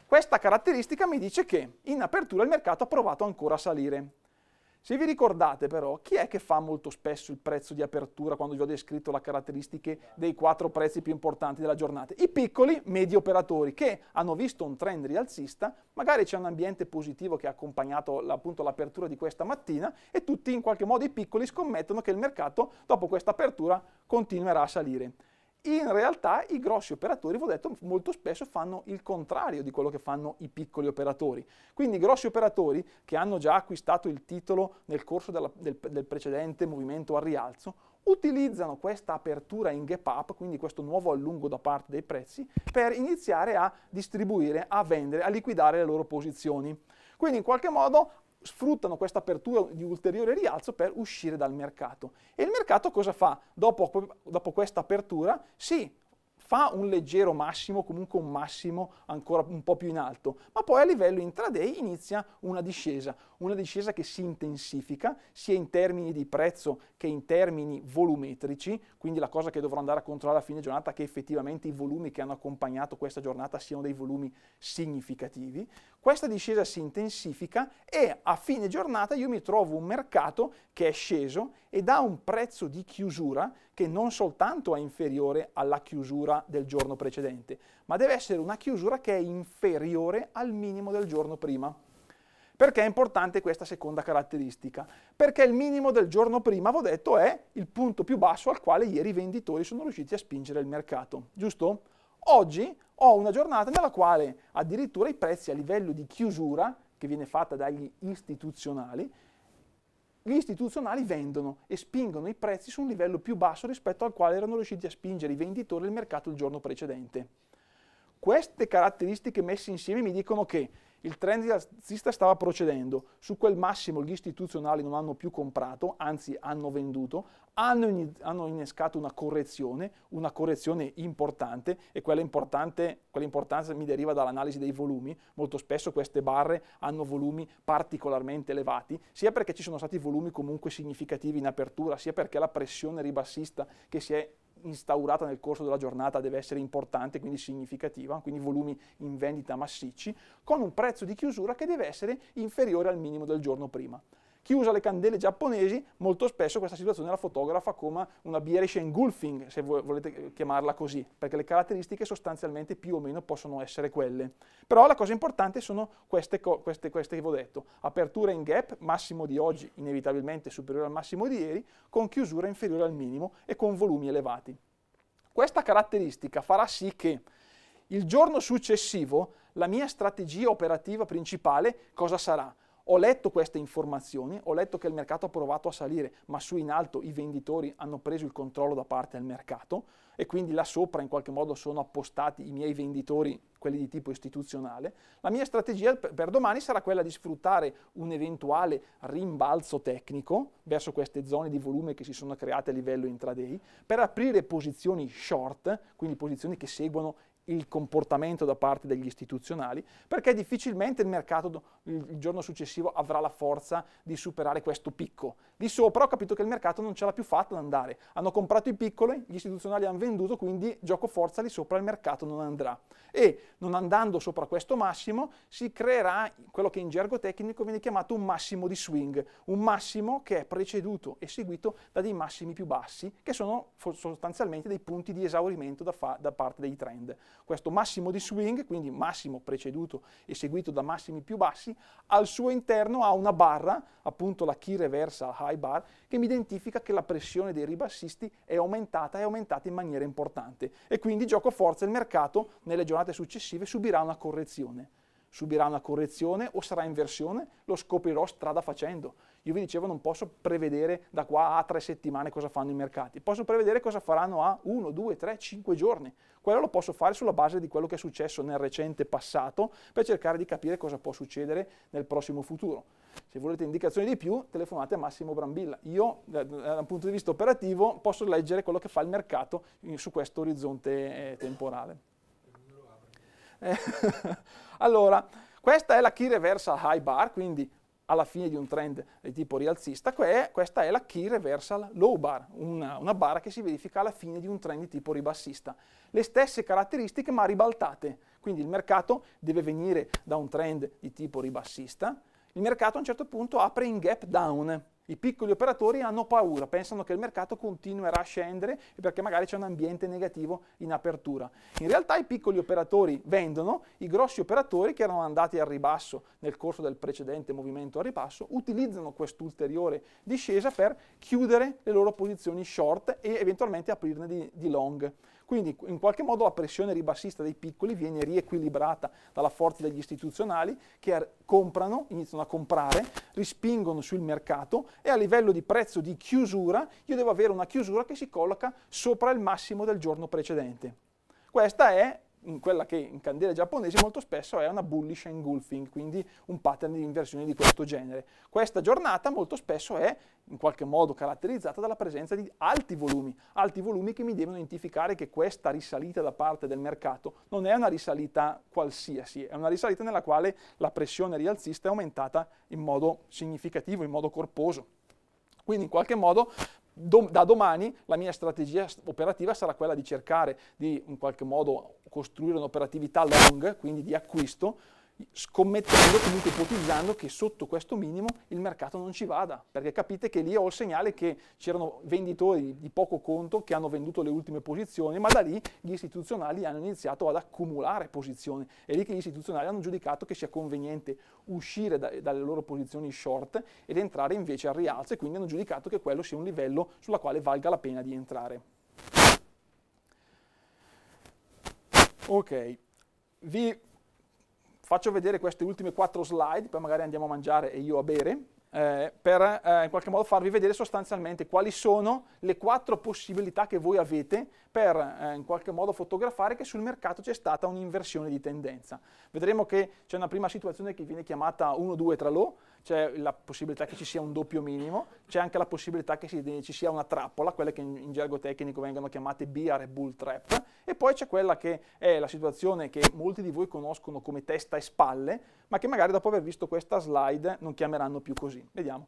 Questa caratteristica mi dice che in apertura il mercato ha provato ancora a salire. Se vi ricordate però, chi è che fa molto spesso il prezzo di apertura quando vi ho descritto le caratteristiche dei quattro prezzi più importanti della giornata? I piccoli, medi operatori che hanno visto un trend rialzista, magari c'è un ambiente positivo che ha accompagnato appunto l'apertura di questa mattina e tutti in qualche modo i piccoli scommettono che il mercato dopo questa apertura continuerà a salire. In realtà i grossi operatori, vi ho detto, molto spesso fanno il contrario di quello che fanno i piccoli operatori. Quindi i grossi operatori che hanno già acquistato il titolo nel corso della, del, del precedente movimento al rialzo, utilizzano questa apertura in gap up, quindi questo nuovo allungo da parte dei prezzi, per iniziare a distribuire, a vendere, a liquidare le loro posizioni. Quindi in qualche modo sfruttano questa apertura di ulteriore rialzo per uscire dal mercato. E il mercato cosa fa? Dopo, dopo questa apertura si fa un leggero massimo, comunque un massimo ancora un po' più in alto, ma poi a livello intraday inizia una discesa, una discesa che si intensifica sia in termini di prezzo che in termini volumetrici, quindi la cosa che dovrò andare a controllare a fine giornata è che effettivamente i volumi che hanno accompagnato questa giornata siano dei volumi significativi. Questa discesa si intensifica e a fine giornata io mi trovo un mercato che è sceso ed ha un prezzo di chiusura che non soltanto è inferiore alla chiusura del giorno precedente, ma deve essere una chiusura che è inferiore al minimo del giorno prima. Perché è importante questa seconda caratteristica? Perché il minimo del giorno prima, avevo detto, è il punto più basso al quale ieri i venditori sono riusciti a spingere il mercato, giusto? Oggi ho una giornata nella quale addirittura i prezzi a livello di chiusura, che viene fatta dagli istituzionali, gli istituzionali vendono e spingono i prezzi su un livello più basso rispetto al quale erano riusciti a spingere i venditori del mercato il giorno precedente. Queste caratteristiche messe insieme mi dicono che il trend rialzista stava procedendo, su quel massimo gli istituzionali non hanno più comprato, anzi hanno venduto, hanno, hanno innescato una correzione, una correzione importante e quella, importante, quella importanza mi deriva dall'analisi dei volumi, molto spesso queste barre hanno volumi particolarmente elevati, sia perché ci sono stati volumi comunque significativi in apertura, sia perché la pressione ribassista che si è instaurata nel corso della giornata deve essere importante, quindi significativa, quindi volumi in vendita massicci, con un prezzo di chiusura che deve essere inferiore al minimo del giorno prima. Chi usa le candele giapponesi, molto spesso questa situazione la fotografa come una bearish engulfing, se volete chiamarla così, perché le caratteristiche sostanzialmente più o meno possono essere quelle. Però la cosa importante sono queste, queste, queste che vi ho detto, apertura in gap, massimo di oggi inevitabilmente superiore al massimo di ieri, con chiusura inferiore al minimo e con volumi elevati. Questa caratteristica farà sì che il giorno successivo la mia strategia operativa principale cosa sarà? Ho letto queste informazioni, ho letto che il mercato ha provato a salire, ma su in alto i venditori hanno preso il controllo da parte del mercato e quindi là sopra in qualche modo sono appostati i miei venditori, quelli di tipo istituzionale. La mia strategia per domani sarà quella di sfruttare un eventuale rimbalzo tecnico verso queste zone di volume che si sono create a livello intraday per aprire posizioni short, quindi posizioni che seguono il comportamento da parte degli istituzionali, perché difficilmente il mercato il giorno successivo avrà la forza di superare questo picco. Di sopra ho capito che il mercato non ce l'ha più fatta ad andare, hanno comprato i piccoli, gli istituzionali hanno venduto, quindi gioco forza lì sopra il mercato non andrà. E non andando sopra questo massimo si creerà quello che in gergo tecnico viene chiamato un massimo di swing, un massimo che è preceduto e seguito da dei massimi più bassi, che sono sostanzialmente dei punti di esaurimento da, da parte dei trend questo massimo di swing, quindi massimo preceduto e seguito da massimi più bassi, al suo interno ha una barra, appunto la key reversa high bar, che mi identifica che la pressione dei ribassisti è aumentata e aumentata in maniera importante e quindi gioco forza il mercato nelle giornate successive subirà una correzione subirà una correzione o sarà inversione, lo scoprirò strada facendo. Io vi dicevo non posso prevedere da qua a tre settimane cosa fanno i mercati, posso prevedere cosa faranno a uno, due, tre, cinque giorni. Quello lo posso fare sulla base di quello che è successo nel recente passato per cercare di capire cosa può succedere nel prossimo futuro. Se volete indicazioni di più, telefonate a Massimo Brambilla. Io, dal punto di vista operativo, posso leggere quello che fa il mercato su questo orizzonte eh, temporale. Eh, Allora, questa è la key reversal high bar, quindi alla fine di un trend di tipo rialzista, questa è la key reversal low bar, una, una barra che si verifica alla fine di un trend di tipo ribassista. Le stesse caratteristiche ma ribaltate, quindi il mercato deve venire da un trend di tipo ribassista, il mercato a un certo punto apre in gap down, i piccoli operatori hanno paura, pensano che il mercato continuerà a scendere perché magari c'è un ambiente negativo in apertura. In realtà i piccoli operatori vendono, i grossi operatori che erano andati al ribasso nel corso del precedente movimento al ribasso utilizzano quest'ulteriore discesa per chiudere le loro posizioni short e eventualmente aprirne di, di long. Quindi in qualche modo la pressione ribassista dei piccoli viene riequilibrata dalla forza degli istituzionali che comprano, iniziano a comprare, rispingono sul mercato e a livello di prezzo di chiusura io devo avere una chiusura che si colloca sopra il massimo del giorno precedente. Questa è in quella che in candela giapponese molto spesso è una bullish engulfing, quindi un pattern di inversione di questo genere. Questa giornata molto spesso è in qualche modo caratterizzata dalla presenza di alti volumi, alti volumi che mi devono identificare che questa risalita da parte del mercato non è una risalita qualsiasi, è una risalita nella quale la pressione rialzista è aumentata in modo significativo, in modo corposo. Quindi in qualche modo da domani la mia strategia operativa sarà quella di cercare di in qualche modo costruire un'operatività long, quindi di acquisto, scommettendo, comunque ipotizzando che sotto questo minimo il mercato non ci vada, perché capite che lì ho il segnale che c'erano venditori di poco conto che hanno venduto le ultime posizioni, ma da lì gli istituzionali hanno iniziato ad accumulare posizioni, è lì che gli istituzionali hanno giudicato che sia conveniente uscire da, dalle loro posizioni short ed entrare invece al rialzo e quindi hanno giudicato che quello sia un livello sulla quale valga la pena di entrare. Ok, vi faccio vedere queste ultime quattro slide, poi magari andiamo a mangiare e io a bere, eh, per eh, in qualche modo farvi vedere sostanzialmente quali sono le quattro possibilità che voi avete per eh, in qualche modo fotografare che sul mercato c'è stata un'inversione di tendenza. Vedremo che c'è una prima situazione che viene chiamata 1 2 tra low, c'è la possibilità che ci sia un doppio minimo, c'è anche la possibilità che ci sia una trappola, quelle che in, gergo tecnico vengono chiamate bear e bull trap, e poi c'è quella che è la situazione che molti di voi conoscono come testa e spalle, ma che magari dopo aver visto questa slide non chiameranno più così. Vediamo.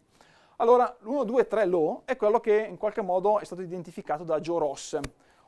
Allora, l'1, 2, 3 low è quello che in qualche modo è stato identificato da Joe Ross,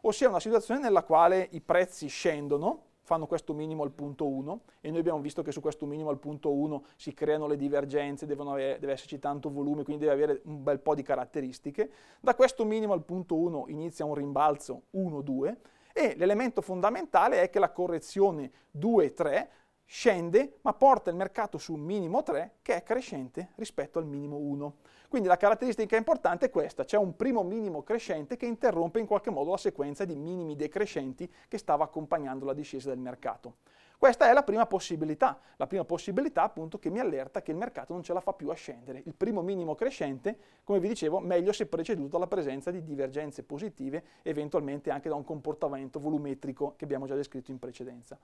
ossia una situazione nella quale i prezzi scendono, fanno questo minimo al punto 1 e noi abbiamo visto che su questo minimo al punto 1 si creano le divergenze, avere, deve esserci tanto volume, quindi deve avere un bel po' di caratteristiche. Da questo minimo al punto 1 inizia un rimbalzo 1-2 e l'elemento fondamentale è che la correzione 2-3 scende ma porta il mercato su un minimo 3 che è crescente rispetto al minimo 1. Quindi la caratteristica importante è questa, c'è un primo minimo crescente che interrompe in qualche modo la sequenza di minimi decrescenti che stava accompagnando la discesa del mercato. Questa è la prima possibilità, la prima possibilità appunto che mi allerta che il mercato non ce la fa più a scendere. Il primo minimo crescente, come vi dicevo, meglio se preceduto dalla presenza di divergenze positive, eventualmente anche da un comportamento volumetrico che abbiamo già descritto in precedenza.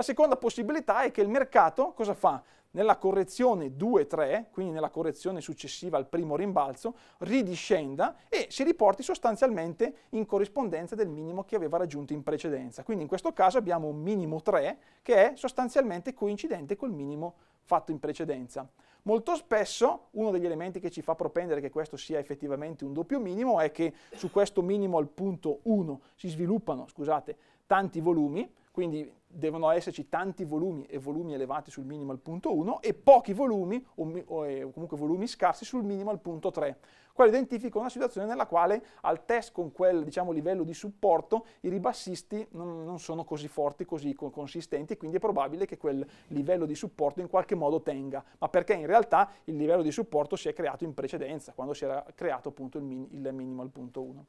La seconda possibilità è che il mercato cosa fa? Nella correzione 2-3, quindi nella correzione successiva al primo rimbalzo, ridiscenda e si riporti sostanzialmente in corrispondenza del minimo che aveva raggiunto in precedenza. Quindi in questo caso abbiamo un minimo 3 che è sostanzialmente coincidente col minimo fatto in precedenza. Molto spesso uno degli elementi che ci fa propendere che questo sia effettivamente un doppio minimo è che su questo minimo al punto 1 si sviluppano, scusate, tanti volumi, quindi devono esserci tanti volumi e volumi elevati sul minimal punto 1 e pochi volumi o, eh, o comunque volumi scarsi sul minimal punto 3. Quello identifica una situazione nella quale al test con quel diciamo, livello di supporto i ribassisti non, non sono così forti, così consistenti, quindi è probabile che quel livello di supporto in qualche modo tenga, ma perché in realtà il livello di supporto si è creato in precedenza, quando si era creato appunto il, min il minimal punto 1.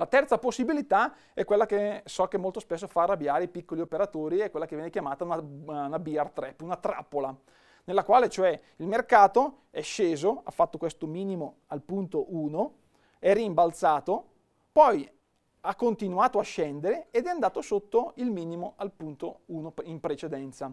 La terza possibilità è quella che so che molto spesso fa arrabbiare i piccoli operatori, è quella che viene chiamata una, una bear trap, una trappola nella quale cioè il mercato è sceso, ha fatto questo minimo al punto 1, è rimbalzato, poi ha continuato a scendere ed è andato sotto il minimo al punto 1 in precedenza.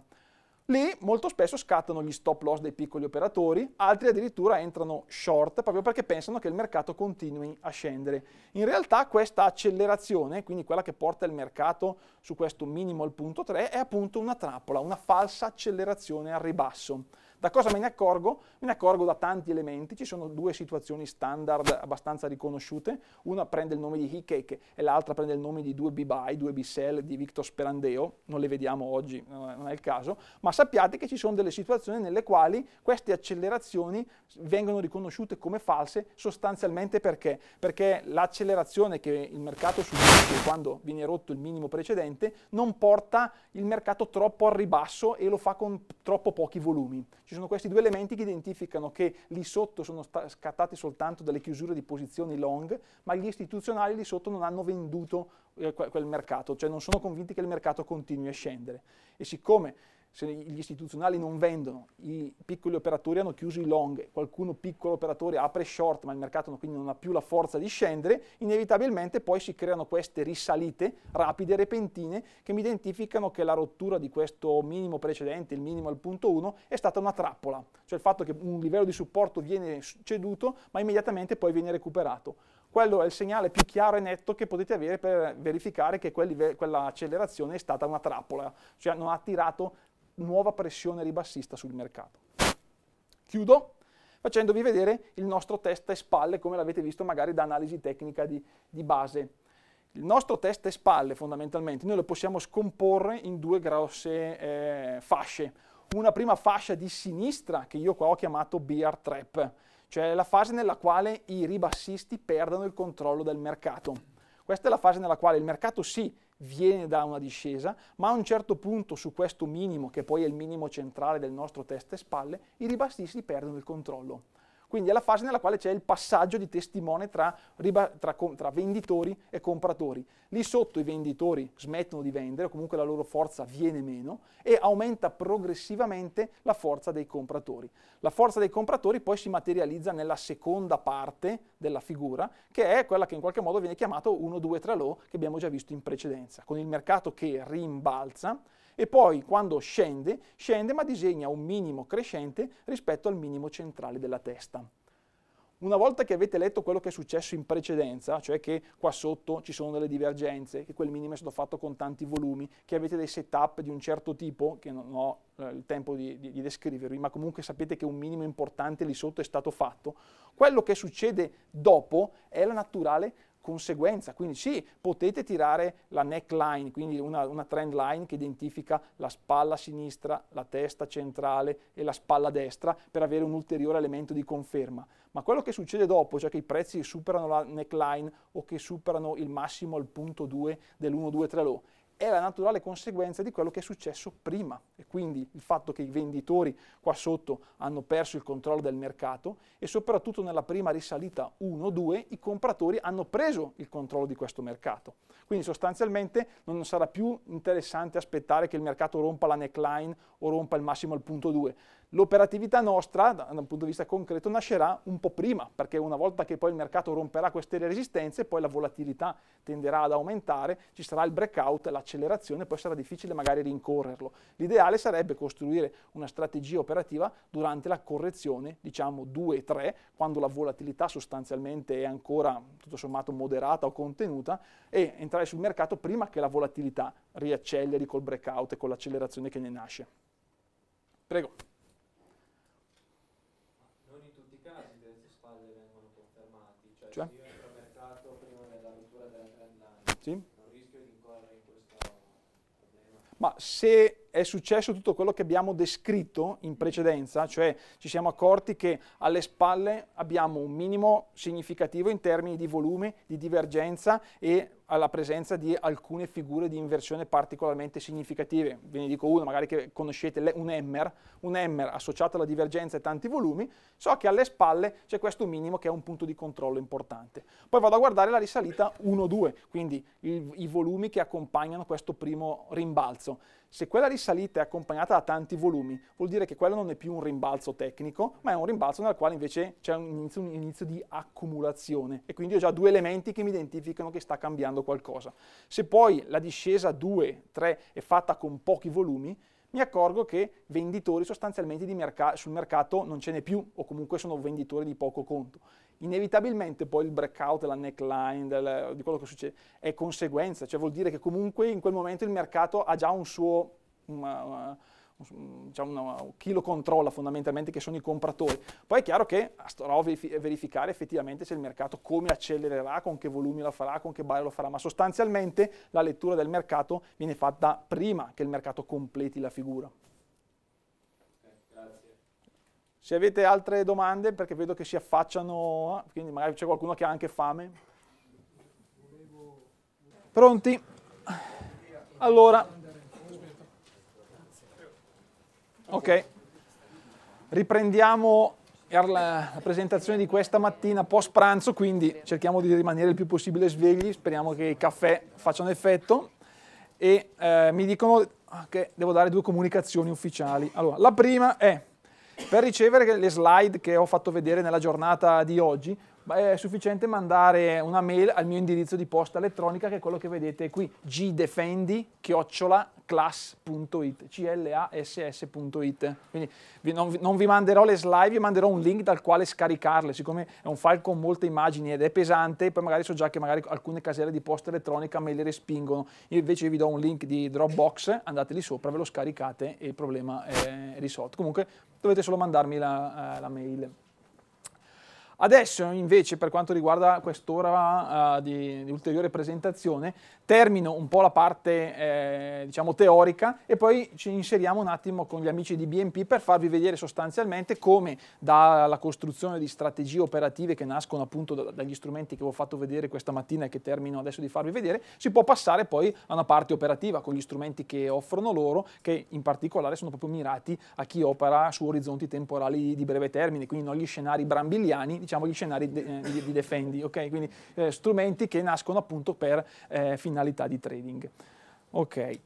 Lì molto spesso scattano gli stop loss dei piccoli operatori, altri addirittura entrano short proprio perché pensano che il mercato continui a scendere. In realtà questa accelerazione, quindi quella che porta il mercato su questo minimo al punto 3, è appunto una trappola, una falsa accelerazione al ribasso. Da cosa me ne accorgo? Me ne accorgo da tanti elementi, ci sono due situazioni standard abbastanza riconosciute, una prende il nome di Hickake e l'altra prende il nome di 2B-By, 2 b sell di Victor Sperandeo, non le vediamo oggi, non è il caso, ma sappiate che ci sono delle situazioni nelle quali queste accelerazioni vengono riconosciute come false sostanzialmente perché? Perché l'accelerazione che il mercato subisce quando viene rotto il minimo precedente non porta il mercato troppo al ribasso e lo fa con troppo pochi volumi. Ci sono questi due elementi che identificano che lì sotto sono scattate soltanto delle chiusure di posizioni long, ma gli istituzionali lì sotto non hanno venduto eh, quel mercato, cioè non sono convinti che il mercato continui a scendere. E siccome se gli istituzionali non vendono, i piccoli operatori hanno chiuso i long, qualcuno piccolo operatore apre short ma il mercato quindi non ha più la forza di scendere, inevitabilmente poi si creano queste risalite rapide, repentine, che mi identificano che la rottura di questo minimo precedente, il minimo al punto 1, è stata una trappola, cioè il fatto che un livello di supporto viene ceduto ma immediatamente poi viene recuperato quello è il segnale più chiaro e netto che potete avere per verificare che quell'accelerazione è stata una trappola, cioè non ha attirato nuova pressione ribassista sul mercato. Chiudo facendovi vedere il nostro test e spalle come l'avete visto magari da analisi tecnica di, di base. Il nostro test e spalle fondamentalmente noi lo possiamo scomporre in due grosse eh, fasce. Una prima fascia di sinistra che io qua ho chiamato bear trap, cioè la fase nella quale i ribassisti perdono il controllo del mercato. Questa è la fase nella quale il mercato sì viene da una discesa, ma a un certo punto su questo minimo, che poi è il minimo centrale del nostro testa e spalle, i ribassisti perdono il controllo. Quindi è la fase nella quale c'è il passaggio di testimone tra, tra, tra venditori e compratori. Lì sotto i venditori smettono di vendere, o comunque la loro forza viene meno e aumenta progressivamente la forza dei compratori. La forza dei compratori poi si materializza nella seconda parte della figura, che è quella che in qualche modo viene chiamata 1, 2, 3 low, che abbiamo già visto in precedenza, con il mercato che rimbalza, e poi quando scende, scende ma disegna un minimo crescente rispetto al minimo centrale della testa. Una volta che avete letto quello che è successo in precedenza, cioè che qua sotto ci sono delle divergenze, che quel minimo è stato fatto con tanti volumi, che avete dei setup di un certo tipo, che non ho eh, il tempo di, di, di, descrivervi, ma comunque sapete che un minimo importante lì sotto è stato fatto, quello che succede dopo è la naturale conseguenza. Quindi sì, potete tirare la neckline, quindi una, una trend line che identifica la spalla sinistra, la testa centrale e la spalla destra per avere un ulteriore elemento di conferma. Ma quello che succede dopo, cioè che i prezzi superano la neckline o che superano il massimo al punto 2 dell'1, 2, 3 low, è la naturale conseguenza di quello che è successo prima e quindi il fatto che i venditori qua sotto hanno perso il controllo del mercato e soprattutto nella prima risalita 1-2 i compratori hanno preso il controllo di questo mercato. Quindi sostanzialmente non sarà più interessante aspettare che il mercato rompa la neckline o rompa il massimo al punto 2, L'operatività nostra, da un punto di vista concreto, nascerà un po' prima, perché una volta che poi il mercato romperà queste resistenze, poi la volatilità tenderà ad aumentare, ci sarà il breakout, l'accelerazione, poi sarà difficile magari rincorrerlo. L'ideale sarebbe costruire una strategia operativa durante la correzione, diciamo 2-3, quando la volatilità sostanzialmente è ancora tutto sommato moderata o contenuta, e entrare sul mercato prima che la volatilità riacceleri col breakout e con l'accelerazione che ne nasce. Prego. Ma se è successo tutto quello che abbiamo descritto in precedenza, cioè ci siamo accorti che alle spalle abbiamo un minimo significativo in termini di volume, di divergenza e alla presenza di alcune figure di inversione particolarmente significative. Ve ne dico una, magari che conoscete, un Emmer, un Emmer associato alla divergenza e tanti volumi, so che alle spalle c'è questo minimo che è un punto di controllo importante. Poi vado a guardare la risalita 1-2, quindi il, i volumi che accompagnano questo primo rimbalzo se quella risalita è accompagnata da tanti volumi, vuol dire che quello non è più un rimbalzo tecnico, ma è un rimbalzo nel quale invece c'è un inizio, un inizio di accumulazione e quindi ho già due elementi che mi identificano che sta cambiando qualcosa. Se poi la discesa 2, 3 è fatta con pochi volumi, mi accorgo che venditori sostanzialmente merc sul mercato non ce n'è più o comunque sono venditori di poco conto inevitabilmente poi il breakout, la neckline del, di quello che succede è conseguenza, cioè vuol dire che comunque in quel momento il mercato ha già un suo... Uh, diciamo una, una, diciamo, chi lo controlla fondamentalmente, che sono i compratori. Poi è chiaro che starò a verificare effettivamente se il mercato come accelererà, con che volumi lo farà, con che bar lo farà, ma sostanzialmente la lettura del mercato viene fatta prima che il mercato completi la figura. Se avete altre domande, perché vedo che si affacciano, eh, quindi magari c'è qualcuno che ha anche fame. Pronti? Allora. Ok. Riprendiamo la presentazione di questa mattina post pranzo, quindi cerchiamo di rimanere il più possibile svegli, speriamo che i caffè facciano effetto e eh, mi dicono che devo dare due comunicazioni ufficiali. Allora, la prima è per ricevere le slide che ho fatto vedere nella giornata di oggi, è sufficiente mandare una mail al mio indirizzo di posta elettronica che è quello che vedete qui gdefendi-class.it class.it quindi non, non vi manderò le slide, vi manderò un link dal quale scaricarle siccome è un file con molte immagini ed è pesante poi magari so già che magari alcune caselle di posta elettronica me le respingono io invece vi do un link di Dropbox andate lì sopra, ve lo scaricate e il problema è risolto comunque dovete solo mandarmi la, eh, la mail. Adesso invece per quanto riguarda quest'ora uh, di, di, ulteriore presentazione termino un po' la parte eh, diciamo teorica e poi ci inseriamo un attimo con gli amici di BNP per farvi vedere sostanzialmente come dalla costruzione di strategie operative che nascono appunto da, dagli strumenti che vi ho fatto vedere questa mattina e che termino adesso di farvi vedere si può passare poi a una parte operativa con gli strumenti che offrono loro che in particolare sono proprio mirati a chi opera su orizzonti temporali di breve termine quindi non gli scenari brambiliani diciamo, gli scenari de, eh, di, defendi, ok? quindi eh, strumenti che nascono appunto per eh, finalità di trading. Ok.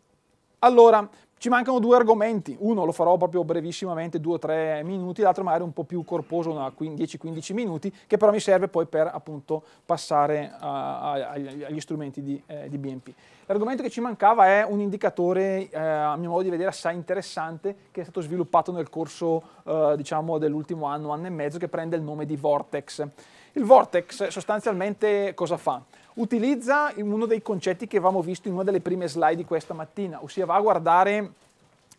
Allora, ci mancano due argomenti, uno lo farò proprio brevissimamente, due o tre minuti, l'altro magari un po' più corposo, 10-15 minuti, che però mi serve poi per appunto passare a, a, agli strumenti di, eh, di BNP. L'argomento che ci mancava è un indicatore, eh, a mio modo di vedere, assai interessante, che è stato sviluppato nel corso eh, diciamo dell'ultimo anno, anno e mezzo, che prende il nome di Vortex. Il Vortex sostanzialmente cosa fa? utilizza uno dei concetti che avevamo visto in una delle prime slide di questa mattina, ossia va a guardare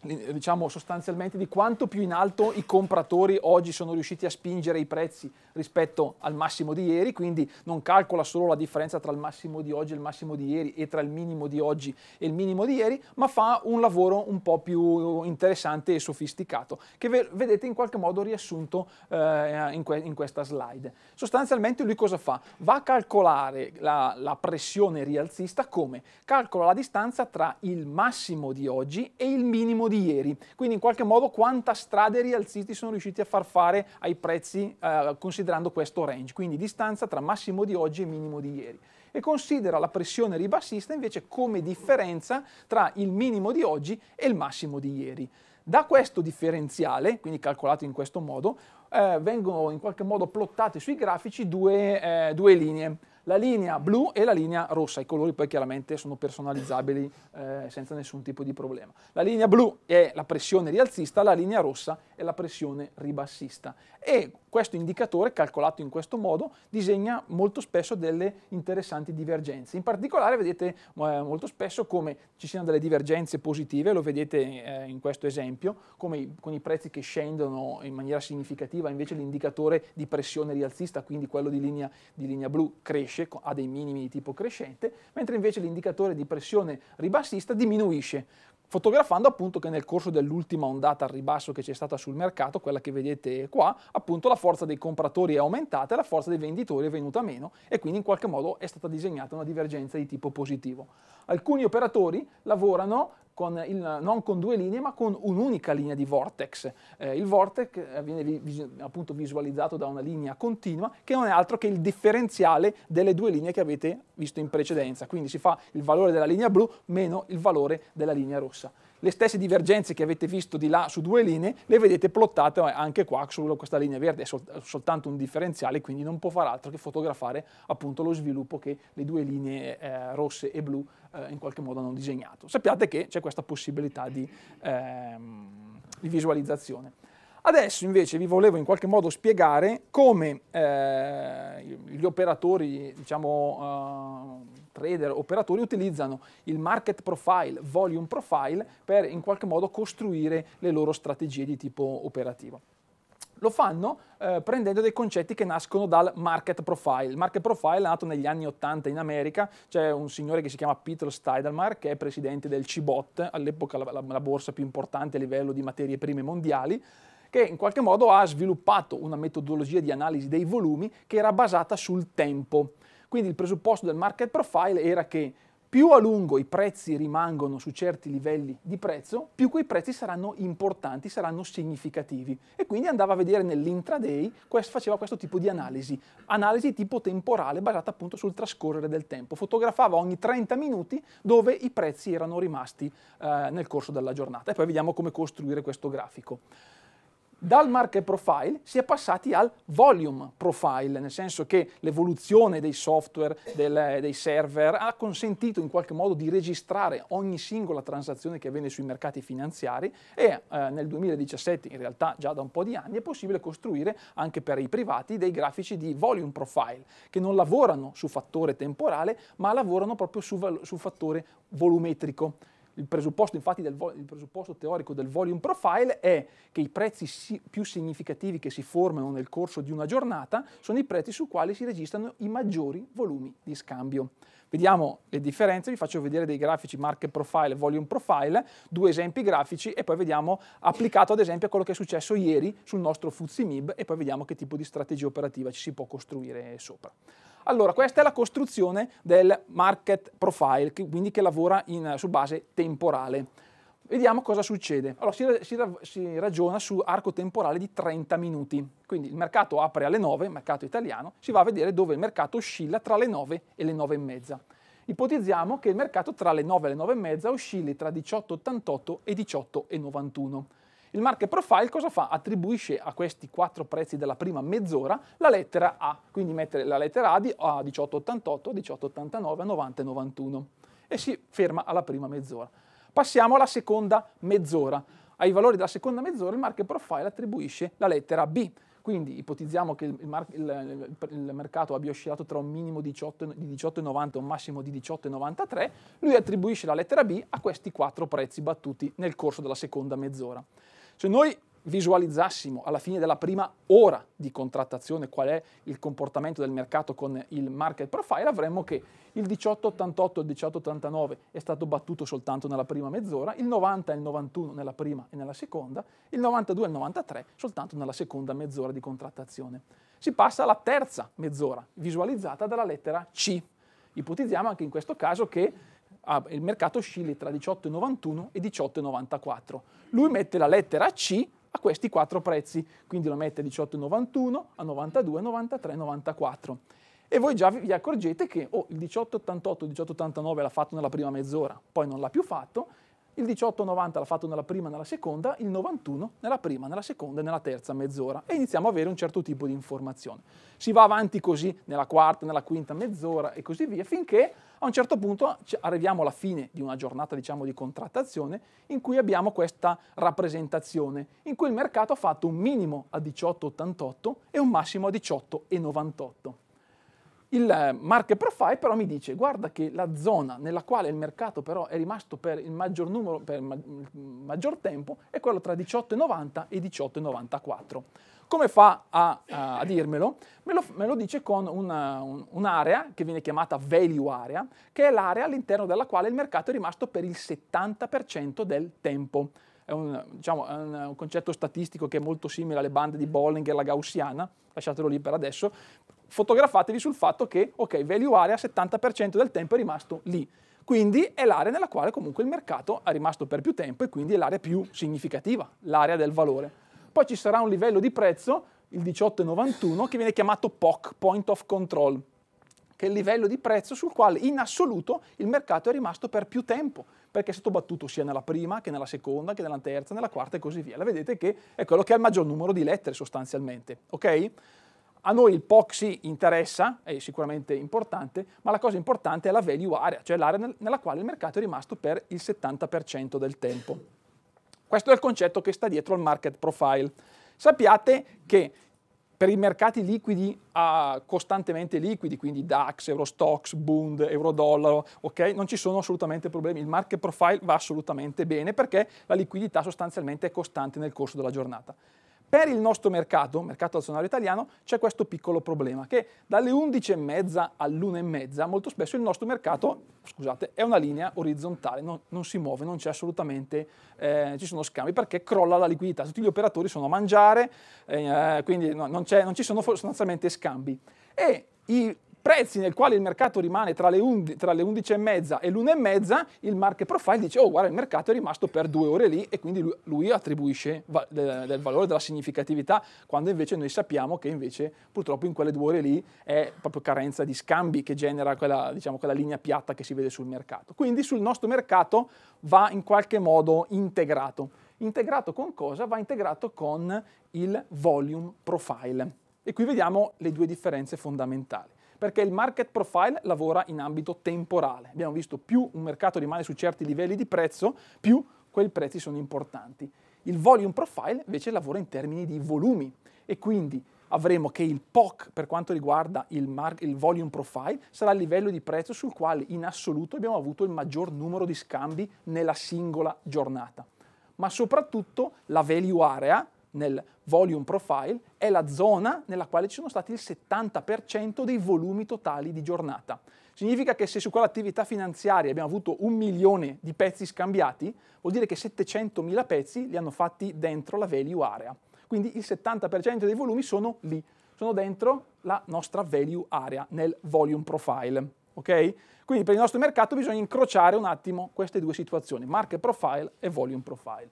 diciamo sostanzialmente di quanto più in alto i compratori oggi sono riusciti a spingere i prezzi rispetto al massimo di ieri, quindi non calcola solo la differenza tra il massimo di oggi e il massimo di ieri e tra il minimo di oggi e il minimo di ieri, ma fa un lavoro un po' più interessante e sofisticato che vedete in qualche modo riassunto eh, in, que in, questa slide. Sostanzialmente lui cosa fa? Va a calcolare la, la pressione rialzista come? Calcola la distanza tra il massimo di oggi e il minimo di di ieri. Quindi in qualche modo quanta strade rialzisti sono riusciti a far fare ai prezzi eh, considerando questo range, quindi distanza tra massimo di oggi e minimo di ieri e considera la pressione ribassista invece come differenza tra il minimo di oggi e il massimo di ieri. Da questo differenziale, quindi calcolato in questo modo, eh, vengono in qualche modo plottate sui grafici due, eh, due linee la linea blu e la linea rossa, i colori poi chiaramente sono personalizzabili eh, senza nessun tipo di problema. La linea blu è la pressione rialzista, la linea rossa è la pressione ribassista e questo indicatore, calcolato in questo modo, disegna molto spesso delle interessanti divergenze. In particolare vedete eh, molto spesso come ci siano delle divergenze positive, lo vedete eh, in questo esempio, come con i prezzi che scendono in maniera significativa, invece l'indicatore di pressione rialzista, quindi quello di linea, di linea blu, cresce, ha dei minimi di tipo crescente, mentre invece l'indicatore di pressione ribassista diminuisce fotografando appunto che nel corso dell'ultima ondata al ribasso che c'è stata sul mercato, quella che vedete qua, appunto la forza dei compratori è aumentata e la forza dei venditori è venuta meno e quindi in qualche modo è stata disegnata una divergenza di tipo positivo. Alcuni operatori lavorano con il, non con due linee ma con un'unica linea di vortex. Eh, il vortex eh, viene vis- appunto visualizzato da una linea continua che non è altro che il differenziale delle due linee che avete visto in precedenza, quindi si fa il valore della linea blu meno il valore della linea rossa. Le stesse divergenze che avete visto di là su due linee le vedete plottate anche qua su questa linea verde, è sol soltanto un differenziale, quindi non può far altro che fotografare appunto lo sviluppo che le due linee eh, rosse e blu eh, in qualche modo hanno disegnato. Sappiate che c'è questa possibilità di, ehm, di visualizzazione. Adesso invece vi volevo in qualche modo spiegare come eh, gli operatori diciamo, eh, trader, operatori utilizzano il market profile, volume profile per in qualche modo costruire le loro strategie di tipo operativo. Lo fanno eh, prendendo dei concetti che nascono dal market profile. Il market profile è nato negli anni 80 in America, c'è un signore che si chiama Peter Steidemar che è presidente del CBOT, all'epoca la, la, la borsa più importante a livello di materie prime mondiali, che in qualche modo ha sviluppato una metodologia di analisi dei volumi che era basata sul tempo. Quindi il presupposto del market profile era che più a lungo i prezzi rimangono su certi livelli di prezzo, più quei prezzi saranno importanti, saranno significativi. E quindi andava a vedere nell'intraday, faceva questo tipo di analisi, analisi tipo temporale basata appunto sul trascorrere del tempo. Fotografava ogni 30 minuti dove i prezzi erano rimasti eh, nel corso della giornata e poi vediamo come costruire questo grafico dal market profile si è passati al volume profile, nel senso che l'evoluzione dei software, del, dei server, ha consentito in qualche modo di registrare ogni singola transazione che avviene sui mercati finanziari e eh, nel 2017, in realtà già da un po' di anni, è possibile costruire anche per i privati dei grafici di volume profile, che non lavorano su fattore temporale, ma lavorano proprio su, val- su fattore volumetrico. Il presupposto, infatti, del, il presupposto teorico del volume profile è che i prezzi si, più significativi che si formano nel corso di una giornata sono i prezzi su quali si registrano i maggiori volumi di scambio. Vediamo le differenze, vi faccio vedere dei grafici market profile, volume profile, due esempi grafici e poi vediamo applicato ad esempio a quello che è successo ieri sul nostro FTSE MIB e poi vediamo che tipo di strategia operativa ci si può costruire sopra. Allora, questa è la costruzione del market profile, che, quindi che lavora in, su base temporale. Vediamo cosa succede. Allora, si, si, si, ragiona su arco temporale di 30 minuti. Quindi il mercato apre alle 9, mercato italiano, si va a vedere dove il mercato oscilla tra le 9 e le 9 e mezza. Ipotizziamo che il mercato tra le 9 e le 9 e mezza oscilli tra 18,88 e 18,91. Il market profile cosa fa? Attribuisce a questi quattro prezzi della prima mezz'ora la lettera A, quindi mettere la lettera A di A 1888, 1889, 90 e 91 e si ferma alla prima mezz'ora. Passiamo alla seconda mezz'ora. Ai valori della seconda mezz'ora il market profile attribuisce la lettera B, quindi ipotizziamo che il, mar- il, il, mercato abbia oscillato tra un minimo 18, di 18,90 e un massimo di 18,93, lui attribuisce la lettera B a questi quattro prezzi battuti nel corso della seconda mezz'ora. Se cioè, noi visualizzassimo alla fine della prima ora di contrattazione qual è il comportamento del mercato con il market profile, avremmo che il 1888 e il 1889 è stato battuto soltanto nella prima mezz'ora, il 90 e il 91 nella prima e nella seconda, il 92 e il 93 soltanto nella seconda mezz'ora di contrattazione. Si passa alla terza mezz'ora, visualizzata dalla lettera C. Ipotizziamo anche in questo caso che Ah, il mercato oscilla tra 18,91 e 18,94. Lui mette la lettera C a questi quattro prezzi, quindi lo mette a 18,91, a 92, 93, 94. E voi già vi accorgete che oh, il 18,88, 18,89 l'ha fatto nella prima mezz'ora, poi non l'ha più fatto, il 18-90 l'ha fatto nella prima e nella seconda, il 91 nella prima, nella seconda e nella terza mezz'ora e iniziamo ad avere un certo tipo di informazione. Si va avanti così nella quarta, nella quinta mezz'ora e così via finché a un certo punto arriviamo alla fine di una giornata diciamo di contrattazione in cui abbiamo questa rappresentazione in cui il mercato ha fatto un minimo a 18,88 e un massimo a 18,98. Il market profile però mi dice guarda che la zona nella quale il mercato però è rimasto per il maggior, numero, per il maggior tempo è quella tra 18,90 e 18,94. Come fa a, a dirmelo? Me, lo? me lo, dice con una, un, un'area che viene chiamata value area, che è l'area all'interno della quale il mercato è rimasto per il 70% del tempo. È un, diciamo, è un, concetto statistico che è molto simile alle bande di Bollinger e alla gaussiana, lasciatelo lì per adesso, fotografatevi sul fatto che, ok, value area 70% del tempo è rimasto lì. Quindi è l'area nella quale comunque il mercato è rimasto per più tempo e quindi è l'area più significativa, l'area del valore. Poi ci sarà un livello di prezzo, il 1891, che viene chiamato POC, Point of Control, che è il livello di prezzo sul quale in assoluto il mercato è rimasto per più tempo, perché è stato battuto sia nella prima che nella seconda, che nella terza, nella quarta e così via. La vedete che è quello che ha il maggior numero di lettere sostanzialmente, ok? a noi il POXY interessa, è sicuramente importante, ma la cosa importante è la value area, cioè l'area nella quale il mercato è rimasto per il 70% del tempo. Questo è il concetto che sta dietro al market profile. Sappiate che per i mercati liquidi, uh, costantemente liquidi, quindi DAX, Eurostox, Bund, Eurodollaro, okay? non ci sono assolutamente problemi. Il market profile va assolutamente bene perché la liquidità sostanzialmente è costante nel corso della giornata. Per il nostro mercato, mercato azionario italiano, c'è questo piccolo problema che dalle 11.30 all'1.30 molto spesso il nostro mercato, scusate, è una linea orizzontale, non, non si muove, non c'è assolutamente, eh, ci sono scambi perché crolla la liquidità, tutti gli operatori sono a mangiare, eh, quindi no, non, non ci sono sostanzialmente scambi. E i prezzi nel quale il mercato rimane tra le, 11 e mezza e l'1,30, il market profile dice oh guarda il mercato è rimasto per due ore lì e quindi lui, lui attribuisce va- del, del valore, della significatività, quando invece noi sappiamo che invece purtroppo in quelle due ore lì è proprio carenza di scambi che genera quella, diciamo, quella linea piatta che si vede sul mercato. Quindi sul nostro mercato va in qualche modo integrato. Integrato con cosa? Va integrato con il volume profile. E qui vediamo le due differenze fondamentali perché il market profile lavora in ambito temporale. Abbiamo visto più un mercato rimane su certi livelli di prezzo, più quei prezzi sono importanti. Il volume profile invece lavora in termini di volumi e quindi avremo che il POC per quanto riguarda il, mar- il, volume profile sarà il livello di prezzo sul quale in assoluto abbiamo avuto il maggior numero di scambi nella singola giornata. Ma soprattutto la value area nel volume profile è la zona nella quale ci sono stati il 70% dei volumi totali di giornata. Significa che se su quell'attività finanziaria abbiamo avuto un milione di pezzi scambiati, vuol dire che 700.000 pezzi li hanno fatti dentro la value area. Quindi il 70% dei volumi sono lì, sono dentro la nostra value area nel volume profile. Okay? Quindi per il nostro mercato bisogna incrociare un attimo queste due situazioni, market profile e volume profile.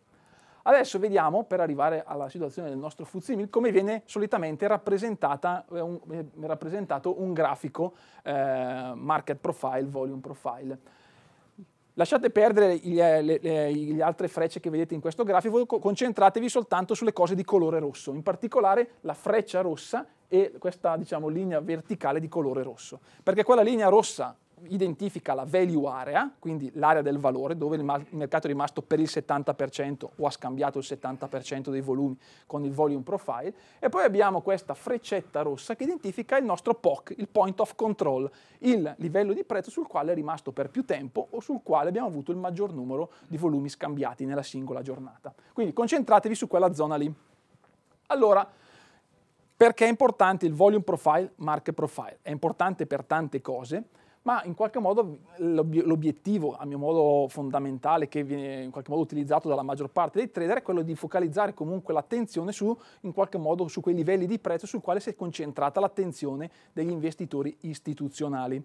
Adesso vediamo, per arrivare alla situazione del nostro Fuzimil, come viene solitamente eh, un, eh, rappresentato un grafico eh, market profile, volume profile. Lasciate perdere gli, eh, le, le, le, altre frecce che vedete in questo grafico, concentratevi soltanto sulle cose di colore rosso, in particolare la freccia rossa e questa diciamo, linea verticale di colore rosso, perché quella linea rossa identifica la value area, quindi l'area del valore, dove il mercato è rimasto per il 70% o ha scambiato il 70% dei volumi con il volume profile, e poi abbiamo questa freccetta rossa che identifica il nostro POC, il point of control, il livello di prezzo sul quale è rimasto per più tempo o sul quale abbiamo avuto il maggior numero di volumi scambiati nella singola giornata. Quindi concentratevi su quella zona lì. Allora, perché è importante il volume profile, market profile? È importante per tante cose ma in qualche modo l'obiettivo, a mio modo fondamentale, che viene in qualche modo utilizzato dalla maggior parte dei trader, è quello di focalizzare comunque l'attenzione su, in qualche modo, su quei livelli di prezzo sul quale si è concentrata l'attenzione degli investitori istituzionali.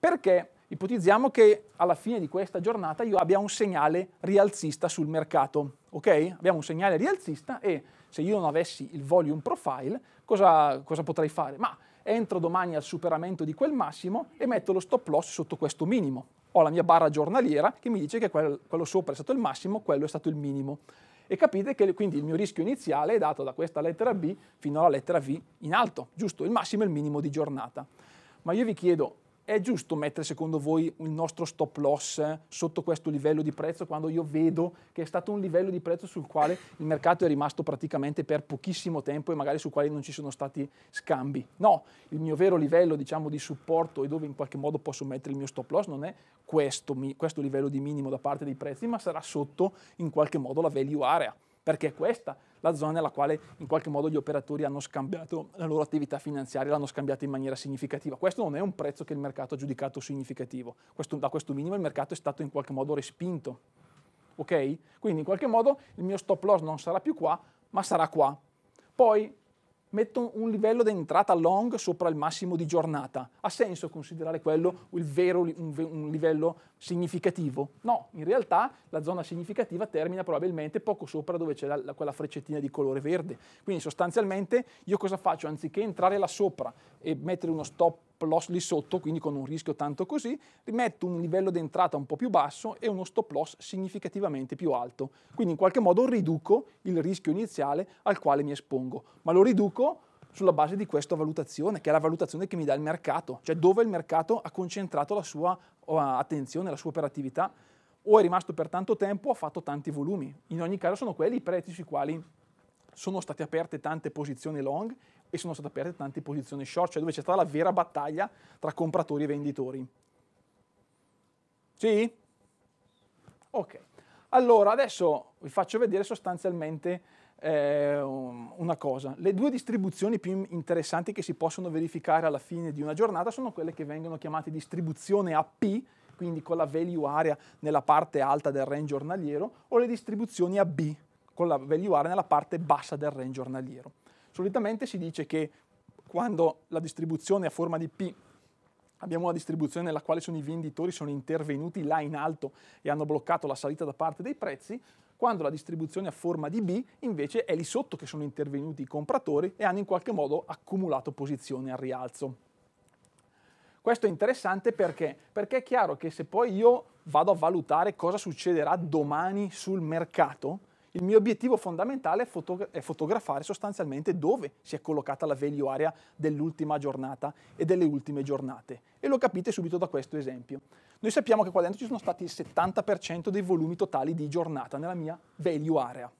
Perché ipotizziamo che alla fine di questa giornata io abbia un segnale rialzista sul mercato, ok? Abbiamo un segnale rialzista e se io non avessi il volume profile, cosa, cosa potrei fare? Ma entro domani al superamento di quel massimo e metto lo stop loss sotto questo minimo. Ho la mia barra giornaliera che mi dice che quello sopra è stato il massimo, quello è stato il minimo. E capite che quindi il mio rischio iniziale è dato da questa lettera B fino alla lettera V in alto, giusto? Il massimo e il minimo di giornata. Ma io vi chiedo, è giusto mettere secondo voi il nostro stop loss sotto questo livello di prezzo quando io vedo che è stato un livello di prezzo sul quale il mercato è rimasto praticamente per pochissimo tempo e magari su quale non ci sono stati scambi? No, il mio vero livello diciamo, di supporto e dove in qualche modo posso mettere il mio stop loss non è questo, questo livello di minimo da parte dei prezzi, ma sarà sotto in qualche modo la value area perché è questa la zona nella quale in qualche modo gli operatori hanno scambiato la loro attività finanziaria, l'hanno scambiata in maniera significativa. Questo non è un prezzo che il mercato ha giudicato significativo, questo, da questo minimo il mercato è stato in qualche modo respinto. Okay? Quindi in qualche modo il mio stop loss non sarà più qua, ma sarà qua. Poi metto un livello di entrata long sopra il massimo di giornata. Ha senso considerare quello vero, un, livello significativo? No, in realtà la zona significativa termina probabilmente poco sopra dove c'è la, quella freccettina di colore verde. Quindi sostanzialmente io cosa faccio? Anziché entrare là sopra e mettere uno stop loss lì sotto, quindi con un rischio tanto così, rimetto un livello d'entrata un po' più basso e uno stop loss significativamente più alto. Quindi in qualche modo riduco il rischio iniziale al quale mi espongo, ma lo riduco sulla base di questa valutazione, che è la valutazione che mi dà il mercato, cioè dove il mercato ha concentrato la sua attenzione, la sua operatività, o è rimasto per tanto tempo, ha fatto tanti volumi. In ogni caso sono quelli i prezzi sui quali sono state aperte tante posizioni long e sono state aperte tante posizioni short, cioè dove c'è stata la vera battaglia tra compratori e venditori. Sì? Ok. Allora, adesso vi faccio vedere sostanzialmente eh, una cosa. Le due distribuzioni più interessanti che si possono verificare alla fine di una giornata sono quelle che vengono chiamate distribuzione AP, quindi con la value area nella parte alta del range giornaliero, o le distribuzioni AB, con la value area nella parte bassa del range giornaliero. Solitamente si dice che quando la distribuzione è a forma di P Abbiamo una distribuzione nella quale sono i venditori sono intervenuti là in alto e hanno bloccato la salita da parte dei prezzi, quando la distribuzione a forma di B invece è lì sotto che sono intervenuti i compratori e hanno in qualche modo accumulato posizione al rialzo. Questo è interessante perché? Perché è chiaro che se poi io vado a valutare cosa succederà domani sul mercato, il mio obiettivo fondamentale è, foto- è, fotografare sostanzialmente dove si è collocata la value area dell'ultima giornata e delle ultime giornate. E lo capite subito da questo esempio. Noi sappiamo che qua dentro ci sono stati il 70% dei volumi totali di giornata nella mia value area.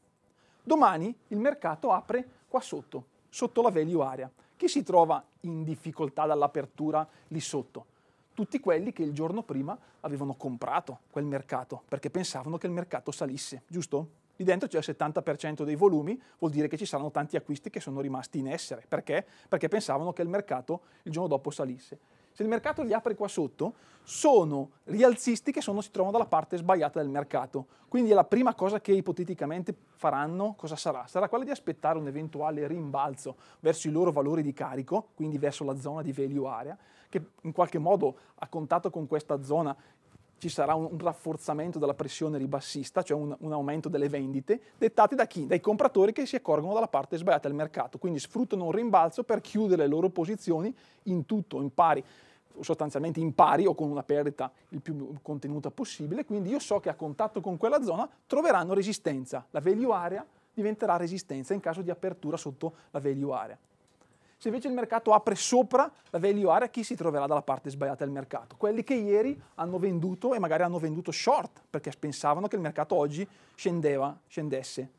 Domani il mercato apre qua sotto, sotto la value area. Chi si trova in difficoltà dall'apertura lì sotto? tutti quelli che il giorno prima avevano comprato quel mercato perché pensavano che il mercato salisse, giusto? lì dentro c'è il 70% dei volumi, vuol dire che ci saranno tanti acquisti che sono rimasti in essere. Perché? Perché pensavano che il mercato il giorno dopo salisse. Se il mercato li apre qua sotto, sono rialzisti che sono, si trovano dalla parte sbagliata del mercato. Quindi la prima cosa che ipoteticamente faranno, cosa sarà? Sarà quella di aspettare un eventuale rimbalzo verso i loro valori di carico, quindi verso la zona di value area, che in qualche modo a contatto con questa zona ci sarà un, un rafforzamento della pressione ribassista, cioè un, un, aumento delle vendite, dettate da chi? Dai compratori che si accorgono dalla parte sbagliata del mercato, quindi sfruttano un rimbalzo per chiudere le loro posizioni in tutto, in pari, sostanzialmente in pari o con una perdita il più contenuta possibile, quindi io so che a contatto con quella zona troveranno resistenza, la value area diventerà resistenza in caso di apertura sotto la value area. Se invece il mercato apre sopra la value area, chi si troverà dalla parte sbagliata del mercato? Quelli che ieri hanno venduto e magari hanno venduto short perché pensavano che il mercato oggi scendeva, scendesse.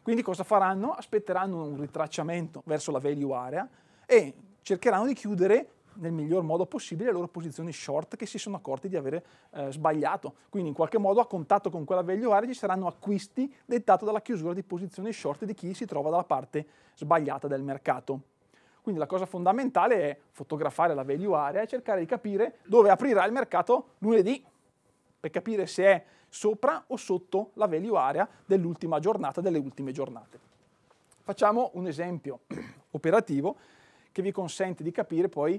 Quindi cosa faranno? Aspetteranno un ritracciamento verso la value area e cercheranno di chiudere nel miglior modo possibile le loro posizioni short che si sono accorti di avere eh, sbagliato. Quindi in qualche modo a contatto con quella value area ci saranno acquisti dettati dalla chiusura di posizioni short di chi si trova dalla parte sbagliata del mercato. Quindi la cosa fondamentale è fotografare la value area e cercare di capire dove aprirà il mercato lunedì, per capire se è sopra o sotto la value area dell'ultima giornata, delle ultime giornate. Facciamo un esempio operativo che vi consente di capire poi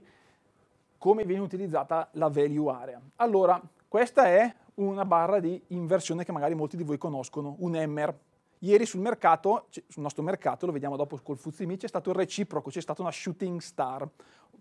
come viene utilizzata la value area. Allora, questa è una barra di inversione che magari molti di voi conoscono, un MR, Ieri sul mercato, sul nostro mercato, lo vediamo dopo col Fuzzi c'è stato il reciproco, c'è stata una shooting star,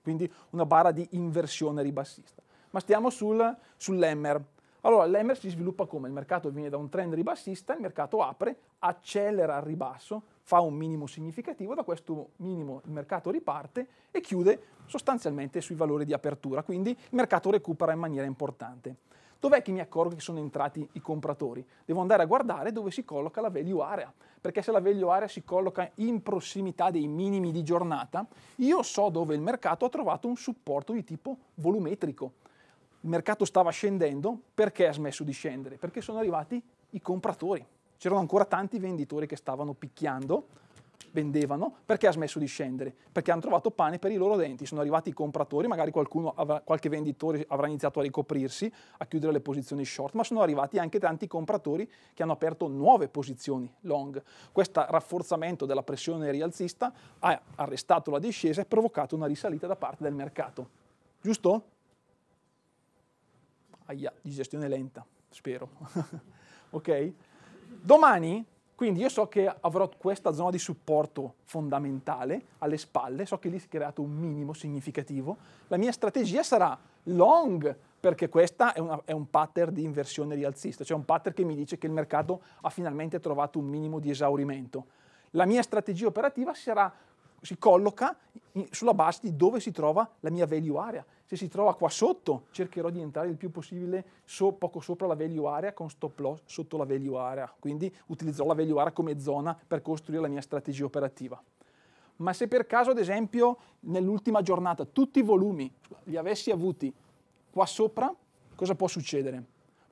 quindi una barra di inversione ribassista. Ma stiamo sul, sull'Emmer. Allora, l'Emmer si sviluppa come? Il mercato viene da un trend ribassista, il mercato apre, accelera al ribasso, fa un minimo significativo, da questo minimo il mercato riparte e chiude sostanzialmente sui valori di apertura, quindi il mercato recupera in maniera importante. Dov'è che mi accorgo che sono entrati i compratori? Devo andare a guardare dove si colloca la value area, perché se la value area si colloca in prossimità dei minimi di giornata, io so dove il mercato ha trovato un supporto di tipo volumetrico. Il mercato stava scendendo, perché ha smesso di scendere? Perché sono arrivati i compratori. C'erano ancora tanti venditori che stavano picchiando, vendevano, perché ha smesso di scendere? Perché hanno trovato pane per i loro denti, sono arrivati i compratori, magari avrà, qualche venditore avrà iniziato a ricoprirsi, a chiudere le posizioni short, ma sono arrivati anche tanti compratori che hanno aperto nuove posizioni long. Questo rafforzamento della pressione rialzista ha arrestato la discesa e provocato una risalita da parte del mercato. Giusto? Aia, digestione lenta, spero. ok? Domani quindi io so che avrò questa zona di supporto fondamentale alle spalle, so che lì si è creato un minimo significativo. La mia strategia sarà long perché questo è, è, un pattern di inversione rialzista, cioè un pattern che mi dice che il mercato ha finalmente trovato un minimo di esaurimento. La mia strategia operativa sarà, si colloca in, sulla base di dove si trova la mia value area se si trova qua sotto cercherò di entrare il più possibile so, poco sopra la value area con stop loss sotto la value area, quindi utilizzerò la value area come zona per costruire la mia strategia operativa. Ma se per caso, ad esempio, nell'ultima giornata tutti i volumi li avessi avuti qua sopra, cosa può succedere?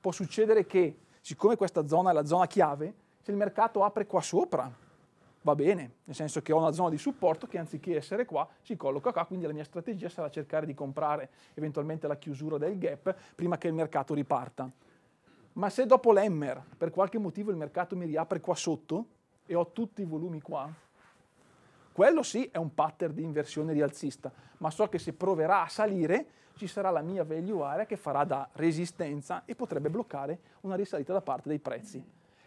Può succedere che, siccome questa zona è la zona chiave, se il mercato apre qua sopra, va bene, nel senso che ho una zona di supporto che anziché essere qua si colloca qua, quindi la mia strategia sarà cercare di comprare eventualmente la chiusura del gap prima che il mercato riparta. Ma se dopo l'Emmer per qualche motivo il mercato mi riapre qua sotto e ho tutti i volumi qua, quello sì è un pattern di inversione rialzista, ma so che se proverà a salire ci sarà la mia value area che farà da resistenza e potrebbe bloccare una risalita da parte dei prezzi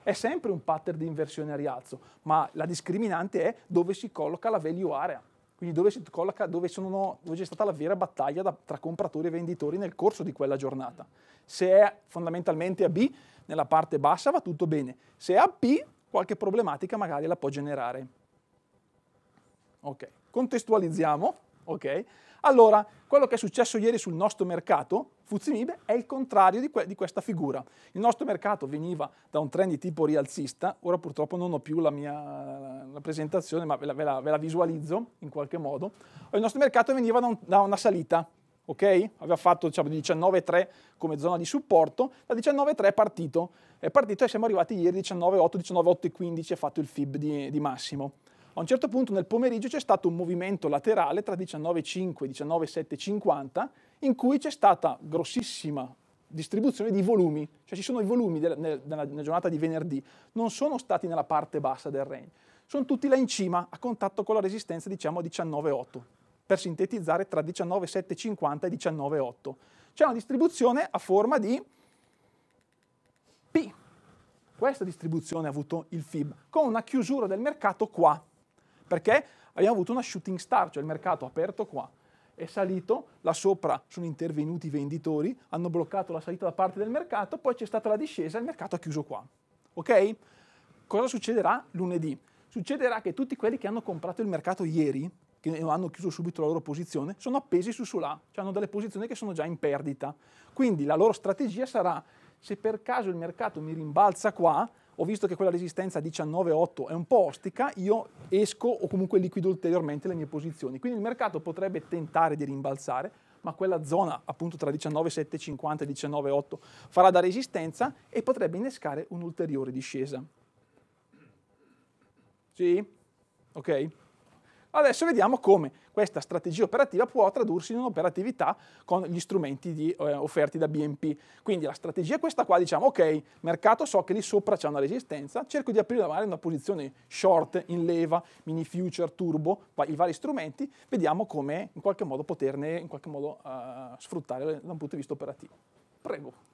è sempre un pattern di inversione a rialzo, ma la discriminante è dove si colloca la value area, quindi dove, si colloca, dove, sono, dove c'è stata la vera battaglia da, tra compratori e venditori nel corso di quella giornata. Se è fondamentalmente a B, nella parte bassa va tutto bene, se è a P, qualche problematica magari la può generare. Ok, contestualizziamo, ok? Allora, quello che è successo ieri sul nostro mercato, Fuzimib, è il contrario di, que- di, questa figura. Il nostro mercato veniva da un trend di tipo rialzista, ora purtroppo non ho più la mia la presentazione, ma ve la, ve, la, ve la, visualizzo in qualche modo. Il nostro mercato veniva da, un, da una salita, ok? Aveva fatto diciamo 19,3 come zona di supporto, da 19,3 è partito, è partito e siamo arrivati ieri 19,8, 19,8 e 15, ha fatto il FIB di, di massimo. A un certo punto nel pomeriggio c'è stato un movimento laterale tra 19,5 e 19,750 in cui c'è stata grossissima distribuzione di volumi, cioè ci sono i volumi della, nella, nella giornata di venerdì, non sono stati nella parte bassa del range, sono tutti là in cima a contatto con la resistenza diciamo a 19,8 per sintetizzare tra 19,750 e 19,8. C'è una distribuzione a forma di P. Questa distribuzione ha avuto il FIB, con una chiusura del mercato qua, perché abbiamo avuto una shooting star, cioè il mercato aperto qua, è salito, là sopra sono intervenuti i venditori, hanno bloccato la salita da parte del mercato, poi c'è stata la discesa e il mercato ha chiuso qua. Ok? Cosa succederà lunedì? Succederà che tutti quelli che hanno comprato il mercato ieri, che hanno chiuso subito la loro posizione, sono appesi su su là, cioè hanno delle posizioni che sono già in perdita. Quindi la loro strategia sarà, se per caso il mercato mi rimbalza qua, ho visto che quella resistenza 19,8 è un po' ostica, io esco o comunque liquido ulteriormente le mie posizioni. Quindi il mercato potrebbe tentare di rimbalzare, ma quella zona appunto tra 19,750 e 19,8 farà da resistenza e potrebbe innescare un'ulteriore discesa. Sì? Ok? Adesso vediamo come questa strategia operativa può tradursi in un'operatività con gli strumenti di, eh, offerti da BNP. Quindi la strategia è questa qua, diciamo ok, mercato so che lì sopra c'è una resistenza, cerco di aprire magari una posizione short in leva, mini future, turbo, i vari strumenti, vediamo come in qualche modo poterne in qualche modo eh, sfruttare da un punto di vista operativo. Prego.